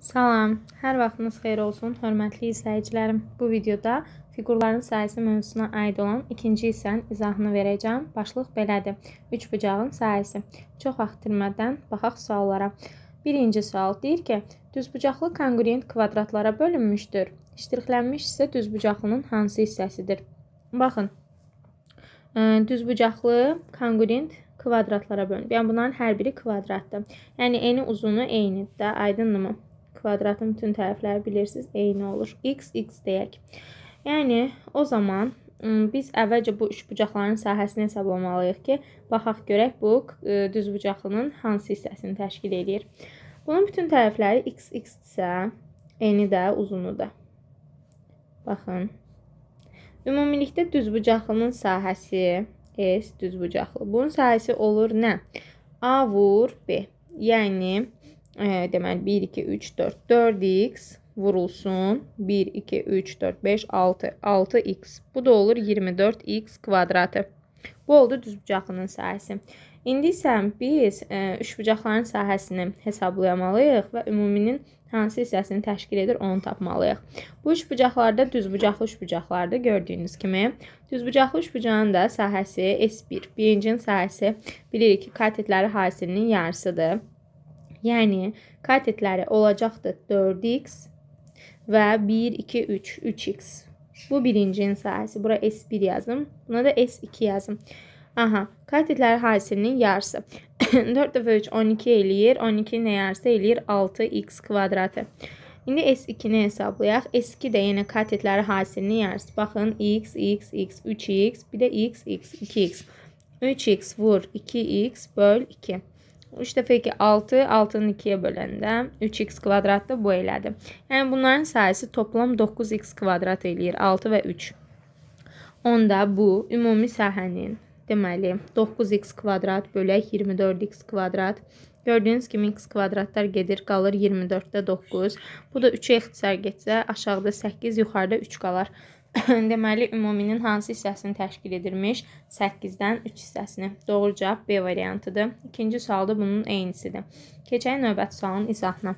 Salam, hər vaxtınız xeyir olsun, hörmətli izləyicilərim. Bu videoda fiqurların sayısı mövzusuna aid olan ikinci hissənin izahını verəcəm. Başlıq belədir. Üç bucağın sayısı. Çox vaxt itirmədən baxaq suallara. Birinci sual deyir ki, düzbucaqlı konqurent kvadratlara bölünmüşdür. İştirxlənmiş isə düzbucaqlının hansı hissəsidir? Baxın, düzbucaqlı konqurent kvadratlara bölünür. Yəni, bunların hər biri kvadratdır. Yəni, eni uzunu eynidir də, aydındır mı? kvadratın bütün tərəfləri bilirsiniz, eyni olur. X, X deyək. Yəni, o zaman biz əvvəlcə bu üçbucaqların sahəsini hesablamalıyıq ki, baxaq görək bu düzbucaqlının hansı hissəsini təşkil edir. Bunun bütün tərəfləri x-x-dirsə, eni də, uzunu da. Baxın. Ümumilikdə düzbucaqlının sahəsi s düzbucaqlı. Bunun sahəsi olur nə? A vur b. Yəni deməli 1, 2, 3, 4, 4x vurulsun. 1, 2, 3, 4, 5, 6, 6x. Bu da olur 24x kvadratı. Bu oldu düzbucaqlının sahəsi. İndi isə biz ə, e, üçbucaqların sahəsini hesablayamalıyıq və ümuminin hansı hissəsini təşkil edir onu tapmalıyıq. Bu üçbucaqlarda düzbucaqlı üçbucaqlarda gördüyünüz kimi düzbucaqlı üçbucağın da sahəsi S1. Birincinin sahəsi bilirik ki, katetləri hasilinin yarısıdır. Yəni katetləri olacaqdır 4x və 1, 2, 3, 3x. Bu birincinin sahəsi. Bura S1 yazım. Buna da S2 yazım. Aha, katetlər hasilisinin yarısı. 4 dəfə 3 12 eləyir. 12 nə yarısı eləyir 6x kvadratı. İndi S2-ni hesablayaq. S2 də yenə katetləri hasilisinin yarısı. Baxın, x, x, x, 3x, bir də x, x, 2x. 3x vur 2x böl 2. 3 dəfə 2 6, 6-nı 2-yə böləndə 3x kvadratdır, bu elədir. Yəni bunların sayısı toplam 9x kvadrat eləyir, 6 və 3. Onda bu ümumi sahənin, deməli, 9x kvadrat bölək 24x kvadrat. Gördüyünüz kimi x kvadratlar gedir, qalır 24-də 9. Bu da 3-ə ixtisar getsə, aşağıda 8, yuxarıda 3 qalar. Deməli, ümuminin hansı hissəsini təşkil edirmiş? 8-dən 3 hissəsini. Doğru cavab B variantıdır. İkinci sualda bunun eynisidir. Keçək növbəti sualın izahına.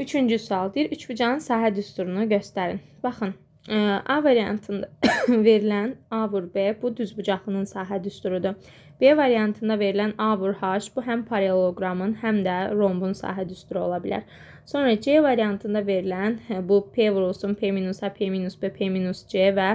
Üçüncü sual deyir, üçbucağın sahə düsturunu göstərin. Baxın, e, A variantında verilən A vur B bu düzbucaqlının sahə düsturudur. B variantında verilən A vur H bu həm paraleloqramın, həm də rombun sahə düsturu ola bilər. Sonra C variantında verilən hə, bu P vurulsun, P minus A, P minus B, P minus C və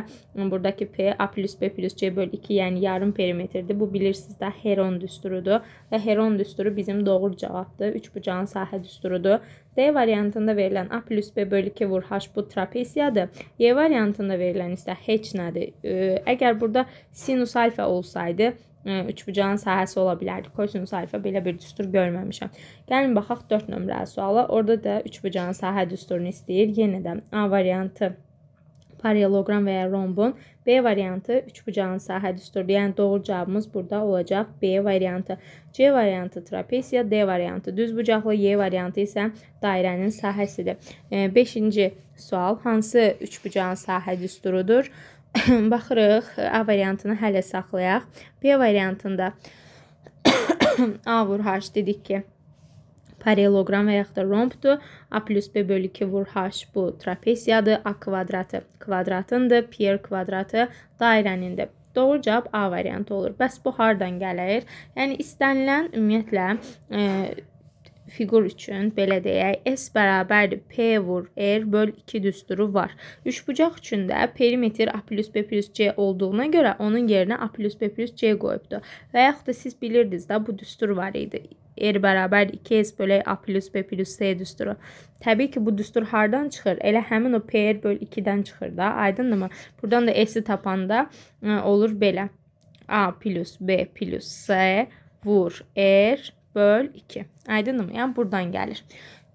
buradakı P A plus B plus C bölü 2, yəni yarım perimetrdir. Bu bilirsiniz də Heron düsturudur və Heron düsturu bizim doğru cavabdır. Üç bucağın sahə düsturudur. D variantında verilən A plus B bölü 2 vur H bu trapesiyadır. Y variantında verilən isə heç nədir. Ə, əgər burada sinus alfa olsaydı, üçbucağın sahəsi ola bilərdi. Kosinus alfa belə bir düstur görməmişəm. Gəlin baxaq 4 nömrəli suala. Orada da üçbucağın sahə düsturunu istəyir. Yenə də A variantı paralleloqram və ya rombun, B variantı üçbucağın sahə düsturudur. Yəni doğru cavabımız burada olacaq B variantı. C variantı trapesiya, D variantı düz bucaqlı, Y variantı isə dairənin sahəsidir. 5-ci e, sual hansı üçbucağın sahə düsturudur? Baxırıq, A variantını hələ saxlayaq. B variantında A vur H dedik ki, paralleloqram və yaxud da rompdur. A plus B bölü 2 vur H bu trapeziyadır. A kvadratı kvadratındır. Pier kvadratı dairənindir. Doğru cavab A variantı olur. Bəs bu hardan gəlir? Yəni, istənilən ümumiyyətlə... E, fiqur üçün belə deyək, S bərabərdir P vur R böl 2 düsturu var. Üçbucaq üçün də perimetr A plus B plus C olduğuna görə onun yerinə A plus B plus C qoyubdu. Və yaxud da siz bilirdiniz də bu düstur var idi. R bərabər 2S bölək A plus B plus C düsturu. Təbii ki, bu düstur hardan çıxır? Elə həmin o PR böl 2-dən çıxır da, aydındırmı? Buradan da S-i tapanda olur belə. A plus B plus C vur R böl 2. Aydınmı? Yəni burdan gəlir.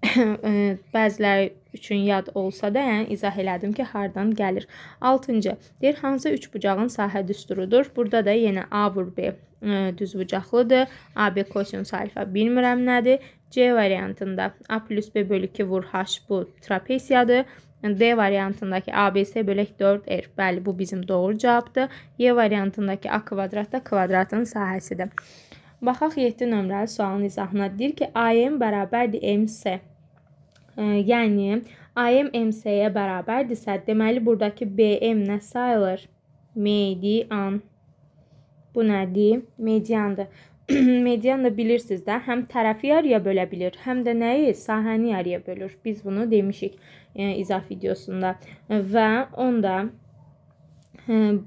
Bəziləri üçün yad olsa da, yəni izah elədim ki, hardan gəlir. 6-cı. Deyir, hansı üç bucağın sahə düsturudur? Burada da yenə A vur B e, düz bucaqlıdır. AB kosinus alfa bilmirəm nədir. C variantında A plus B bölü 2 vur H bu trapesiyadır. D variantındakı ABC bölək 4R. Bəli, bu bizim doğru cavabdır. Y variantındakı A kvadrat da kvadratın sahəsidir. Baxaq 7 nömrəli sualın izahına. Deyir ki, AM bərabərdir MC. E, yəni AM MC-yə bərabərdirsə, deməli burdakı BM nə sayılır? Median. Bu nədir? Mediandır. Median da bilirsiniz də, həm tərəfi yarıya bölə bilir, həm də nəyi? Sahəni yarıya bölür. Biz bunu demişik e, izah videosunda. Və onda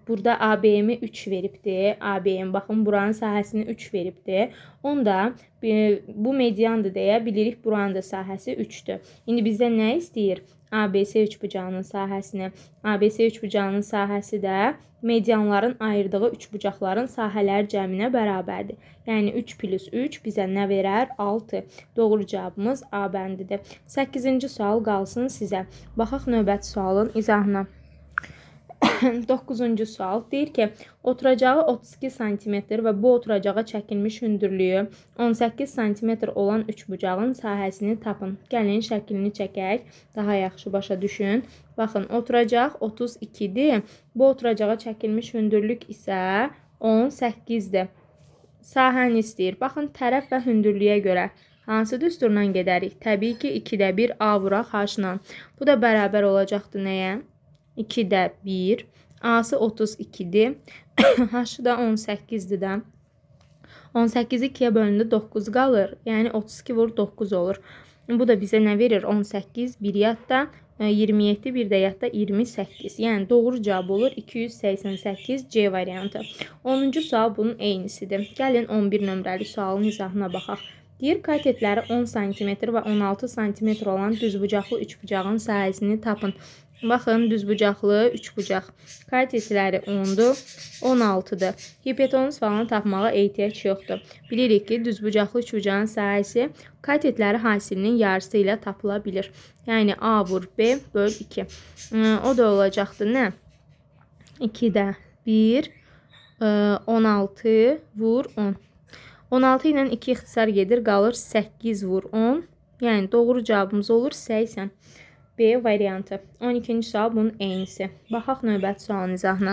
burada ABM-i 3 veribdir. ABM baxın buranın sahəsini 3 veribdir. Onda e, bu mediandır deyə bilirik buranın da sahəsi 3-dür. İndi bizdən nə istəyir? ABC üçbucağının sahəsini. ABC üçbucağının sahəsi də medianların ayırdığı üçbucaqların sahələr cəminə bərabərdir. Yəni 3 plus 3 bizə nə verər? 6. Doğru cavabımız A bəndidir. 8-ci sual qalsın sizə. Baxaq növbəti sualın izahına. 9-cu sual deyir ki, oturacağı 32 sm və bu oturacağa çəkilmiş hündürlüyü 18 sm olan üçbucağın sahəsini tapın. Gəlin şəklini çəkək, daha yaxşı başa düşün. Baxın, oturacaq 32-dir. Bu oturacağa çəkilmiş hündürlük isə 18-dir. Sahəni istəyir. Baxın, tərəf və hündürlüyə görə Hansı düsturla gedərik? Təbii ki, 2-də 1 A vuraq H-la. Bu da bərabər olacaqdı nəyə? 2-də 1, A-sı 32-dir, H-ı hə, da 18-dir də. 18-i 2-yə bölündə 9 qalır, yəni 32 vur 9 olur. Bu da bizə nə verir? 18, 1 yadda, 27, e, bir də yadda 28. Yəni doğru cavab olur 288 C variantı. 10-cu sual bunun eynisidir. Gəlin 11 nömrəli sualın izahına baxaq. Deyir, katetləri 10 sm və 16 sm olan düzbucaqlı üçbucağın sahəsini tapın. Baxın, düzbucaqlı 3 bucaq. Katetləri 10-dur, 16-dır. Hipotenuz falan tapmağa ehtiyac yoxdur. Bilirik ki, düzbucaqlı üçbucağın sahəsi katetləri hasilinin yarısı ilə tapıla bilir. Yəni A vur B böl 2. O da olacaqdı nə? 2-də 1, 16 vur 10. 16 ilə 2 ixtisar gedir, qalır 8 vur 10. Yəni doğru cavabımız olur 80. B variantı. 12-ci sual bunun eynisi. Baxaq növbəti sualın izahına.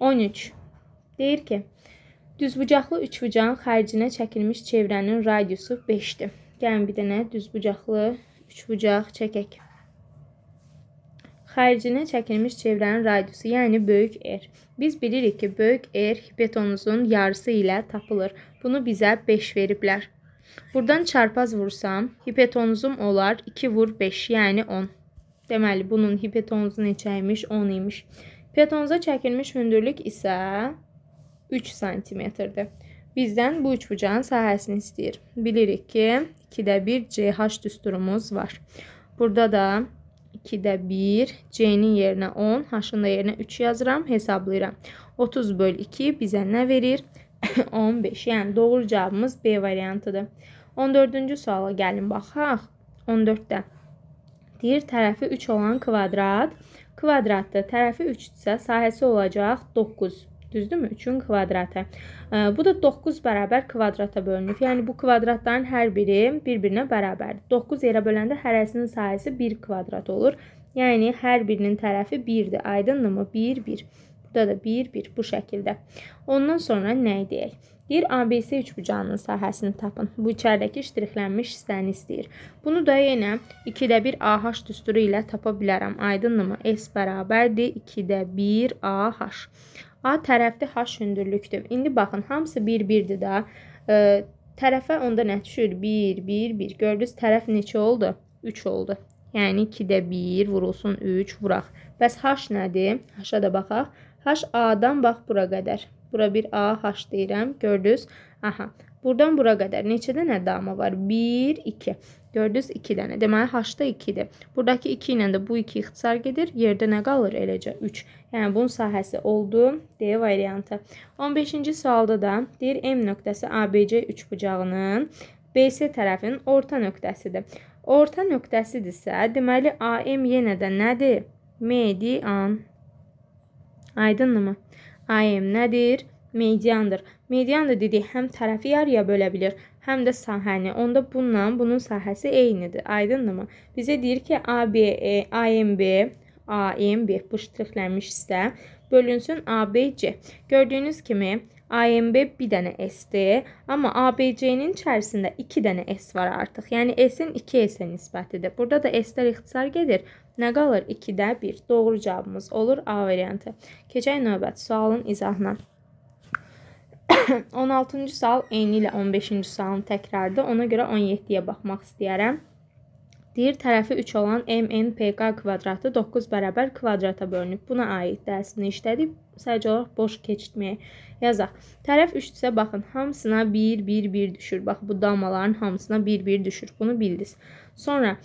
13. Deyir ki, düzbucaqlı üçbucağın xəricinə çəkilmiş çevrənin radiusu 5-dir. Gəlin bir dənə düzbucaqlı üçbucaq çəkək. Xəricinə çəkilmiş çevrənin radiusu, yəni böyük R. Biz bilirik ki, böyük R hipotenuzun yarısı ilə tapılır. Bunu bizə 5 veriblər. Buradan çarpaz vursam, hipotenuzum olar 2 vur 5, yəni 10. Deməli, bunun hipotenuzu neçə imiş? 10 imiş. Hipotenuza çəkilmiş hündürlük isə 3 sm-dir. Bizdən bu üçbucağın sahəsini istəyir. Bilirik ki, 2-də 1 CH düsturumuz var. Burada da 2-də 1 C-nin yerinə 10, H-ın da yerinə 3 yazıram, hesablayıram. 30 böl 2 bizə nə verir? 1. 15. Yəni doğru cavabımız B variantıdır. 14-cü suala gəlin baxaq. 14-də deyir tərəfi 3 olan kvadrat kvadratdır. Tərəfi 3-dsə sahəsi olacaq 9. Düzdürmü? 3-ün kvadratı. Bu da 9 bərabər kvadrata bölünüb. Yəni bu kvadratların hər biri bir-birinə bərabərdir. 9 yerə böləndə hərəsinin sahəsi 1 kvadrat olur. Yəni hər birinin tərəfi 1-dir. Aydındırmı? 1 1. Burada da 1, 1 bu şəkildə. Ondan sonra nə edək? Deyir ABC üçbucağının sahəsini tapın. Bu içəridəki ştrixlənmiş hissəni istəyir. Bunu da yenə 2-də 1 AH düsturu ilə tapa bilərəm. Aydındırmı? S bərabərdir 2-də 1 AH. A tərəfli H hündürlükdür. İndi baxın, hamısı 1-1-dir da. E, tərəfə onda nə düşür? 1, 1, 1. Gördünüz, tərəf neçə oldu? 3 oldu. Yəni 2-də 1 vurulsun 3 vuraq. Bəs H nədir? H-a da baxaq. H A-dan bax bura qədər. Bura bir A, H deyirəm. Gördünüz? Aha. Buradan bura qədər neçə dənə dama var? 1, 2. Gördünüz 2 dənə. Deməli H-da 2-dir. Buradakı 2 ilə də bu 2 ixtisar gedir. Yerdə nə qalır? Eləcə 3. Yəni bunun sahəsi oldu D variantı. 15-ci sualda da deyir M nöqtəsi ABC üçbucağının BC tərəfinin orta nöqtəsidir. Orta nöqtəsidirsə, deməli AM yenə də nədir? Median Aydındırmı? IM nədir? Mediandır. Median da dedik, həm tərəfi yarıya bölə bilir, həm də sahəni. Onda bununla bunun sahəsi eynidir. Aydındırmı? Bizə deyir ki, AB, e, AMB, AMB e, bu ştrixlənmişsə, bölünsün ABC. Gördüyünüz kimi AMB bir dənə S-dir. Amma ABC-nin içərisində 2 dənə S var artıq. Yəni S-in 2S-ə nisbətidir. Burada da S-lər ixtisar gedir. Nə qalır? 2-də 1. Doğru cavabımız olur A variantı. Keçək növbət sualın izahına. 16-cı sual eyni ilə 15-ci sualın təkrarıdır. Ona görə 17-yə baxmaq istəyərəm. Deyir tərəfi 3 olan MNPK kvadratı 9 bərabər kvadrata bölünüb. Buna aid dərsini işlədik. Sadəcə olaraq boş keçitməyə yazaq. Tərəf 3-dürsə baxın, hamısına 1 1 1 düşür. Bax bu damlaların hamısına 1 1 düşür. Bunu bildiniz. Sonra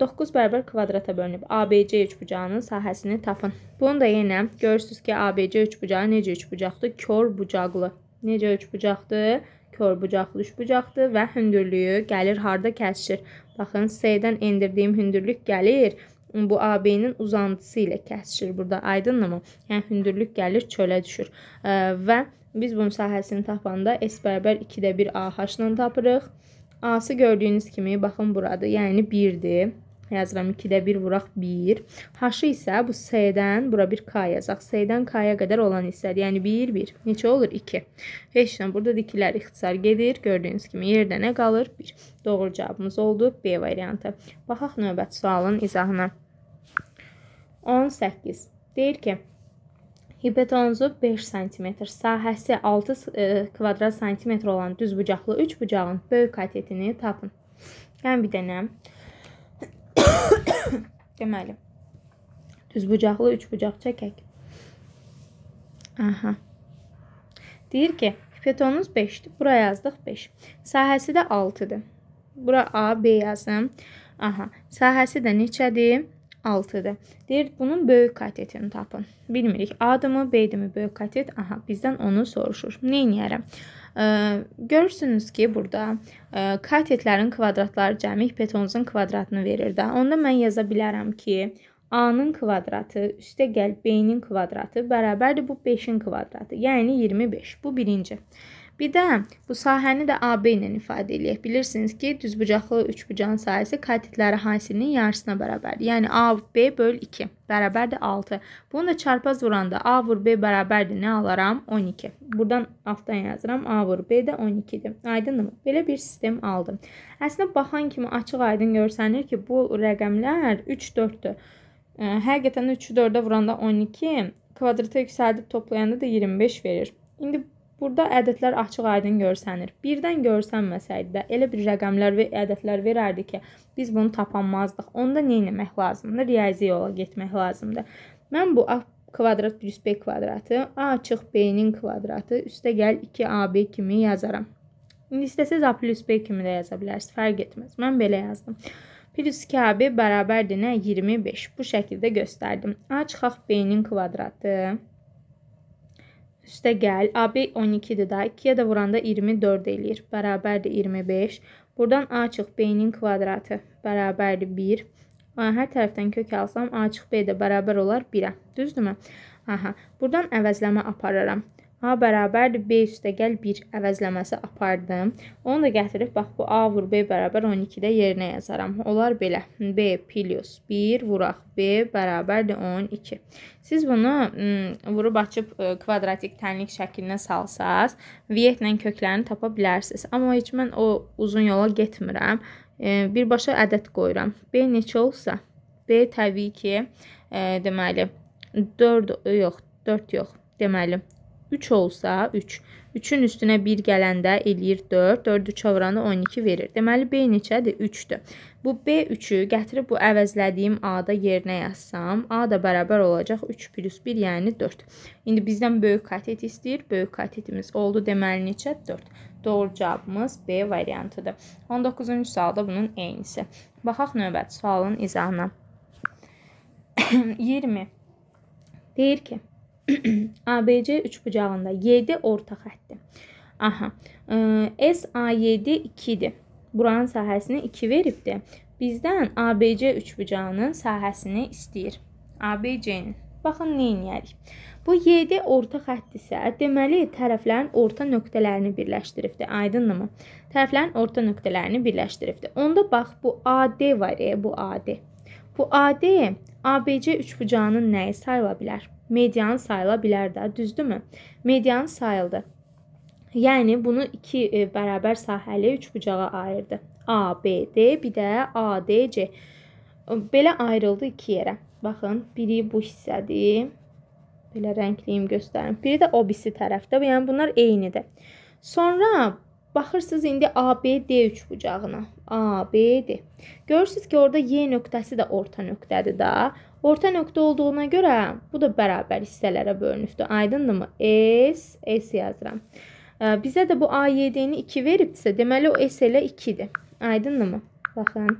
9 e, bərabər kvadrata bölünüb. ABC üçbucağının sahəsini tapın. Bunu da yenə görürsüz ki, ABC üçbucağı necə üçbucaqdır? Kör bucaqlı. Necə üçbucaqdır? körbucaqlı üçbucaqdır və hündürlüyü gəlir harda kəsişir? Baxın, S-dən endirdiyim hündürlük gəlir bu AB-nin uzantısı ilə kəsişir burada. Aydınmı? Yəni hündürlük gəlir, çölə düşür. Və biz bunun sahəsini tapanda S bərabər 2-də 1 AH-la tapırıq. A-sı gördüyünüz kimi baxın buradır. Yəni 1-dir yazıram 2-də 1 vuraq 1. H-ı isə bu S-dən bura bir K yazaq. S-dən K-ya qədər olan hissədir. Yəni 1, 1. Neçə olur? 2. Heç nə burada dikilər ixtisar gedir. Gördüyünüz kimi yerdə nə qalır? 1. Doğru cavabımız oldu B variantı. Baxaq növbəti sualın izahına. 18. Deyir ki, Hipotenuzu 5 sm, sahəsi 6 e, kvadrat santimetr olan düzbucaqlı 3 bucağın böyük katetini tapın. Yəni bir dənə Deməli. Düzbucaqlı üçbucaq çəkək. Aha. Deyir ki, fetonuz 5-dir. Bura yazdıq 5. Sahəsi də 6-dır. Bura A, B yazım. Aha. Sahəsi də neçədir? 6-dır. Deyir, bunun böyük katetini tapın. Bilmirik A-dımı, B-dimi böyük katet? Aha, bizdən onu soruşur. Nə edərəm? Görürsünüz ki, burada katetlərin kvadratları cəmi hipotenuzun kvadratını verir də. Onda mən yaza bilərəm ki, A-nın kvadratı üstə gəl B-nin kvadratı bərabərdir bu 5-in kvadratı, yəni 25. Bu birinci. Bir də bu sahəni də AB ilə ifadə eləyək. Bilirsiniz ki, düzbucaqlı üçbucağın sayəsi katetləri hansının yarısına bərabərdir. Yəni AB böl 2 bərabərdir 6. Bunu da çarpaz vuranda A vur B bərabərdir. Nə alaram? 12. Buradan altdan yazıram. A vur B də 12-dir. Aydındırmı? Belə bir sistem aldım. Əslində baxan kimi açıq-aydın görsənir ki, bu rəqəmlər 3-4-dür. Həqiqətən 3-ü 4-ə vuranda 12, kvadrata yüksəldib toplayanda da 25 verir. İndi Burada ədədlər açıq-aydın görsənir. Birdən görsənməsəydi də elə bir rəqəmlər və ədədlər verərdi ki, biz bunu tapanmazdıq. Onda nə etmək lazımdır? Riyazi yola getmək lazımdır. Mən bu A kvadrat plus B kvadratı, A açıq B-nin kvadratı üstə gəl 2AB kimi yazaram. İndi istəsəz A plus B kimi də yaza bilərsiniz, fərq etməz. Mən belə yazdım. Plus 2AB bərabərdir nə? 25. Bu şəkildə göstərdim. A çıxaq B-nin kvadratı üstə gəl, AB 12-dir da, 2-yə də vuranda 24 eləyir, bərabərdir 25. Buradan A çıx B-nin kvadratı bərabərdir 1. Hər tərəfdən kök alsam A çıx B də bərabər olar 1-ə, düzdürmü? Aha, buradan əvəzləmə apararam. A bərabər B üstəgəl 1 əvəzləməsi apardım. Onu da gətirib, bax, bu A vur B bərabər 12-də yerinə yazaram. Onlar belə, B plus 1 vuraq B bərabərdir 12. Siz bunu vurub açıb kvadratik tənlik şəklinə salsaz, viyyətlə köklərini tapa bilərsiniz. Amma heç mən o uzun yola getmirəm. Birbaşa ədəd qoyuram. B neçə olsa, B təbii ki, deməli, 4 yox, 4 yox, deməli, 3 olsa 3. 3-ün üstünə 1 gələndə eləyir 4. 4-ü çavranı 12 verir. Deməli B neçədir? 3-dür. Bu B3-ü gətirib bu əvəzlədiyim A-da yerinə yazsam, A da bərabər olacaq 3 plus 1, yəni 4. İndi bizdən böyük katet istəyir. Böyük katetimiz oldu. Deməli neçə? 4. Doğru cavabımız B variantıdır. 19-cu sualda bunun eynisi. Baxaq növbəti sualın izahına. 20. Deyir ki, ABC üçbucağında 7 orta xəttdir. Aha. SA7 2-dir. Buranın sahəsini 2 veribdir. Bizdən ABC üçbucağının sahəsini istəyir. ABC-nin. Baxın, nə edərik? Bu 7 orta xətt isə, deməli, tərəflərin orta nöqtələrini birləşdiribdir. Aydındırmı? Tərəflərin orta nöqtələrini birləşdiribdir. Onda bax, bu AD var, e, bu AD. Bu AD ABC üçbucağının nəyi sayıla bilər? median sayıla bilər də, düzdürmü? Median sayıldı. Yəni bunu iki e, bərabər sahəli üçbucağa ayırdı. A, B, D, bir də A, D, C. Belə ayrıldı iki yerə. Baxın, biri bu hissədir. Belə rəngliyim göstərim. Biri də o birisi tərəfdə. Yəni bunlar eynidir. Sonra baxırsınız indi ABD üçbucağına. ABD. Görürsüz ki, orada Y nöqtəsi də orta nöqtədir da. Orta nöqtə olduğuna görə bu da bərabər hissələrə bölünübdür. Aydındırmı? S, S yazıram. Bizə də bu A7-ni 2 veribdirsə, deməli o S elə 2-dir. Aydındırmı? Baxın,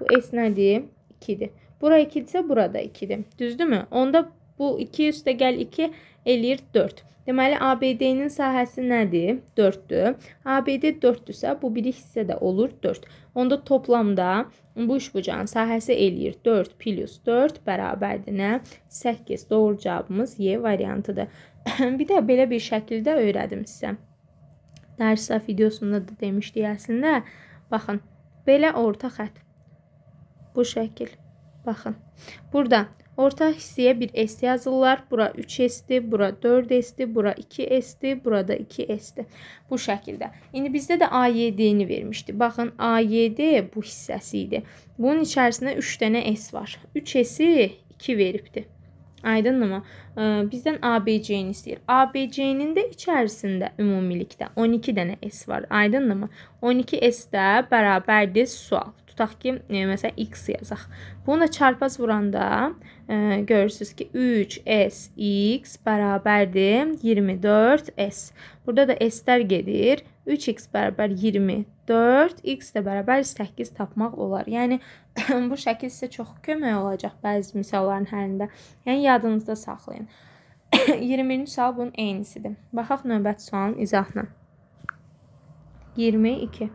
bu S nədir? 2-dir. Bura 2-dirsə, burada 2-dir. Düzdürmü? Onda bu 2 üstə gəl 2 eləyir 4. Deməli ABD-nin sahəsi nədir? 4-dür. ABD 4-dürsə, bu biri hissə də olur 4. Onda toplamda bu üçbucağın sahəsi eləyir 4 plus 4 bərabərdir nə? 8. Doğru cavabımız Y variantıdır. bir də belə bir şəkildə öyrədim sizə. Dərsə videosunda da demişdik əslində. Baxın, belə orta xətt. Bu şəkil. Baxın. Burada Orta hissəyə bir S yazırlar. Bura 3S-dir, bura 4S-dir, bura 2S-dir, burada 2S-dir. Bu şəkildə. İndi bizdə də A7-ni vermişdi. Baxın, A7 bu hissəsi idi. Bunun içərisində 3 dənə S var. 3S-i 2 veribdi. Aydınmı? Bizdən ABC-ni istəyir. ABC-nin də içərisində ümumilikdə 12 dənə S var. Aydınmı? 12 S də bərabərdir sual tutaq ki, e, məsələn x yazaq. Bunu da çarpaz vuranda e, görürsüz ki, 3s x bərabərdir 24s. Burada da s-lər gedir. 3x bərabər 24, x də bərabər 8 tapmaq olar. Yəni bu şəkil sizə çox kömək olacaq bəzi misalların həlində. Yəni yadınızda saxlayın. 20-ci sual bunun eynisidir. Baxaq növbəti sualın izahına. 22.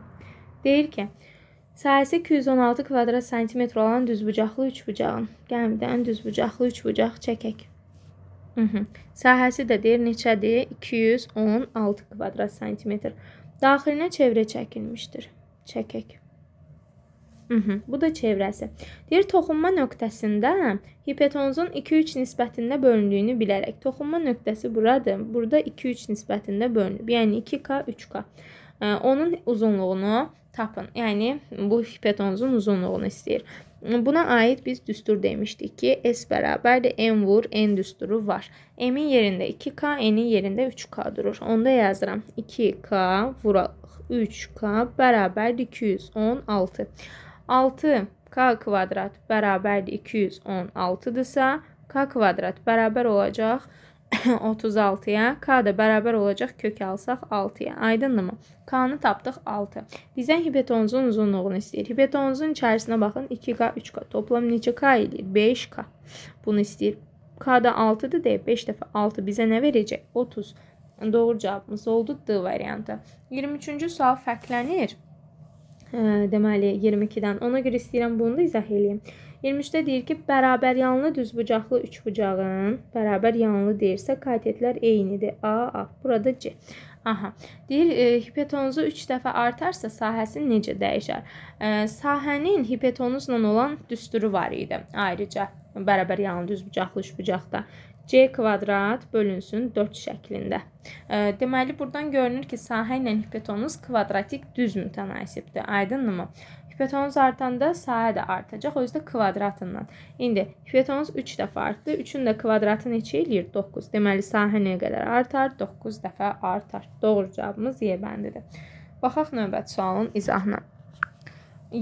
Deyir ki, Sahəsi 216 kvadrat santimetr olan düzbucaqlı üçbucağın, gəmidən düzbucaqlı üçbucaq çəkək. Hı mhm. -hı. Sahəsi də deyir neçədir? 216 kvadrat santimetr. Daxilinə çevrə çəkilmişdir. Çəkək. Hı mhm. -hı. Bu da çevrəsi. Deyir toxunma nöqtəsində hipotenuzun 2-3 nisbətində bölündüyünü bilərək. Toxunma nöqtəsi buradır. Burada 2-3 nisbətində bölünüb. Yəni 2K, 3K onun uzunluğunu tapın. Yəni bu hipotenuzun uzunluğunu istəyir. Buna aid biz düstur demişdik ki, S bərabərdir M vur N düsturu var. M-in yerində 2K, N-in yerində 3K durur. Onda yazıram 2K vuraq 3K bərabərdir 216. 6K kvadrat bərabərdir 216-dırsa, K kvadrat bərabər olacaq 216. 36-ya, k da bərabər olacaq kök alsaq 6-ya. Aydındırmı? K-nı tapdıq 6. Bizdən hipotenuzun uzunluğunu istəyir. Hipotenuzun içərisinə baxın 2k, 3k. Toplam neçə k eləyir? 5k. Bunu istəyir. K-da 6-dır deyə 5 dəfə 6 bizə nə verəcək? 30. Doğru cavabımız oldu D variantı. 23-cü sual fərqlənir. Hə, deməli 22-dən. Ona görə istəyirəm bunu da izah eləyim. 23-də deyir ki, bərabər yanlı düzbucaqlı üçbucağın bərabər yanlı deyirsə, katetlər eynidir. A, A. Burada C. Aha. Deyir, e, hipotenuzu 3 dəfə artarsa sahəsi necə dəyişər? E, sahənin hipotenuzla olan düsturu var idi. Ayrıca bərabər yanlı düzbucaqlı üçbucaqda C kvadrat bölünsün 4 şəklində. E, deməli, buradan görünür ki, sahə ilə hipotenuz kvadratik düz mütənasibdir. Aydınmı? Hipotenuz artanda sayı da artacaq. O üzdə kvadratından. İndi hipotenuz 3 dəfə artdı. 3-ün də kvadratı neçə eləyir? 9. Deməli sahə nə qədər artar? 9 dəfə artar. Doğru cavabımız Y bəndidir. Baxaq növbəti sualın izahına.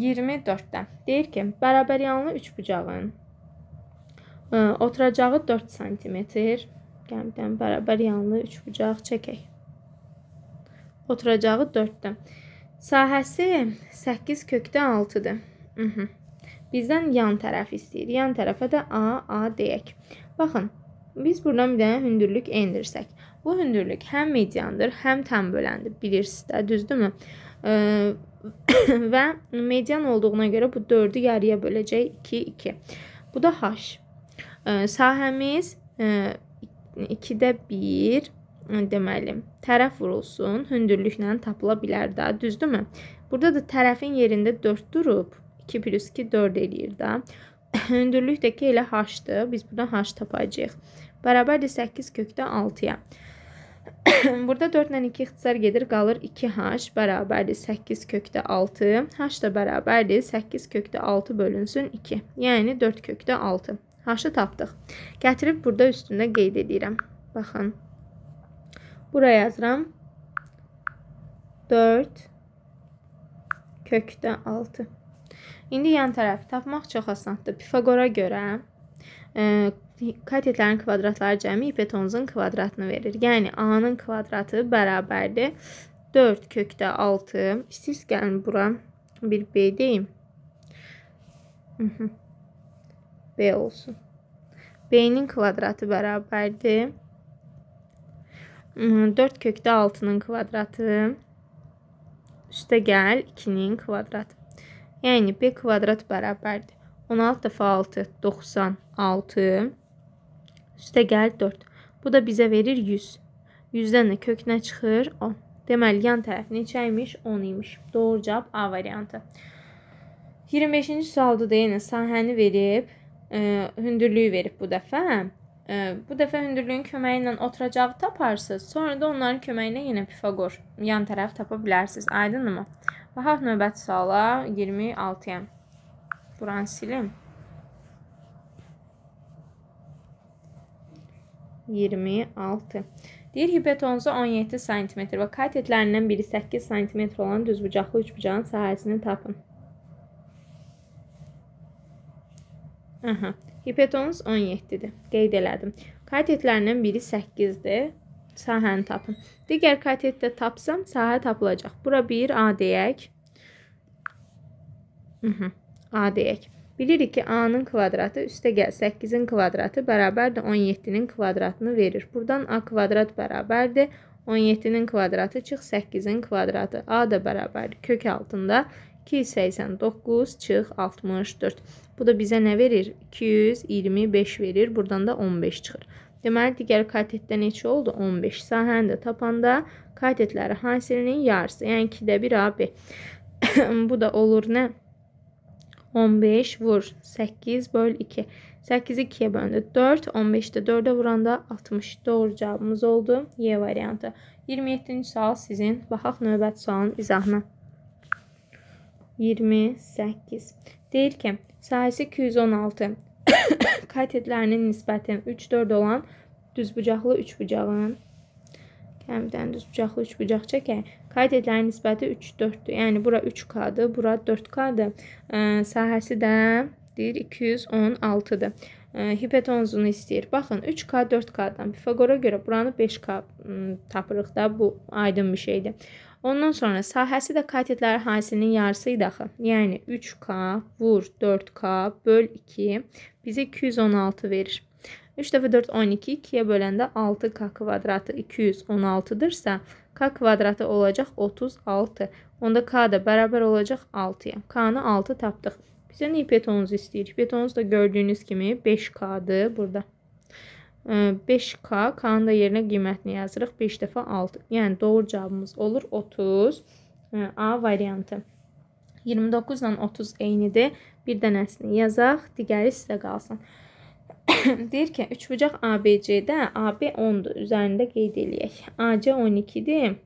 24-də deyir ki, bərabəryanlı üçbucağın oturacağı 4 sm, qəmdən bərabər yanlı üçbucaq çəkək. Oturacağı 4-dür. Sahəsi 8 kökdən 6-dır. Bizdən yan tərəf istəyir. Yan tərəfə də A, A deyək. Baxın, biz buradan bir dənə hündürlük endirsək. Bu hündürlük həm mediandır, həm tən böləndir. Bilirsiniz də, düzdürmü? E, və median olduğuna görə bu 4-ü yarıya böləcək 2, 2. Bu da H. E, sahəmiz e, 2-də 1, deməli, tərəf vurulsun, hündürlüklə tapıla bilər də, düzdürmü? Burada da tərəfin yerində 4 durub, 2 plus 2 4 eləyir də. Hündürlük də ki, elə h-dır, biz buradan h tapacağıq. Bərabərdir 8 kökdə 6-ya. Burada 4 ilə 2 ixtisar gedir, qalır 2h bərabərdir 8 kökdə 6. h da bərabərdir 8 kökdə 6 bölünsün 2. Yəni 4 kökdə 6. h-ı tapdıq. Gətirib burada üstündə qeyd edirəm. Baxın. Bura yazıram. 4 kökdə 6. İndi yan tərəfi tapmaq çox asandır. Pifaqora görə ə, e, katetlərin kvadratları cəmi hipotenuzun kvadratını verir. Yəni A-nın kvadratı bərabərdir 4 kökdə 6. İstəyirsiniz gəlin bura bir B deyim. B olsun. B-nin kvadratı bərabərdir 4 kökdə 6-nın kvadratı üstə gəl 2-nin kvadratı. Yəni b kvadrat bərabərdir. 16 dəfə 6 96 üstə gəl 4. Bu da bizə verir 100. 100-dən də kök nə çıxır? 10. Deməli yan tərəf neçə imiş? 10 imiş. Doğru cavab A variantı. 25-ci sualda da yenə sahəni verib, e, hündürlüyü verib bu dəfə. Bu dəfə hündürlüyün köməyi ilə oturacağı taparsınız. Sonra da onların köməyi ilə yenə Pifaqor yan tərəf tapa bilərsiniz. Aydınmı? Baxaq növbəti suala 26-ya. Buranı silim. 26. Deyir hipotenuza 17 sm və katetlərindən biri 8 sm olan düzbucaqlı üçbucağın sahəsini tapın. Aha. Hipotenüs 17-dir. Qeyd elədim. Katetlərinin biri 8-dir. Sahəni tapın. Digər katetdə tapsam, sahə tapılacaq. Bura 1 A deyək. A deyək. Bilirik ki, A-nın kvadratı üstə gəl 8-in kvadratı bərabərdir 17-nin kvadratını verir. Buradan A kvadrat bərabərdir 17-nin kvadratı çıx 8-in kvadratı. A da bərabərdir kök altında 289 çıx 64. Bu da bizə nə verir? 225 verir. Buradan da 15 çıxır. Deməli, digər katetdə neçə oldu? 15. Sahəni də tapanda katetləri hansının yarısı, yəni 2-də 1 AB. Bu da olur nə? 15 vur 8 böl 2. 8-i 2-yə bölündü. 4, 15-də 4-ə vuranda 60. Doğru cavabımız oldu. Y variantı. 27-ci sual sizin. Baxaq növbət sualın izahına. 28. Deyir ki, sahəsi 216, katetlərinin nisbəti 3-4 olan düzbucaqlı üçbucağın kəmdən düzbucaqlı üçbucaq çəkək. Katetlərin nisbəti 3-4-dür. Yəni bura 3K-dır, bura 4K-dır. E, sahəsi də deyir 216-dır. E, hipotenuzunu istəyir. Baxın 3K 4K-dan Pifaqora görə buranı 5K tapırıq da. Bu aydın bir şeydir. Ondan sonra sahəsi də katetlər həsinin yarısı idi axı. Yəni 3K vur 4K böl 2 bizə 216 verir. 3 dəfə 4 12 2-yə böləndə 6K kvadratı 216-dırsa K kvadratı olacaq 36. Onda K da bərabər olacaq 6-ya. K-nı 6 tapdıq. Bizə niyə betonumuzu istəyir? Betonumuz da gördüyünüz kimi 5K-dır burada. 5K, K-nın da yerinə qiymətini yazırıq. 5 dəfə 6. Yəni doğru cavabımız olur 30. A variantı. 29 ilə 30 eynidir. Bir dənəsini yazaq, digəri sizə qalsın. Deyir ki, üçbucaq ABC-də AB 10-dur. Üzərində qeyd eləyək. AC 12-dir.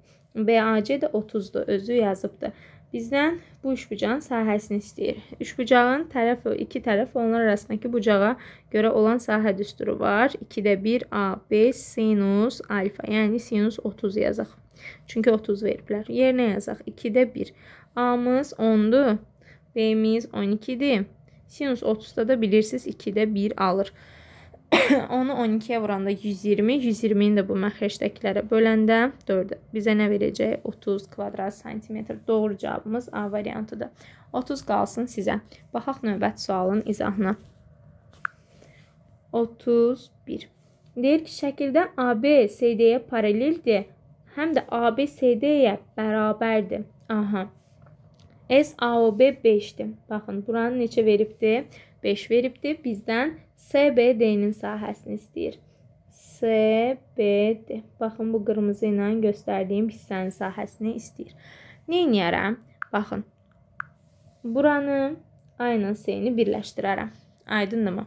BAC də 30-dur. Özü yazıbdır. Bizdən bu üçbucağın sahəsini istəyir. Üçbucağın tərəfi, iki tərəf onlar arasındakı bucağa görə olan sahə düsturu var. 2-də 1 AB sinus alfa, yəni sinus 30 yazaq. Çünki 30 veriblər. Yerinə yazaq 2-də 1. A-mız 10-dur, B-miz 12-dir. Sinus 30-da da bilirsiniz 2-də 1 alır. onu 12-yə vuranda 120, 120-ni də bu məxrəcdəkilərə böləndə 4 bizə nə verəcək? 30 kvadrat santimetr. Doğru cavabımız A variantıdır. 30 qalsın sizə. Baxaq növbət sualın izahına. 31. Deyir ki, şəkildə AB CD-yə paraleldir, həm də AB CD-yə bərabərdir. Aha. S AOB 5-dir. Baxın, buranı neçə veribdi? 5 veribdi. Bizdən SBD-nin sahəsini istəyir. SBD. Baxın bu qırmızı ilə göstərdiyim hissənin sahəsini istəyir. Neyniyərəm? Baxın. Buranı A ilə C-ni birləşdirərəm. Aydındırmı?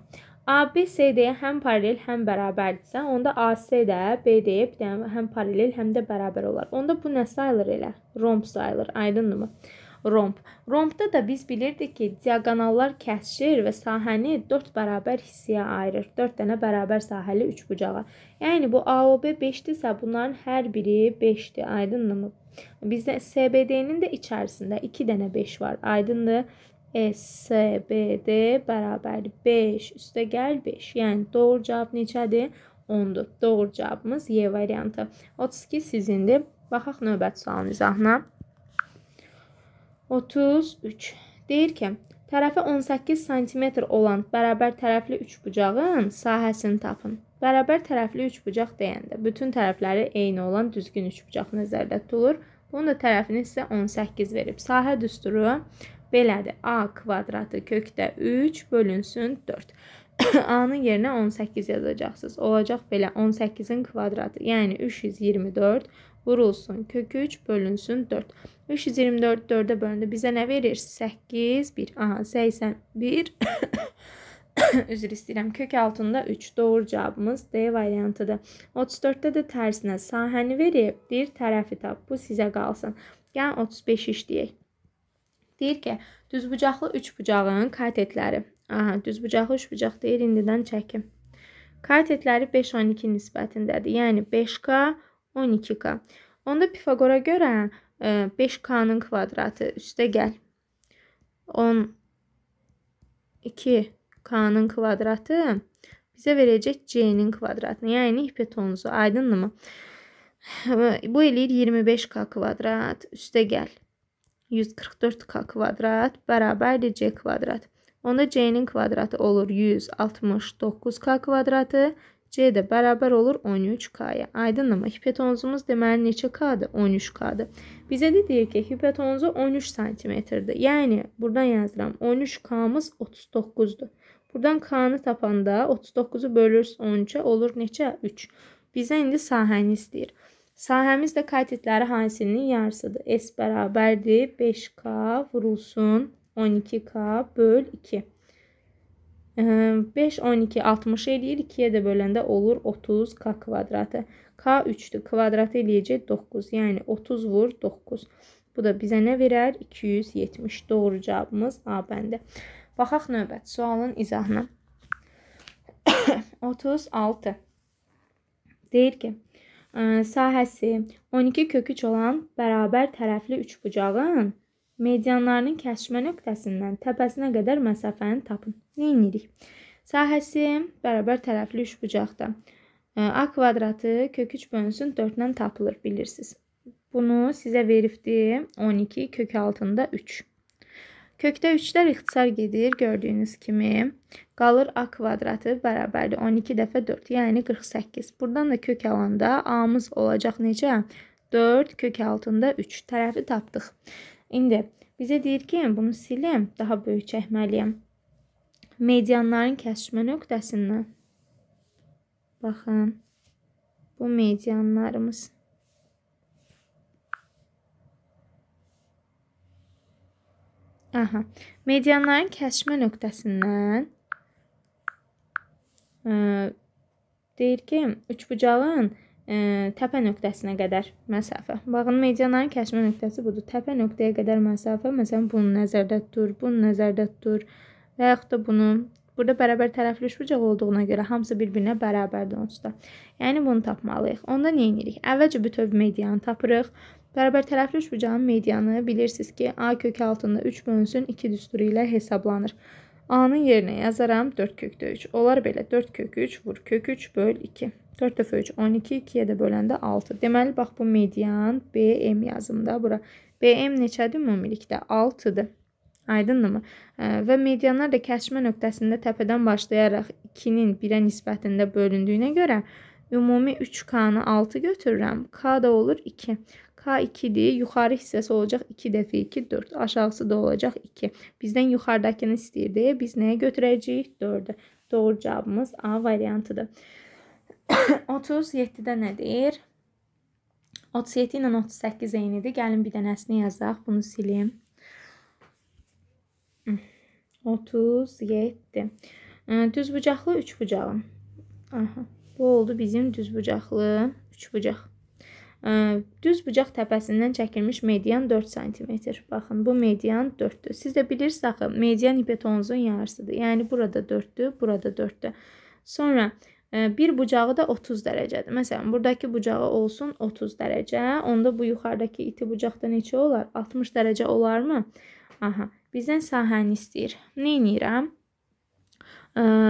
ABCD-yə həm paralel, həm bərabərdirsə, onda AC-də BD-yə bir dənə həm paralel, həm də bərabər olar. Onda bu nə sayılır elə? Romb sayılır. Aydındırmı? romb. Rombda da biz bilirdik ki, diaqonallar kəsişir və sahəni 4 bərabər hissəyə ayırır. 4 dənə bərabər sahəli üçbucağa. Yəni bu AOB 5-dirsə, bunların hər biri 5-dir. Aydınmı? Bizdə SBD-nin də içərisində 2 dənə 5 var. Aydındır? SBD bərabər 5 üstə gəl 5. Yəni doğru cavab neçədir? 10-dur. Doğru cavabımız Y variantı. 32 sizindir. Baxaq növbəti sualın izahına. 33. Deyir ki, tərəfi 18 sm olan bərabər tərəfli üçbucağın sahəsini tapın. Bərabər tərəfli üçbucaq deyəndə bütün tərəfləri eyni olan düzgün üçbucaq nəzərdə tutulur. Bunun da tərəfini sizə 18 verib. Sahə düsturu belədir. A kvadratı kökdə 3 bölünsün 4. A-nın yerinə 18 yazacaqsınız. Olacaq belə 18-in kvadratı, yəni 324 vurulsun. Kökü 3 bölünsün 4. 324 4-ə bölündü. Bizə nə verir? 8, 1. Aha, 81. Üzr istəyirəm. Kök altında 3. Doğru cavabımız D variantıdır. 34-də də tərsinə sahəni verib, deyir tərəfi tap. Bu sizə qalsın. Gəlin 35 işləyək. Deyir ki, düzbucaqlı 3 bucağın katetləri. Aha, düzbucaqlı 3 bucaq deyir, indidən çəkim. Katetləri 5-12 nisbətindədir. Yəni 5K 12k. Onda Pifaqora görə 5k-nın e, kvadratı üstə gəl. 12k-nın kvadratı bizə verəcək c-nin kvadratını, yəni hipotenuzu. Aydındırmı? Bu eləyir 25k kvadrat üstə gəl. 144k kvadrat bərabərdir c kvadrat. Onda c-nin kvadratı olur 169k kvadratı, C də bərabər olur 13K-ya. Aydınlama hipotenuzumuz deməli neçə K-dır? 13K-dır. Bizə deyir ki, hipotenuzu 13 sm-dir. Yəni burdan yazıram 13K-mız 39-dur. Burdan K-nı tapanda 39-u bölürsüz 13-ə olur neçə? 3. Bizə indi sahəni istəyir. Sahəmiz də katetləri hansının yarısıdır? S bərabərdir 5K vurulsun 12K böl 2. 5, 12, 60 eləyir. 2-yə də böləndə olur 30k kvadratı. K 3-dür. Kvadratı eləyəcək 9. Yəni 30 vur 9. Bu da bizə nə verər? 270. Doğru cavabımız A bəndi. Baxaq növbət sualın izahına. 36. Deyir ki, sahəsi 12 köküç olan bərabər tərəfli üçbucağın Medianlarının kəşmə nöqtəsindən təpəsinə qədər məsafəni tapın. Nə edirik? Sahəsi bərabər tərəfli üçbucaqda. E, A kvadratı kök 3 bölünsün 4-dən tapılır bilirsiniz. Bunu sizə veribdi 12 kök altında 3. Kökdə 3-lər ixtisar gedir gördüyünüz kimi. Qalır A kvadratı bərabərdir 12 dəfə 4 yəni 48. Buradan da kök alanda A-mız olacaq necə? 4 kök altında 3 tərəfi tapdıq. İndi bizə deyir ki, yəni bunu silim, daha böyük çəkməliyəm. Medianların kəsişmə nöqtəsindən. Baxın. Bu medianlarımız. Aha. Medianların kəsişmə nöqtəsindən ə, e, deyir ki, üçbucağın ə, təpə nöqtəsinə qədər məsafə. Bağın medianın kəşmə nöqtəsi budur. Təpə nöqtəyə qədər məsafə, məsələn, bunu nəzərdə tutur, bunu nəzərdə tutur və yaxud da bunu Burada bərabər tərəfli üçbucaq olduğuna görə hamısı bir-birinə bərabərdir onsuz da. Yəni bunu tapmalıyıq. Onda nə edirik? Əvvəlcə bütöv medianı tapırıq. Bərabər tərəfli üçbucağın medianı bilirsiniz ki, A kök altında 3 bölünsün 2 düsturu ilə hesablanır. A-nın yerinə yazaram 4 kökdə 3. Onlar belə 4 kök 3 vur kök 3 böl 2. 4 dəfə 3 12, 2-yə də böləndə 6. Deməli bax bu median BM yazım da bura. BM neçədir ümumilikdə? 6-dır. Aydındırmı? Və medianlar da kəşmə nöqtəsində təpədən başlayaraq 2-nin 1-ə nisbətində bölündüyünə görə ümumi 3K-nı 6 götürürəm. K da olur 2. K 2-dir. Yuxarı hissəsi olacaq 2 dəfə 2, 4. Aşağısı da olacaq 2. Bizdən yuxarıdakını istəyir deyə biz nəyə götürəcəyik? 4-ü. Doğru cavabımız A variantıdır. 37-də nə deyir? 37 ilə 38 eynidir. Gəlin bir dənəsini yazaq. Bunu silim. 37. Düzbucaqlı üçbucağım. Aha. Bu oldu bizim düzbucaqlı üçbucaq. Düzbucaq təpəsindən çəkilmiş median 4 sm. Baxın, bu median 4-dür. Siz də bilirsiniz axı, median hipotenuzun yarısıdır. Yəni burada 4-dür, burada 4-dür. Sonra bir bucağı da 30 dərəcədir. Məsələn, buradakı bucağı olsun 30 dərəcə, onda bu yuxarıdakı iti bucaqda neçə olar? 60 dərəcə olarmı? Aha, bizdən sahəni istəyir. Nə edirəm?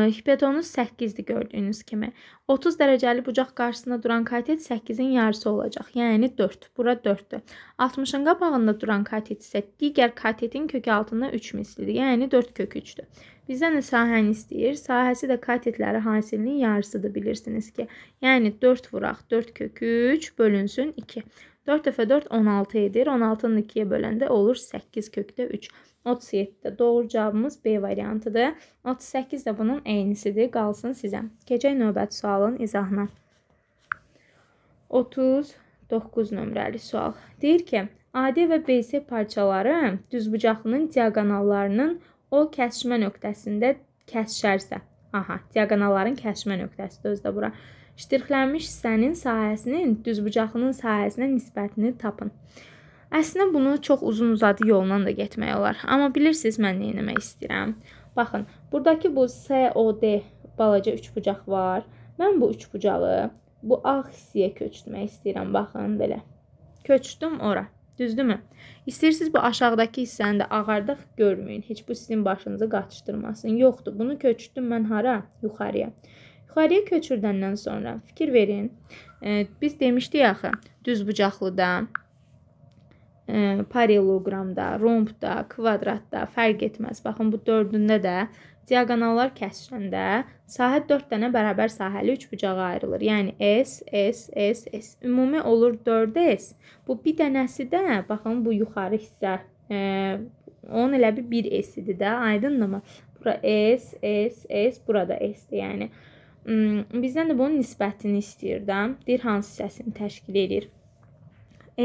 Hipetonu 8-dir gördüyünüz kimi. 30 dərəcəli bucaq qarşısında duran katet 8-in yarısı olacaq. Yəni 4. Bura 4-dür. 60-ın qabağında duran katet isə digər katetin kökü altında 3 mislidir. Yəni 4 kök 3-dür. Bizdən də sahəni istəyir. Sahəsi də katetləri hasilinin yarısıdır bilirsiniz ki. Yəni 4 vuraq 4 kök 3 bölünsün 2. 4 dəfə 4 16 edir. 16-nı 2-yə böləndə olur 8 kökdə 3. 37 də doğru cavabımız B variantıdır. 38 də bunun eynisidir. Qalsın sizə. Keçək növbəti sualın izahına. 39 nömrəli sual. Deyir ki, AD və BC parçaları düzbucaqlının diaqonallarının o kəsişmə nöqtəsində kəsişərsə. Aha, diaqonalların kəsişmə nöqtəsidir özdə bura. Ştirxlənmiş hissənin sahəsinin düzbucaqlının sahəsinə nisbətini tapın. Əslində bunu çox uzun-uzadı yolla da getmək olar. Amma bilirsiniz mən nə etmək istəyirəm? Baxın, burdakı bu COD balaca üçbucaq var. Mən bu üçbucağı bu ağ hissəyə köçürmək istəyirəm. Baxın belə. Köçdüm ora. Düzdürmü? İstəyirsiniz bu aşağıdakı hissəni də ağardaq görməyin. Heç bu sizin başınızı qaçışdırmasın. Yoxdur. Bunu köçürdüm mən hara? Yuxarıya. Yuxarıya köçürdəndən sonra fikir verin. E, biz demişdik axı, düzbucaqlıda, e, paralelogramda, rombda, kvadratda fərq etməz. Baxın bu dördündə də diaqonallar kəsişəndə sahə 4 dənə bərabər sahəli 3 bucağa ayrılır. Yəni S, S, S, S. Ümumi olur 4S. Bu bir dənəsi də baxın bu yuxarı hissə e, onun elə bir 1S-idir də, aydındır mı? Bura S, S, S, burada S-dir. Yəni Hmm, bizdən də bunun nisbətini istəyirdim. Deyir hansı hissəsini təşkil edir?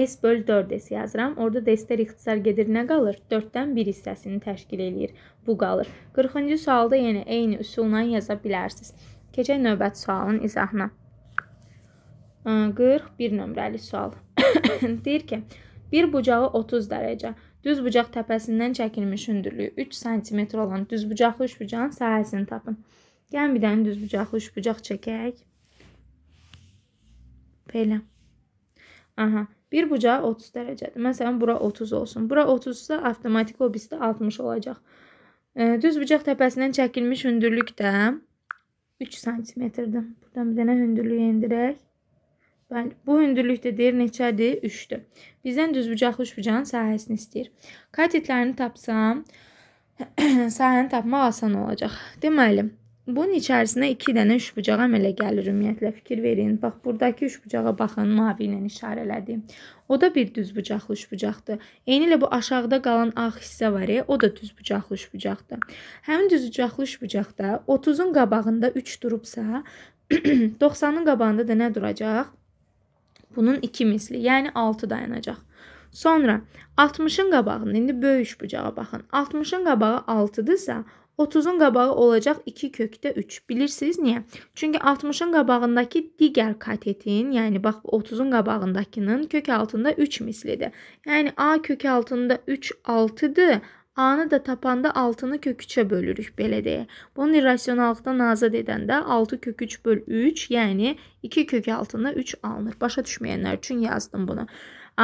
S böl 4S yazıram. Orada da S-lər ixtisar gedir. Nə qalır? 4-dən 1 hissəsini təşkil eləyir. Bu qalır. 40-cı sualda yenə eyni üsulla yaza bilərsiniz. Keçək növbəti sualın izahına. 41 nömrəli sual. Deyir ki, bir bucağı 30 dərəcə, düz bucaq təpəsindən çəkilmiş hündürlüyü 3 sm olan düz bucaqlı üçbucağın sahəsini tapın. Gəlin bir dənə düz bucaqlı üç bucaq çəkək. Belə. Aha. Bir bucağı 30 dərəcədir. Məsələn, bura 30 olsun. Bura 30-sa, avtomatik o bizdə 60 olacaq. Düz bucaq təpəsindən çəkilmiş hündürlük də 3 sm-dir. Buradan bir dənə hündürlüyü endirək. Bəli, bu hündürlük də deyir neçədir? 3-dür. Bizdən düz bucaqlı üç bucağın sahəsini istəyir. Katetlərini tapsam, sahəni tapmaq asan olacaq. Deməli, Bunun içərisinə 2 dənə üçbucağa əmələ gəlir ümumiyyətlə fikir verin. Bax burdakı üçbucağa baxın, mavi ilə işarələdim. O da bir düzbucaqlı üçbucaqdır. Eynilə bu aşağıda qalan ağ hissə var, ya, o da düzbucaqlı üçbucaqdır. Həmin düzbucaqlı üçbucaqda 30-un qabağında 3 durubsa, 90-ın qabağında da nə duracaq? Bunun 2 misli, yəni 6 dayanacaq. Sonra 60-ın qabağında indi böyük bucağa baxın. 60-ın qabağı 6-dırsa, 30-un qabağı olacaq 2 kökdə 3. Bilirsiniz niyə? Çünki 60-ın qabağındakı digər katetin, yəni bax 30-un qabağındakının kök altında 3 mislidir. Yəni A kök altında 3 6-dır. A-nı da tapanda 6-nı kök 3-ə bölürük, belə deyə. Bunu irrasionallıqdan azad edəndə 6 kök 3 böl 3, yəni 2 kök altında 3 alınır. Başa düşməyənlər üçün yazdım bunu.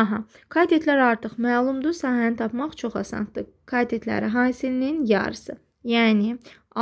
Aha, katetlər artıq məlumdur, sahəni tapmaq çox asandır. Katetləri hasilinin yarısı. Yəni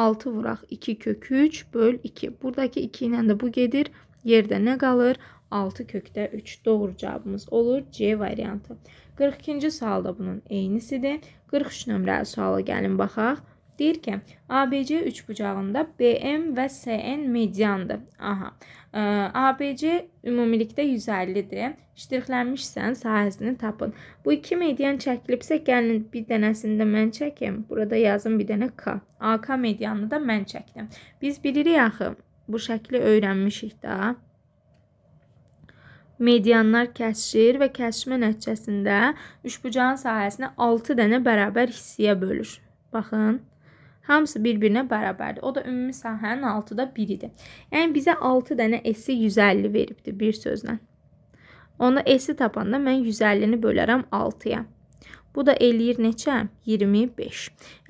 6 vuraq 2 kök 3 böl 2. Buradakı 2 ilə də bu gedir. Yerdə nə qalır? 6 kökdə 3 doğru cavabımız olur C variantı. 42-ci sualda bunun eynisidir. 43 nömrəli suala gəlin baxaq. Deyir ki, ABC üçbucağında BM və SN mediandır. Aha. E, ABC ümumilikdə 150-dir. İştirxlənmişsən, sahəsini tapın. Bu iki median çəkilibsə, gəlin bir dənəsini də mən çəkim. Burada yazın bir dənə K. AK medianını da mən çəkdim. Biz bilirik axı, bu şəkli öyrənmişik da. Medianlar kəsişir və kəsişmə nəticəsində üçbucağın sahəsinə 6 dənə bərabər hissəyə bölür. Baxın. Hamısı bir-birinə bərabərdir. O da ümumi sahənin 6-da 1-idir. Yəni bizə 6 dənə S-i 150 veribdi bir sözlə. Onu S-i tapanda mən 150-ni bölərəm 6-ya. Bu da eləyir neçə? 25.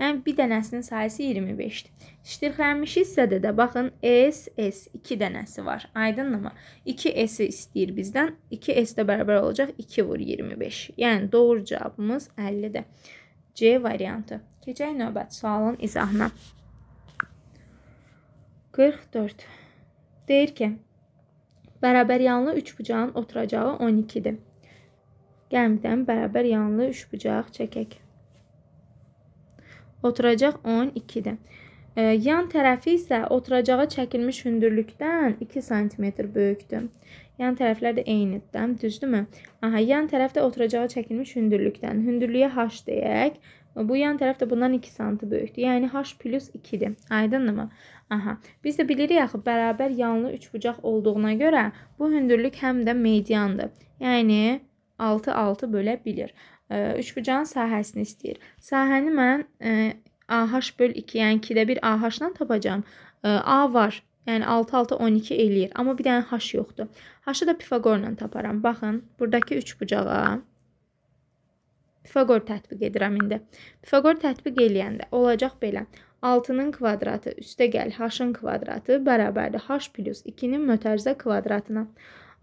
Yəni bir dənəsinin sayısı 25-dir. İştirxlənmiş hissədə də baxın S, S 2 dənəsi var. Aydınmı? 2 S-i istəyir bizdən. 2 S də bərabər olacaq 2 vur 25. Yəni doğru cavabımız 50-dir. C variantı. Keçək növbət sualın izahına. 44. Deyir ki, bərabər yanlı üçbucağın oturacağı 12-dir. Gəlmdən bərabər yanlı üçbucaq çəkək. Oturacaq 12-dir. E, yan tərəfi isə oturacağa çəkilmiş hündürlükdən 2 sm böyükdür. Yan tərəflər də eynidir, düzdürmü? Aha, yan tərəf də oturacağa çəkilmiş hündürlükdən. Hündürlüyə h deyək. Bu yan tərəf də bundan 2 santı böyükdür. Yəni h plus 2-dir. Aydındırmı? Aha. Biz də bilirik axı bərabər yanlı üçbucaq olduğuna görə bu hündürlük həm də mediandır. Yəni 6 6 bölə bilir. Üçbucağın sahəsini istəyir. Sahəni mən AH böl 2, yəni 2-də 1 AH ilə tapacağam. A var. Yəni 6 6 12 eləyir. Amma bir dənə h yoxdur. H-ı da Pifaqorla taparam. Baxın, burdakı üçbucağa Pifaqor tətbiq edirəm indi. Pifaqor tətbiq eləyəndə olacaq belə. 6-nın kvadratı üstəgəl h-ın kvadratı bərabərdir h + 2-nin mötərizə kvadratına.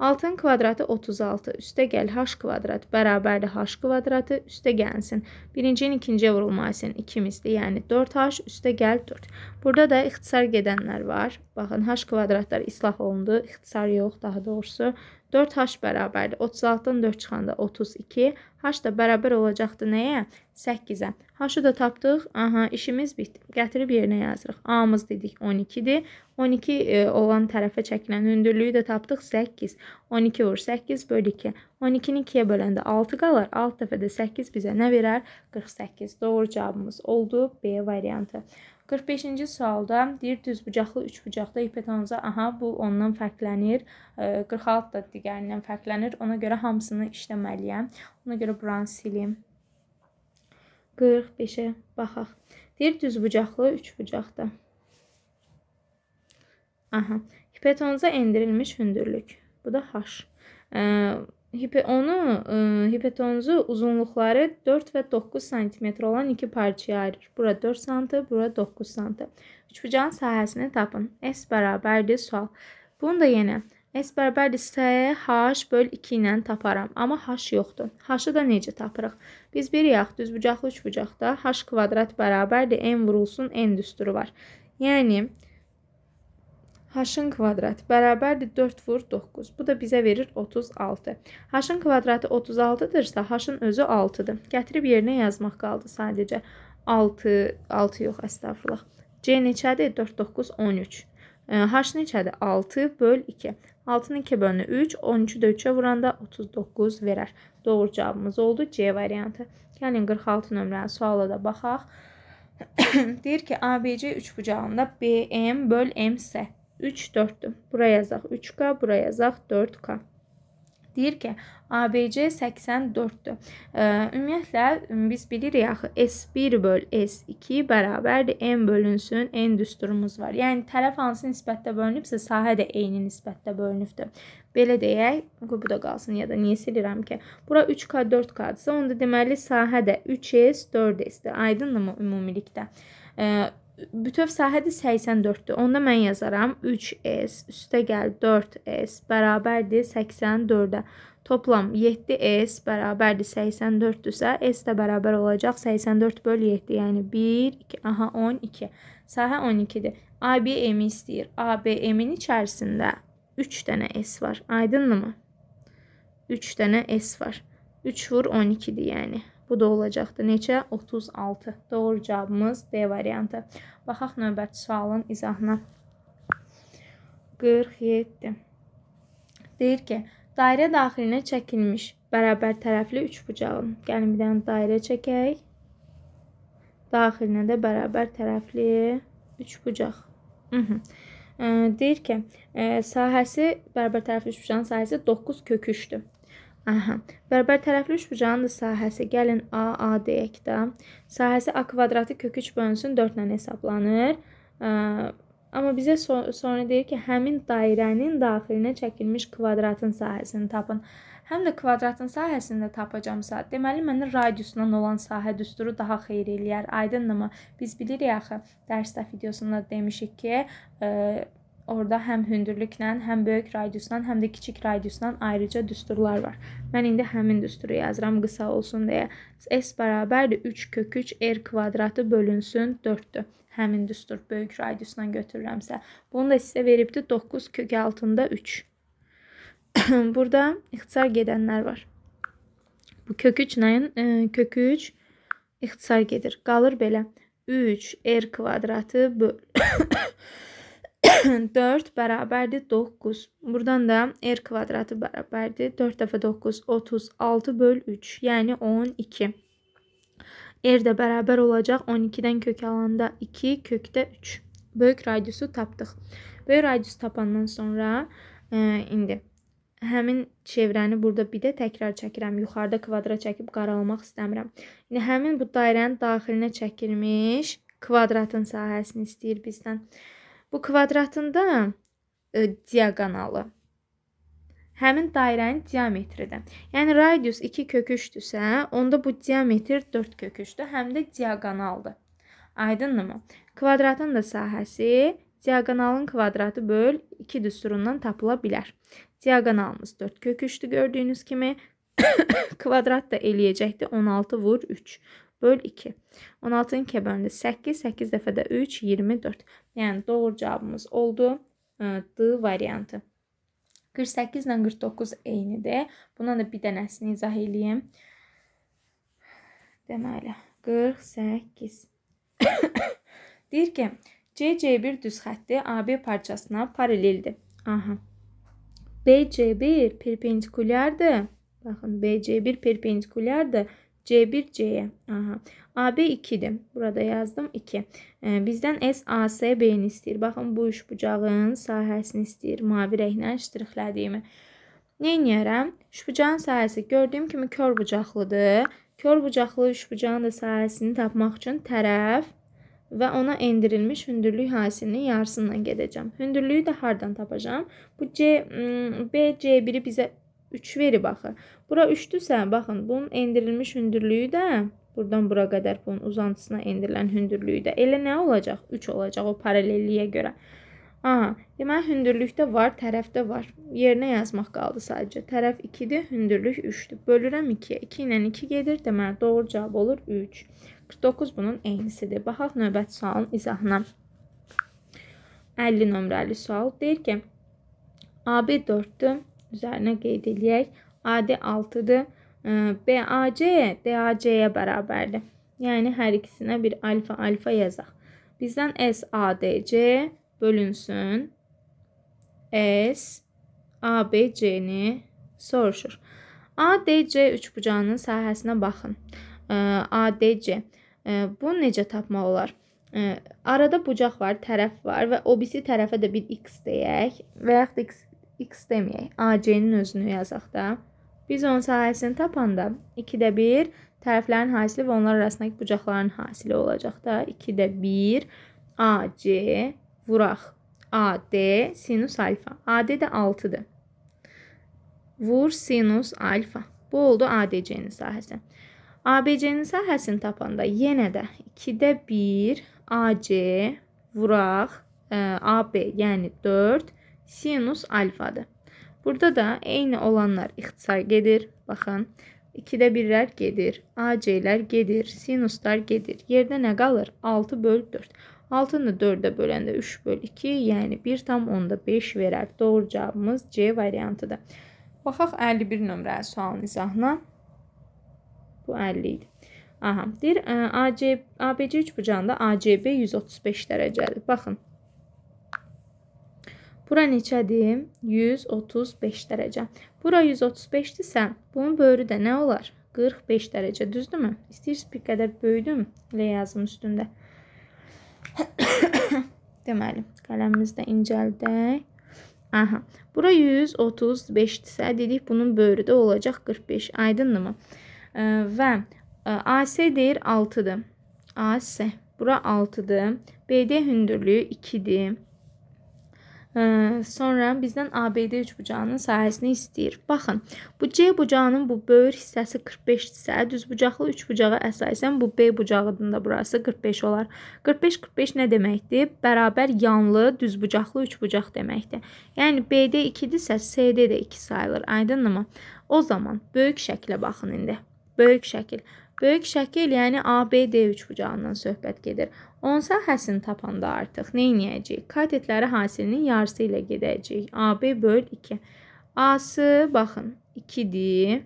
6-nın kvadratı 36 üstəgəl h kvadrat bərabərdir h kvadratı üstəgəlsin. Birincinin ikinciyə vurulmasının 2 misli, yəni 4h üstəgəl 4. Burada da ixtisar gedənlər var. Baxın h kvadratlar islah olundu, ixtisar yox, daha doğrusu 4h bərabərdir. 36-dan 4 çıxanda 32. H da bərabər olacaqdı nəyə? 8-ə. H-ı da tapdıq. Aha, işimiz bitdi. Gətirib yerinə yazırıq. A-mız dedik 12-dir. 12 e, olan tərəfə çəkilən hündürlüyü də tapdıq 8. 12 vur 8 böl 2. 12-ni 2-yə böləndə 6 qalar. 6 dəfə də 8 bizə nə verər? 48. Doğru cavabımız oldu B variantı. 45-ci sualda deyir düzbucaqlı üçbucaqda hipotenuza aha bu ondan fərqlənir. 46 e, da digərindən fərqlənir. Ona görə hamısını işləməliyəm. Ona görə buranı silim. 45-ə baxaq. Deyir düzbucaqlı üçbucaqda. Aha. Hipotenuza endirilmiş hündürlük. Bu da h. Onu, e, hipotenuzu uzunluqları 4 və 9 sm olan iki parçaya ayırır. Bura 4 sm, bura 9 sm. Üçbucağın sahəsini tapın. S bərabərdir sual. Bunu da yenə S bərabərdirsə h böl 2 ilə taparam. Amma h yoxdur. h-ı da necə tapırıq? Biz bir yax düzbucaqlı üçbucaqda h kvadrat bərabərdir n vurulsun n düsturu var. Yəni H-ın kvadratı bərabərdir 4 vur 9. Bu da bizə verir 36. H-ın kvadratı 36-dırsa, H-ın özü 6-dır. Gətirib yerinə yazmaq qaldı sadəcə. 6, 6 yox, əstəğfurullah. C neçədir? 4, 9, 13. H neçədir? 6 böl 2. 6-nın 2 bölünü 3, 13-ü də 3-ə vuranda 39 verər. Doğru cavabımız oldu C variantı. Gəlin 46 nömrəli suala da baxaq. Deyir ki, ABC üçbucağında BM böl MC 3, 4-dür. Bura yazaq 3K, bura yazaq 4K. Deyir ki, ABC 84-dür. Ümumiyyətlə, biz bilirik axı, S1 böl S2 bərabərdir, N bölünsün, N düsturumuz var. Yəni, tərəf hansı nisbətdə bölünübsə, sahə də eyni nisbətdə bölünübdür. Belə deyək, bu da qalsın ya da niyə silirəm ki? Bura 3K, 4K-dırsa, onda deməli sahə də 3S, 4S-dir. Aydındırmı ümumilikdə? bütöv sahədir 84-dür. Onda mən yazaram 3s üstəgəl 4s bərabərdir 84-ə. Toplam 7s bərabərdir 84-dürsə, s də bərabər olacaq 84 böl 7, yəni 1, 2, aha 12. Sahə 12-dir. ABM istəyir. ABM-in içərisində 3 dənə s var. Aydındırmı? 3 dənə s var. 3 vur 12-dir yəni. Bu da olacaqdır. Neçə? 36. Doğru cavabımız D variantı. Baxaq növbəti sualın izahına. 47. Deyir ki, dairə daxilinə çəkilmiş bərabər tərəfli üçbucağın. Gəlin bir dənə dairə çəkək. Daxilinə də bərabər tərəfli üçbucaq. Mhm. Deyir ki, sahəsi bərabər tərəfli üçbucağın sahəsi 9 kök 3-dür. Aha. Bərbərtərəfli üçbucağın da sahəsi, gəlin A, A deyək də. Sahəsi A kvadratı kök 3 bölünsün 4 ilə hesablanır. Amma bizə so sonra deyir ki, həmin dairənin daxilinə çəkilmiş kvadratın sahəsini tapın. Həm də kvadratın sahəsini də tapacamsa, deməli mənə radiusundan olan sahə düsturu daha xeyir eləyər. Aydındırmı? Biz bilirik axı, dərsdə videosunda demişik ki, ə, Orada həm hündürlüklə, həm böyük radiusdan, həm də kiçik radiusdan ayrıca düsturlar var. Mən indi həmin düsturu yazıram qısa olsun deyə. S bərabərdir 3 kök 3 r kvadratı bölünsün 4-dür. Həmin düstur böyük radiusdan götürürəmsə. Bunu da sizə veribdi 9 kök altında 3. Burada ixtisar gedənlər var. Bu kök 3 nəyin? E, kök 3 ixtisar gedir. Qalır belə 3 r kvadratı böl 4 bərabərdir 9. Buradan da r kvadratı bərabərdir 4 dəfə 9 36 böl 3, yəni 12. R də bərabər olacaq 12-dən kök alanda 2, kökdə 3. Böyük radiusu tapdıq. Böyük radiusu tapandan sonra ə, e, indi həmin çevrəni burada bir də təkrar çəkirəm. Yuxarıda kvadra çəkib qaralamaq istəmirəm. İndi həmin bu dairənin daxilinə çəkilmiş kvadratın sahəsini istəyir bizdən. Bu kvadratında e, diaqonalı həmin dairənin diametridir. Yəni radius 2 kök 3-dürsə, onda bu diametr 4 kök 3-dür, həm də diaqonaldır. Aydındırmı? Kvadratın da sahəsi diaqonalın kvadratı böl 2 düsturundan tapıla bilər. Diaqonalımız 4 kök 3-dür gördüyünüz kimi. Kvadrat da eləyəcəkdir 16 vur 3 böl 2. 16-nın kəbərində 8, 8 dəfə də 3, 24. Yəni doğru cavabımız oldu e, D variantı. 48 ilə 49 eynidir. Buna da bir dənəsini izah eləyim. Deməli 48. Deyir ki, CC1 düz xətti AB parçasına paraleldir. Aha. BC1 perpendikulyardır. Baxın, BC1 perpendikulyardır C1 C-yə. Aha. AB 2-dir. Burada yazdım 2. Bizdən SAS B-ni istəyir. Baxın, bu üç bucağın sahəsini istəyir. Mavi rənglə ştrixlədiyimi. Neynəyərəm? Üçbucağın sahəsi gördüyüm kimi kör bucaqlıdır. Kör bucaqlı üçbucağın da sahəsini tapmaq üçün tərəf və ona endirilmiş hündürlük hasilinin yarısından gedəcəm. Hündürlüyü də hardan tapacağam? Bu C, hmm, B, C1-i bizə 3 verib axı. Bura 3-dürsə, baxın, bunun endirilmiş hündürlüyü də Buradan bura qədər bunun uzantısına endirilən hündürlüyü də elə nə olacaq? 3 olacaq o paralelliyə görə. Aha, deməli hündürlükdə var, tərəfdə var. Yerinə yazmaq qaldı sadəcə. Tərəf 2-dir, hündürlük 3-dür. Bölürəm 2-yə. 2 ilə 2 gedir, deməli doğru cavab olur 3. 49 bunun eynisidir. Baxaq növbəti sualın izahına. 50 nömrəli sual deyir ki, AB 4-dür. Üzərinə qeyd eləyək. AD 6-dır. BAC DAC-yə bərabərdir. Yəni hər ikisinə bir alfa alfa yazaq. Bizdən SADC bölünsün S ABC-ni soruşur. ADC üçbucağının sahəsinə baxın. ADC. Bu necə tapmaq olar? Arada bucaq var, tərəf var və obisi tərəfə də bir x deyək və yaxud x, x deməyək. AC-nin özünü yazaq da. Biz onun sahəsini tapanda 2-də 1 tərəflərin hasili və onlar arasındakı bucaqların hasili olacaq da 2-də 1 AC vuraq AD sinus alfa. AD də 6-dır. Vur sinus alfa. Bu oldu ADC-nin sahəsi. ABC-nin sahəsini tapanda yenə də 2-də 1 AC vuraq ə, e, AB, yəni 4 sinus alfadır. Burada da eyni olanlar ixtisar gedir. Baxın, 2-də 1-lər gedir, AC-lər gedir, sinuslar gedir. Yerdə nə qalır? 6 böl 4. 6-nı 4-ə böləndə 3 böl 2, yəni 1 tam onda 5 verər. Doğru cavabımız C variantıdır. Baxaq 51 nömrəli sualın izahına. Bu 50 idi. Aha, deyir e, AC ABC üçbucağında ACB 135 dərəcədir. Baxın, Bura neçədir? 135 dərəcə. Bura 135-dirsə, bunun böyrü də nə olar? 45 dərəcə, düzdürmü? İstəyirsiniz bir qədər böyüdüm elə yazım üstündə. Deməli, qələmimizdə incəldək. Aha. Bura 135-dirsə, dedik bunun böyrü də olacaq 45. Aydındırmı? Və AC deyir 6-dır. AC. Bura 6-dır. BD hündürlüyü 2-dir. Sonra bizdən ABD üçbucağının sahəsini istəyir. Baxın, bu C bucağının bu böyük hissəsi 45-dirsə, düzbucaqlı üçbucağa əsasən bu B bucağıdır da burası 45 olar. 45-45 nə deməkdir? Bərabər yanlı düzbucaqlı üçbucaq deməkdir. Yəni BD 2-dirsə, CD də 2 sayılır. Aydınmı? O zaman böyük şəklə baxın indi. Böyük şəkil. Böyük şəkil, yəni ABD üçbucağından söhbət gedir. 10 sahəsini tapanda artıq neyniyəcəyik? Katetləri hasilinin yarısı ilə gedəcəyik. AB böl 2. A-sı, baxın, 2-dir.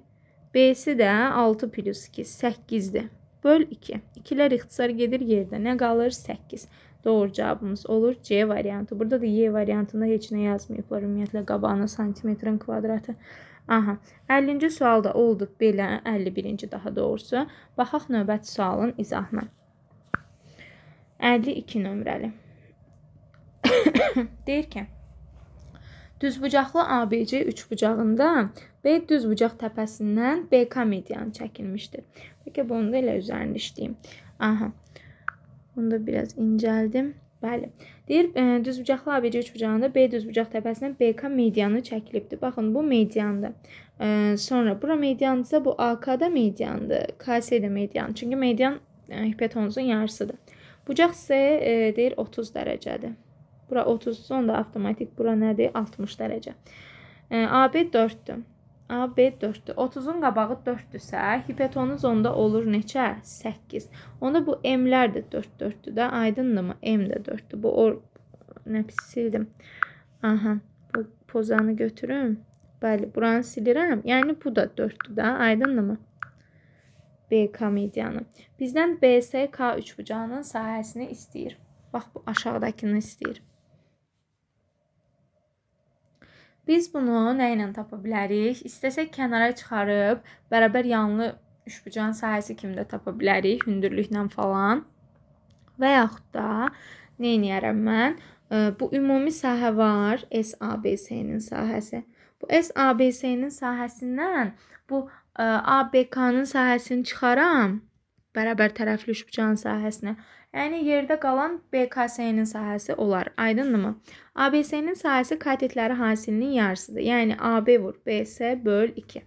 B-si də 6 plus 2, 8-dir. Böl 2. 2-lər ixtisar gedir yerdə. Nə qalır? 8. Doğru cavabımız olur C variantı. Burada da Y variantında heç nə yazmayıblar. Ümumiyyətlə, qabağına santimetrin kvadratı. Aha, 50-ci sualda olduq belə, 51-ci daha doğrusu. Baxaq növbəti sualın izahına. 52 nömrəli. Deyir ki, düzbucaqlı ABC üçbucağında B düzbucaq təpəsindən BK medianı çəkilmişdir. Bəlkə bunu da elə üzərində işləyim. Aha. Bunu da biraz incəldim. Bəli. Deyir, e, düzbucaqlı ABC üçbucağında B düzbucaq təpəsindən BK medianı çəkilibdir. Baxın, bu mediandır. E, sonra bura mediandırsa, bu AK-da mediandır. KS də median. Çünki median e, hipotenuzun yarısıdır. Bucaq isə e, deyir 30 dərəcədir. Bura 30, onda avtomatik bura nədir? 60 dərəcə. E, AB 4-dür. AB 4-dür. 30-un qabağı 4-dürsə, hipotenuz onda olur neçə? 8. Onda bu M-lər də 4-4-dür də, aydındırmı? M də 4-dür. Bu or nə pis sildim. Aha, bu pozanı götürüm. Bəli, buranı silirəm. Yəni bu da 4-dür də, aydındırmı? BK medianı. Bizdən BSK üçbucağının sahəsini istəyir. Bax bu aşağıdakını istəyir. Biz bunu nə ilə tapa bilərik? İstəsək kənara çıxarıb bərabər yanlı üçbucağın sahəsi kimi də tapa bilərik, hündürlüklə falan. Və yaxud da nə edərəm mən? Bu ümumi sahə var, SABC-nin sahəsi. Bu SABC-nin sahəsindən bu ABK-nın sahəsini çıxaram bərabər tərəfli üçbucağın sahəsinə. Yəni yerdə qalan BKS-nin sahəsi olar. Aydındırmı? ABC-nin sahəsi katetləri hansının yarısıdır? Yəni AB vur BS böl 2.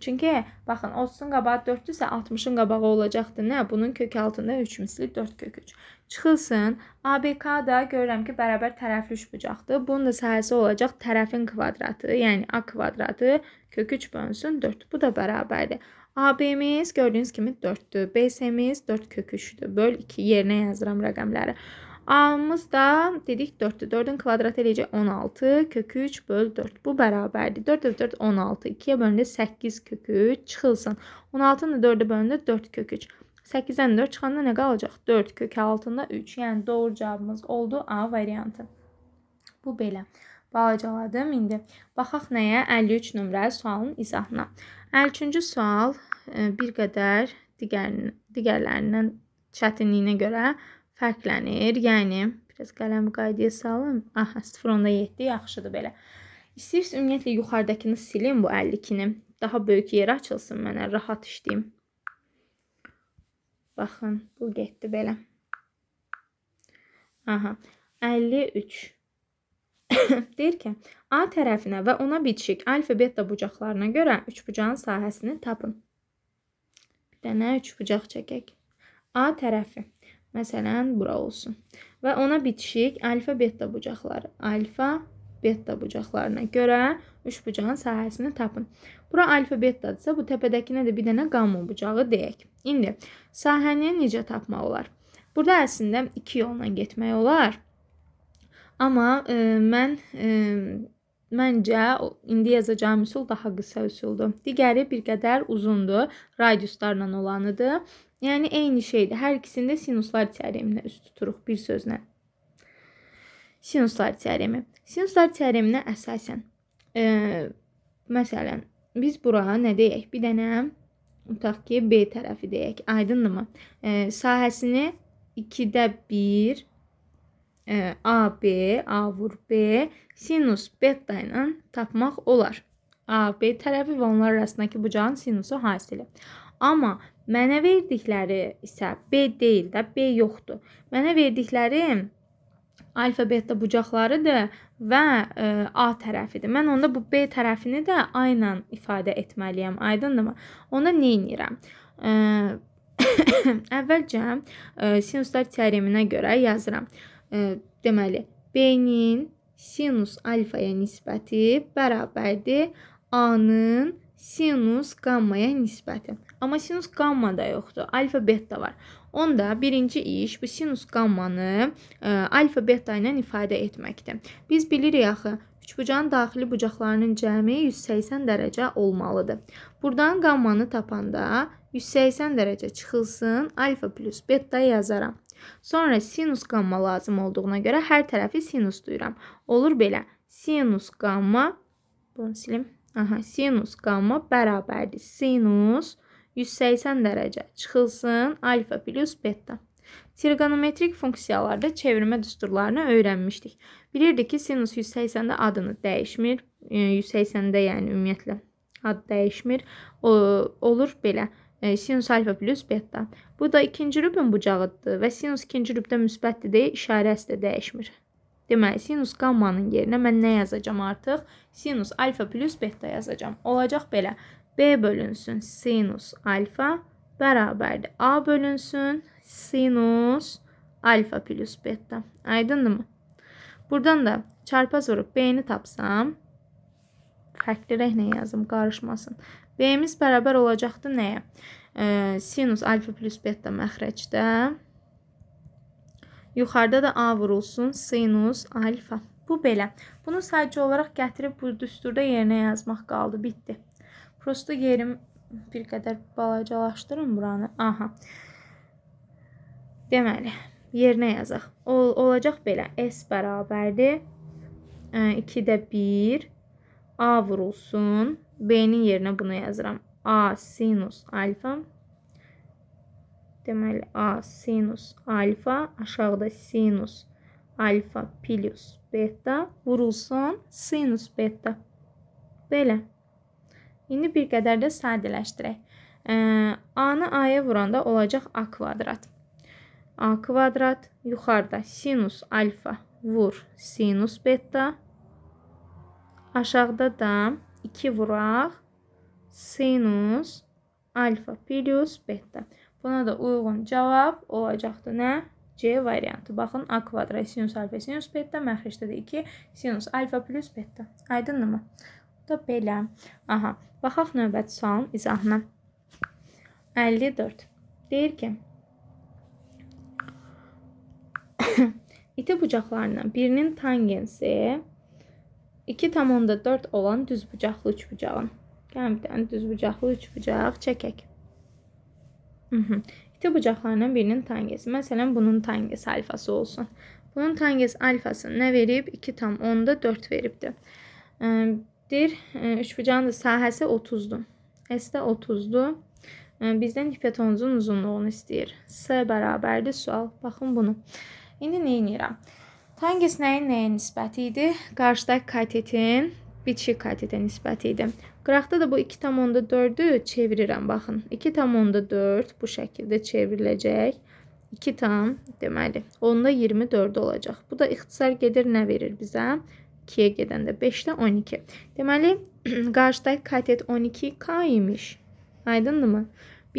Çünki baxın 30-un qabağı 4-dürsə 60-ın qabağı olacaqdı. Nə? Bunun kök altında 3 misli 4 kök 3. Çıxılsın. ABK-da görürəm ki, bərabər tərəfli üçbucaqdır. Bunun da sahəsi olacaq tərəfin kvadratı, yəni A kvadratı kök 3 bölünsün 4. Bu da bərabərdir. AB-miz gördüyünüz kimi 4-dür. BC-miz 4 kök 3-dür. Böl 2 yerinə yazıram rəqəmləri. A-mız da dedik 4-dür. 4-ün kvadratı eləcə 16 kök 3 böl 4. Bu bərabərdir. 4 dövr 4 16. 2-yə bölündə 8 kök 3 çıxılsın. 16-nı 4-ə bölündə 4 kök 3. 8-dən 4 çıxanda nə qalacaq? 4 kök altında 3. Yəni doğru cavabımız oldu A variantı. Bu belə. Balacaladım indi. Baxaq nəyə? 53 nömrəli sualın izahına. 53-cü sual e, bir qədər digər, digərlərindən çətinliyinə görə fərqlənir. Er, yəni biraz qələmi qaydaya salım. Aha, 0.7 yaxşıdır belə. İstəyirsiniz ümumiyyətlə yuxarıdakını silin bu 52-ni. Daha böyük yer açılsın mənə, rahat işləyim. Baxın, bu getdi belə. Aha, 53. Deyir ki, A tərəfinə və ona bitişik alfabet də bucaqlarına görə üçbucağın sahəsini tapın. Bir dənə üçbucaq çəkək. A tərəfi Məsələn, bura olsun. Və ona bitişik alfa beta bucaqları, alfa beta bucaqlarına görə üçbucağın sahəsini tapın. Bura alfa betadırsa, bu təpədəkinə də bir dənə qamma bucağı deyək. İndi sahəni necə tapmaq olar? Burada əslində 2 yolla getmək olar. Amma e, mən e, Məncə indi yazacağım üsul daha qısa üsuldur. Digəri bir qədər uzundur, radiuslarla olanıdır. Yəni eyni şeydir. Hər ikisində sinuslar teoreminə üz tuturuq bir sözlə. Sinuslar teoremi. Sinuslar teoreminə əsasən e, məsələn biz bura nə deyək? Bir dənə tutaq ki, B tərəfi deyək. Aydındırmı? E, sahəsini 2-də 1 e, AB A vur B sinus beta ilə tapmaq olar. AB tərəfi və onlar arasındakı bucağın sinusu hasili. Amma Mənə verdikləri isə B deyil də, B yoxdur. Mənə verdiklərim alifabetdə bucaqlarıdır və ə, e, A tərəfidir. Mən onda bu B tərəfini də A ilə ifadə etməliyəm. Aydındırmı? Onda nə edirəm? E, əvvəlcə ə, e, sinuslar teoreminə görə yazıram. Ə, deməli, B-nin sinus alfaya nisbəti bərabərdir A-nın sinus qammaya yəni nisbətən. Amma sinus qamma da yoxdur, alfa beta var. Onda birinci iş bu sinus qammanı e, alfa beta ilə ifadə etməkdir. Biz bilirik axı üçbucağın daxili bucaqlarının cəmi 180 dərəcə olmalıdır. Burdan qammanı tapanda 180 dərəcə çıxılsın, alfa plus beta yazaram. Sonra sinus qamma lazım olduğuna görə hər tərəfi sinus duyuram. Olur belə. Sinus qamma bunu silim. Aha, sinus qamma bərabərdir. Sinus 180 dərəcə çıxılsın alfa plus beta. Trigonometrik funksiyalarda çevirmə düsturlarını öyrənmişdik. Bilirdik ki, sinus 180-də adını dəyişmir. 180-də e, yəni ümumiyyətlə ad dəyişmir. O, olur belə. E, sinus alfa plus beta. Bu da ikinci rübün bucağıdır və sinus ikinci rübdə müsbətdir deyə işarəsi də dəyişmir. Deməli, sinus qammanın yerinə mən nə yazacam artıq? Sinus alfa plus beta yazacam. Olacaq belə. B bölünsün sinus alfa bərabərdir. A bölünsün sinus alfa plus beta. Aydındır mı? Buradan da çarpaz vurub B-ni tapsam, fərqli rəhnə yazım, qarışmasın. B-imiz bərabər olacaqdı nəyə? E, sinus alfa plus beta məxrəcdə. Yuxarıda da A vurulsun. Sinus alfa. Bu belə. Bunu sadəcə olaraq gətirib bu düsturda yerinə yazmaq qaldı. Bitdi. Prosta yerim bir qədər balacalaşdırın buranı. Aha. Deməli, yerinə yazaq. Ol olacaq belə. S bərabərdir. 2-də 1. A vurulsun. B-nin yerinə bunu yazıram. A sinus alfa Deməli A sinus alfa, aşağıda sinus alfa plus beta vurulsun sinus beta. Belə. İndi bir qədər də sadələşdirək. A-nı A-ya vuranda olacaq A kvadrat. A kvadrat yuxarıda sinus alfa vur sinus beta. Aşağıda da 2 vuraq sinus alfa plus beta. Buna da uyğun cavab olacaqdı nə? C variantı. Baxın, A kvadrat sinus alfa sinus beta, məxrəcdə də 2 sinus alfa plus beta. Aydınmı? Bu da belə. Aha, baxaq növbəti sualın izahına. 54. Deyir ki, iti bucaqlarından birinin tangensi 2,4 olan düz bucaqlı üçbucağın. Gəlin bir dənə düz bucaqlı üçbucaq çəkək. İti bucaqlarından birinin tangesi. Məsələn, bunun tangesi alfası olsun. Bunun tangesi alfası nə verib? 2,4 veribdir. Dir, üçbucağın da sahəsi 30-dur. S də 30-dur. Bizdən hipotenuzun uzunluğunu istəyir. S bərabərdir sual. Baxın bunu. İndi nə edirəm? Tangis nəyin nəyə nisbəti idi? Qarşıdakı katetin bitişik katetə nisbəti idi. Qıraqda da bu 2,4-ü çevirirəm, baxın. 2,4 bu şəkildə çevriləcək. 2 tam, deməli, onda 24 olacaq. Bu da ixtisar gedir, nə verir bizə? 2-yə gedəndə 5-də 12. Deməli, qarşıdakı katet 12K imiş. Aydındırmı?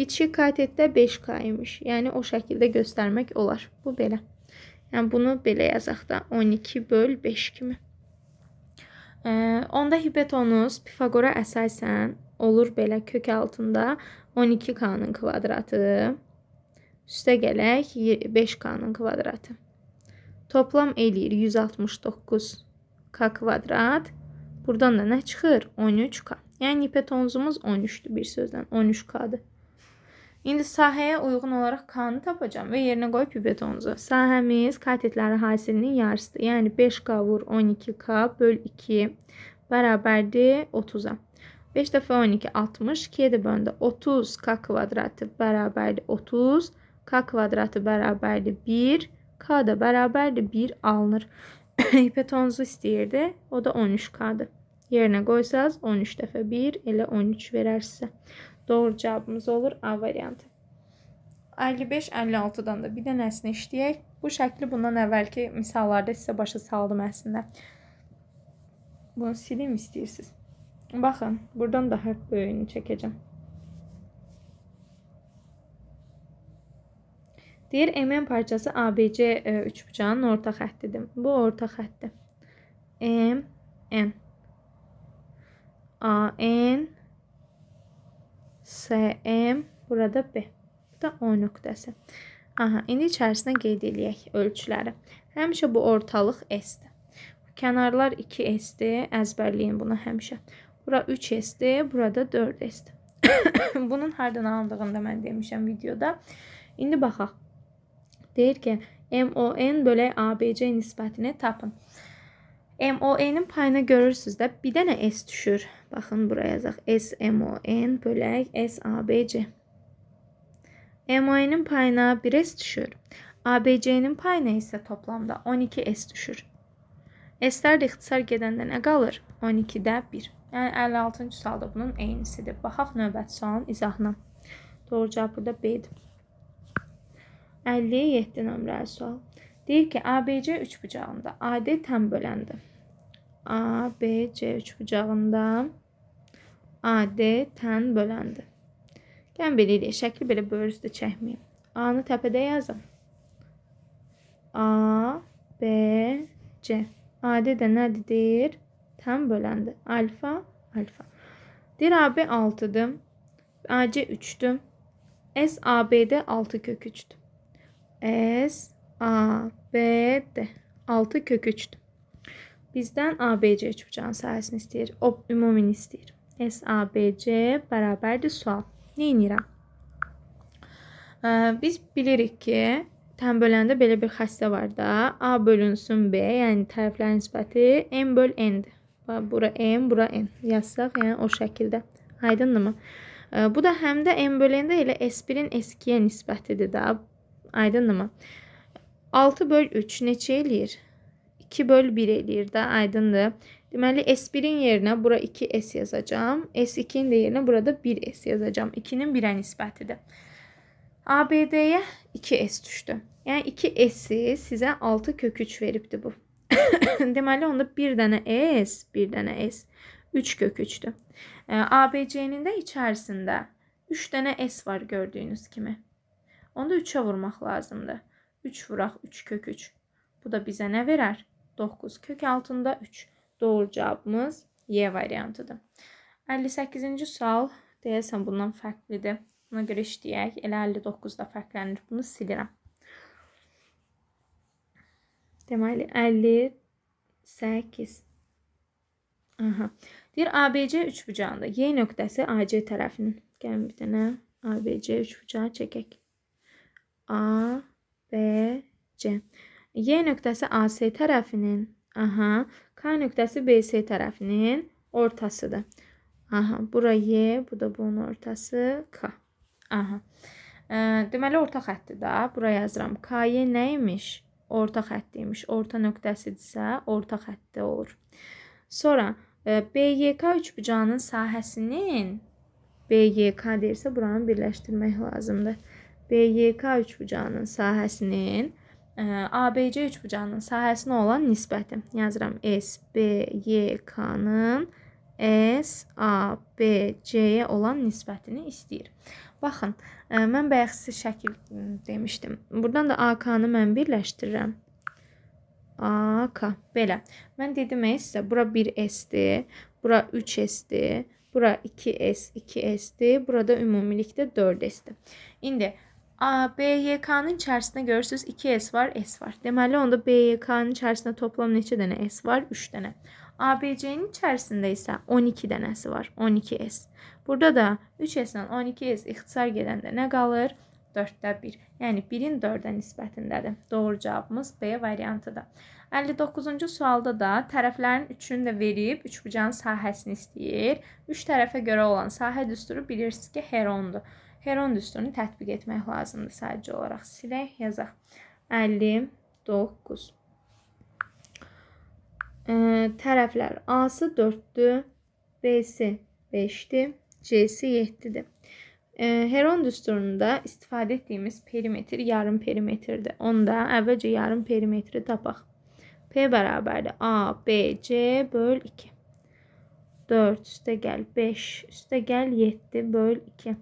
Bitişik katetdə 5K imiş. Yəni, o şəkildə göstərmək olar. Bu belə. Yəni, bunu belə yazaq da 12 böl 5 kimi. Onda hipotenüs Pifaqora əsasən olur belə kök altında 12k-nın kvadratı üstə gələk 5k-nın kvadratı. Toplam eləyir 169k kvadrat. Buradan da nə çıxır? 13k. Yəni hipotenüzümüz 13-dür bir sözlə. 13k-dır. İndi sahəyə uyğun olaraq K-nı tapacam və yerinə qoyub pipetoncu. Sahəmiz katetləri hasilinin yarısıdır. Yəni 5K vur 12K böl 2 bərabərdir 30-a. 5 dəfə 12 60, 2 də böndə 30K kvadratı bərabərdir 30, K kvadratı bərabərdir 1, K da bərabərdir 1 alınır. Hipotenuzu istəyirdi, o da 13K-dır. Yerinə qoysaz 13 dəfə 1 elə 13 verər sizə. Doğru cavabımız olur A variantı. 55-56-dan da bir dənəsini işləyək. Bu şəkli bundan əvvəlki misallarda sizə başa saldım əslində. Bunu silim istəyirsiniz. Baxın, buradan daha böyüyünü çəkəcəm. Deyir, MN parçası ABC e, üçbucağının orta xəttidir. Bu orta xəttdir. M, N. A, N, SM burada B. Bu da O nöqtəsi. Aha, indi içərisinə qeyd eləyək ölçüləri. Həmişə bu ortalıq S-dir. Kənarlar 2S-dir. Əzbərləyin bunu həmişə. Bura 3S-dir, burada 4S-dir. Bunun hardan alındığını da mən demişəm videoda. İndi baxaq. Deyir ki, MON bölək ABC nisbətini tapın. MON-in payını görürsüz də bir dənə S düşür. Baxın, bura yazaq. SMON bölək SABC. MON-in payına 1S düşür. ABC-nin payına isə toplamda 12S düşür. S-lər də ixtisar gedəndə nə qalır? 12-də 1. Yəni 56-cı sualda bunun eynisidir. Baxaq növbəti sualın izahına. Doğru cavab burada B-dir. 57 nömrəli sual. Deyir ki, ABC üç bucağında AD tən böləndir. A, B, C üçbucağında AD tən böləndi. Gəlin belə eləyək. Şəkli belə bölürüz də çəkməyim. Anı nı təpədə yazın. A, B, C. AD də nədir? Tən böləndi. Alfa, alfa. Dir A, B dır AC 3-dür. S, AB'də 6 kök 3 S, A, B, D. 6 kök 3 bizdən ABC çubucağının sahəsini istəyir. O ümumini istəyir. SABC bərabərdir sual. Neynirəm? Biz bilirik ki, tən böləndə belə bir xəstə var da, A bölünsün B, yəni tərəflərin nisbəti M böl N-dir. Bura M, bura N yazsaq, yəni o şəkildə. Aydındırmı? Bu da həm də M böl N-də elə S1-in S2-yə nisbətidir da. Aydındırmı? 6 böl 3 neçə eləyir? 2 böl 1 eləyir də, aydındır. Deməli, S1-in yerinə bura 2S yazacam. S2-nin də yerinə burada 1S yazacam. 2-nin 1-ə nisbətidir. ABD-yə 2S düşdü. Yəni 2S-i sizə 6 kök 3 veribdi bu. Deməli, onda 1 dənə S, 1 dənə S, 3 kök 3-dür. E, ABC-nin də içərisində 3 dənə S var gördüyünüz kimi. Onda 3-ə vurmaq lazımdır. 3 vuraq 3 kök 3. Bu da bizə nə verər? 9. Kök altında 3. Doğru cavabımız Y variantıdır. 58-ci sual deyəsən bundan fərqlidir. Buna görə işləyək. Elə 59 da fərqlənir. Bunu silirəm. Deməli 58. Aha. Deyir ABC üçbucağında Y nöqtəsi AC tərəfinin. Gəlin bir dənə ABC üçbucağı çəkək. A B C. Y nöqtəsi AC tərəfinin, aha, K nöqtəsi BC tərəfinin ortasıdır. Aha, bura Y, bu da bunun ortası K. Aha. E, deməli orta xəttdir da. Bura yazıram. KY nə imiş? Orta xətt imiş. Orta nöqtəsidirsə, orta xəttdə olur. Sonra e, BYK üçbucağının sahəsinin BYK deyirsə, buranı birləşdirmək lazımdır. BYK üçbucağının sahəsinin ABC üçbucağının sahəsinə olan nisbəti. Yazıram SBYK-nın SABC-yə olan nisbətini istəyir. Baxın, e, mən bayaq sizə şəkil demişdim. Burdan da AK-nı mən birləşdirirəm. AK belə. Mən dedim sizə, bura 1S-dir, bura 3S-dir, bura 2S, 2S-dir, burada ümumilikdə 4S-dir. İndi BYK-nın içərisində görürsüz 2S var, S var. Deməli, onda BYK-nın içərisində toplam neçə dənə S var? 3 dənə. ABC-nin içərisində isə 12 dənəsi var, 12S. Burada da 3S-dən 12S ixtisar gedəndə nə qalır? 4-də 1. Yəni 1-in 4-ə nisbətindədir. Doğru cavabımız B variantıdır. 59-cu sualda da tərəflərin üçünü də verib üçbucağın sahəsini istəyir. Üç tərəfə görə olan sahə düsturu bilirsiniz ki, herondur. Heron düsturunu tətbiq etmək lazımdır sadəcə olaraq. Silək, yazaq. 59. E, tərəflər A-sı 4-dür, B-si 5-dir, C-si 7-dir. E, Heron düsturunda istifadə etdiyimiz perimetr yarım perimetrdir. Onda əvvəlcə yarım perimetri tapaq. P bərabərdir A, B, C böl 2. 4 üstə gəl 5 üstə gəl 7 böl 2.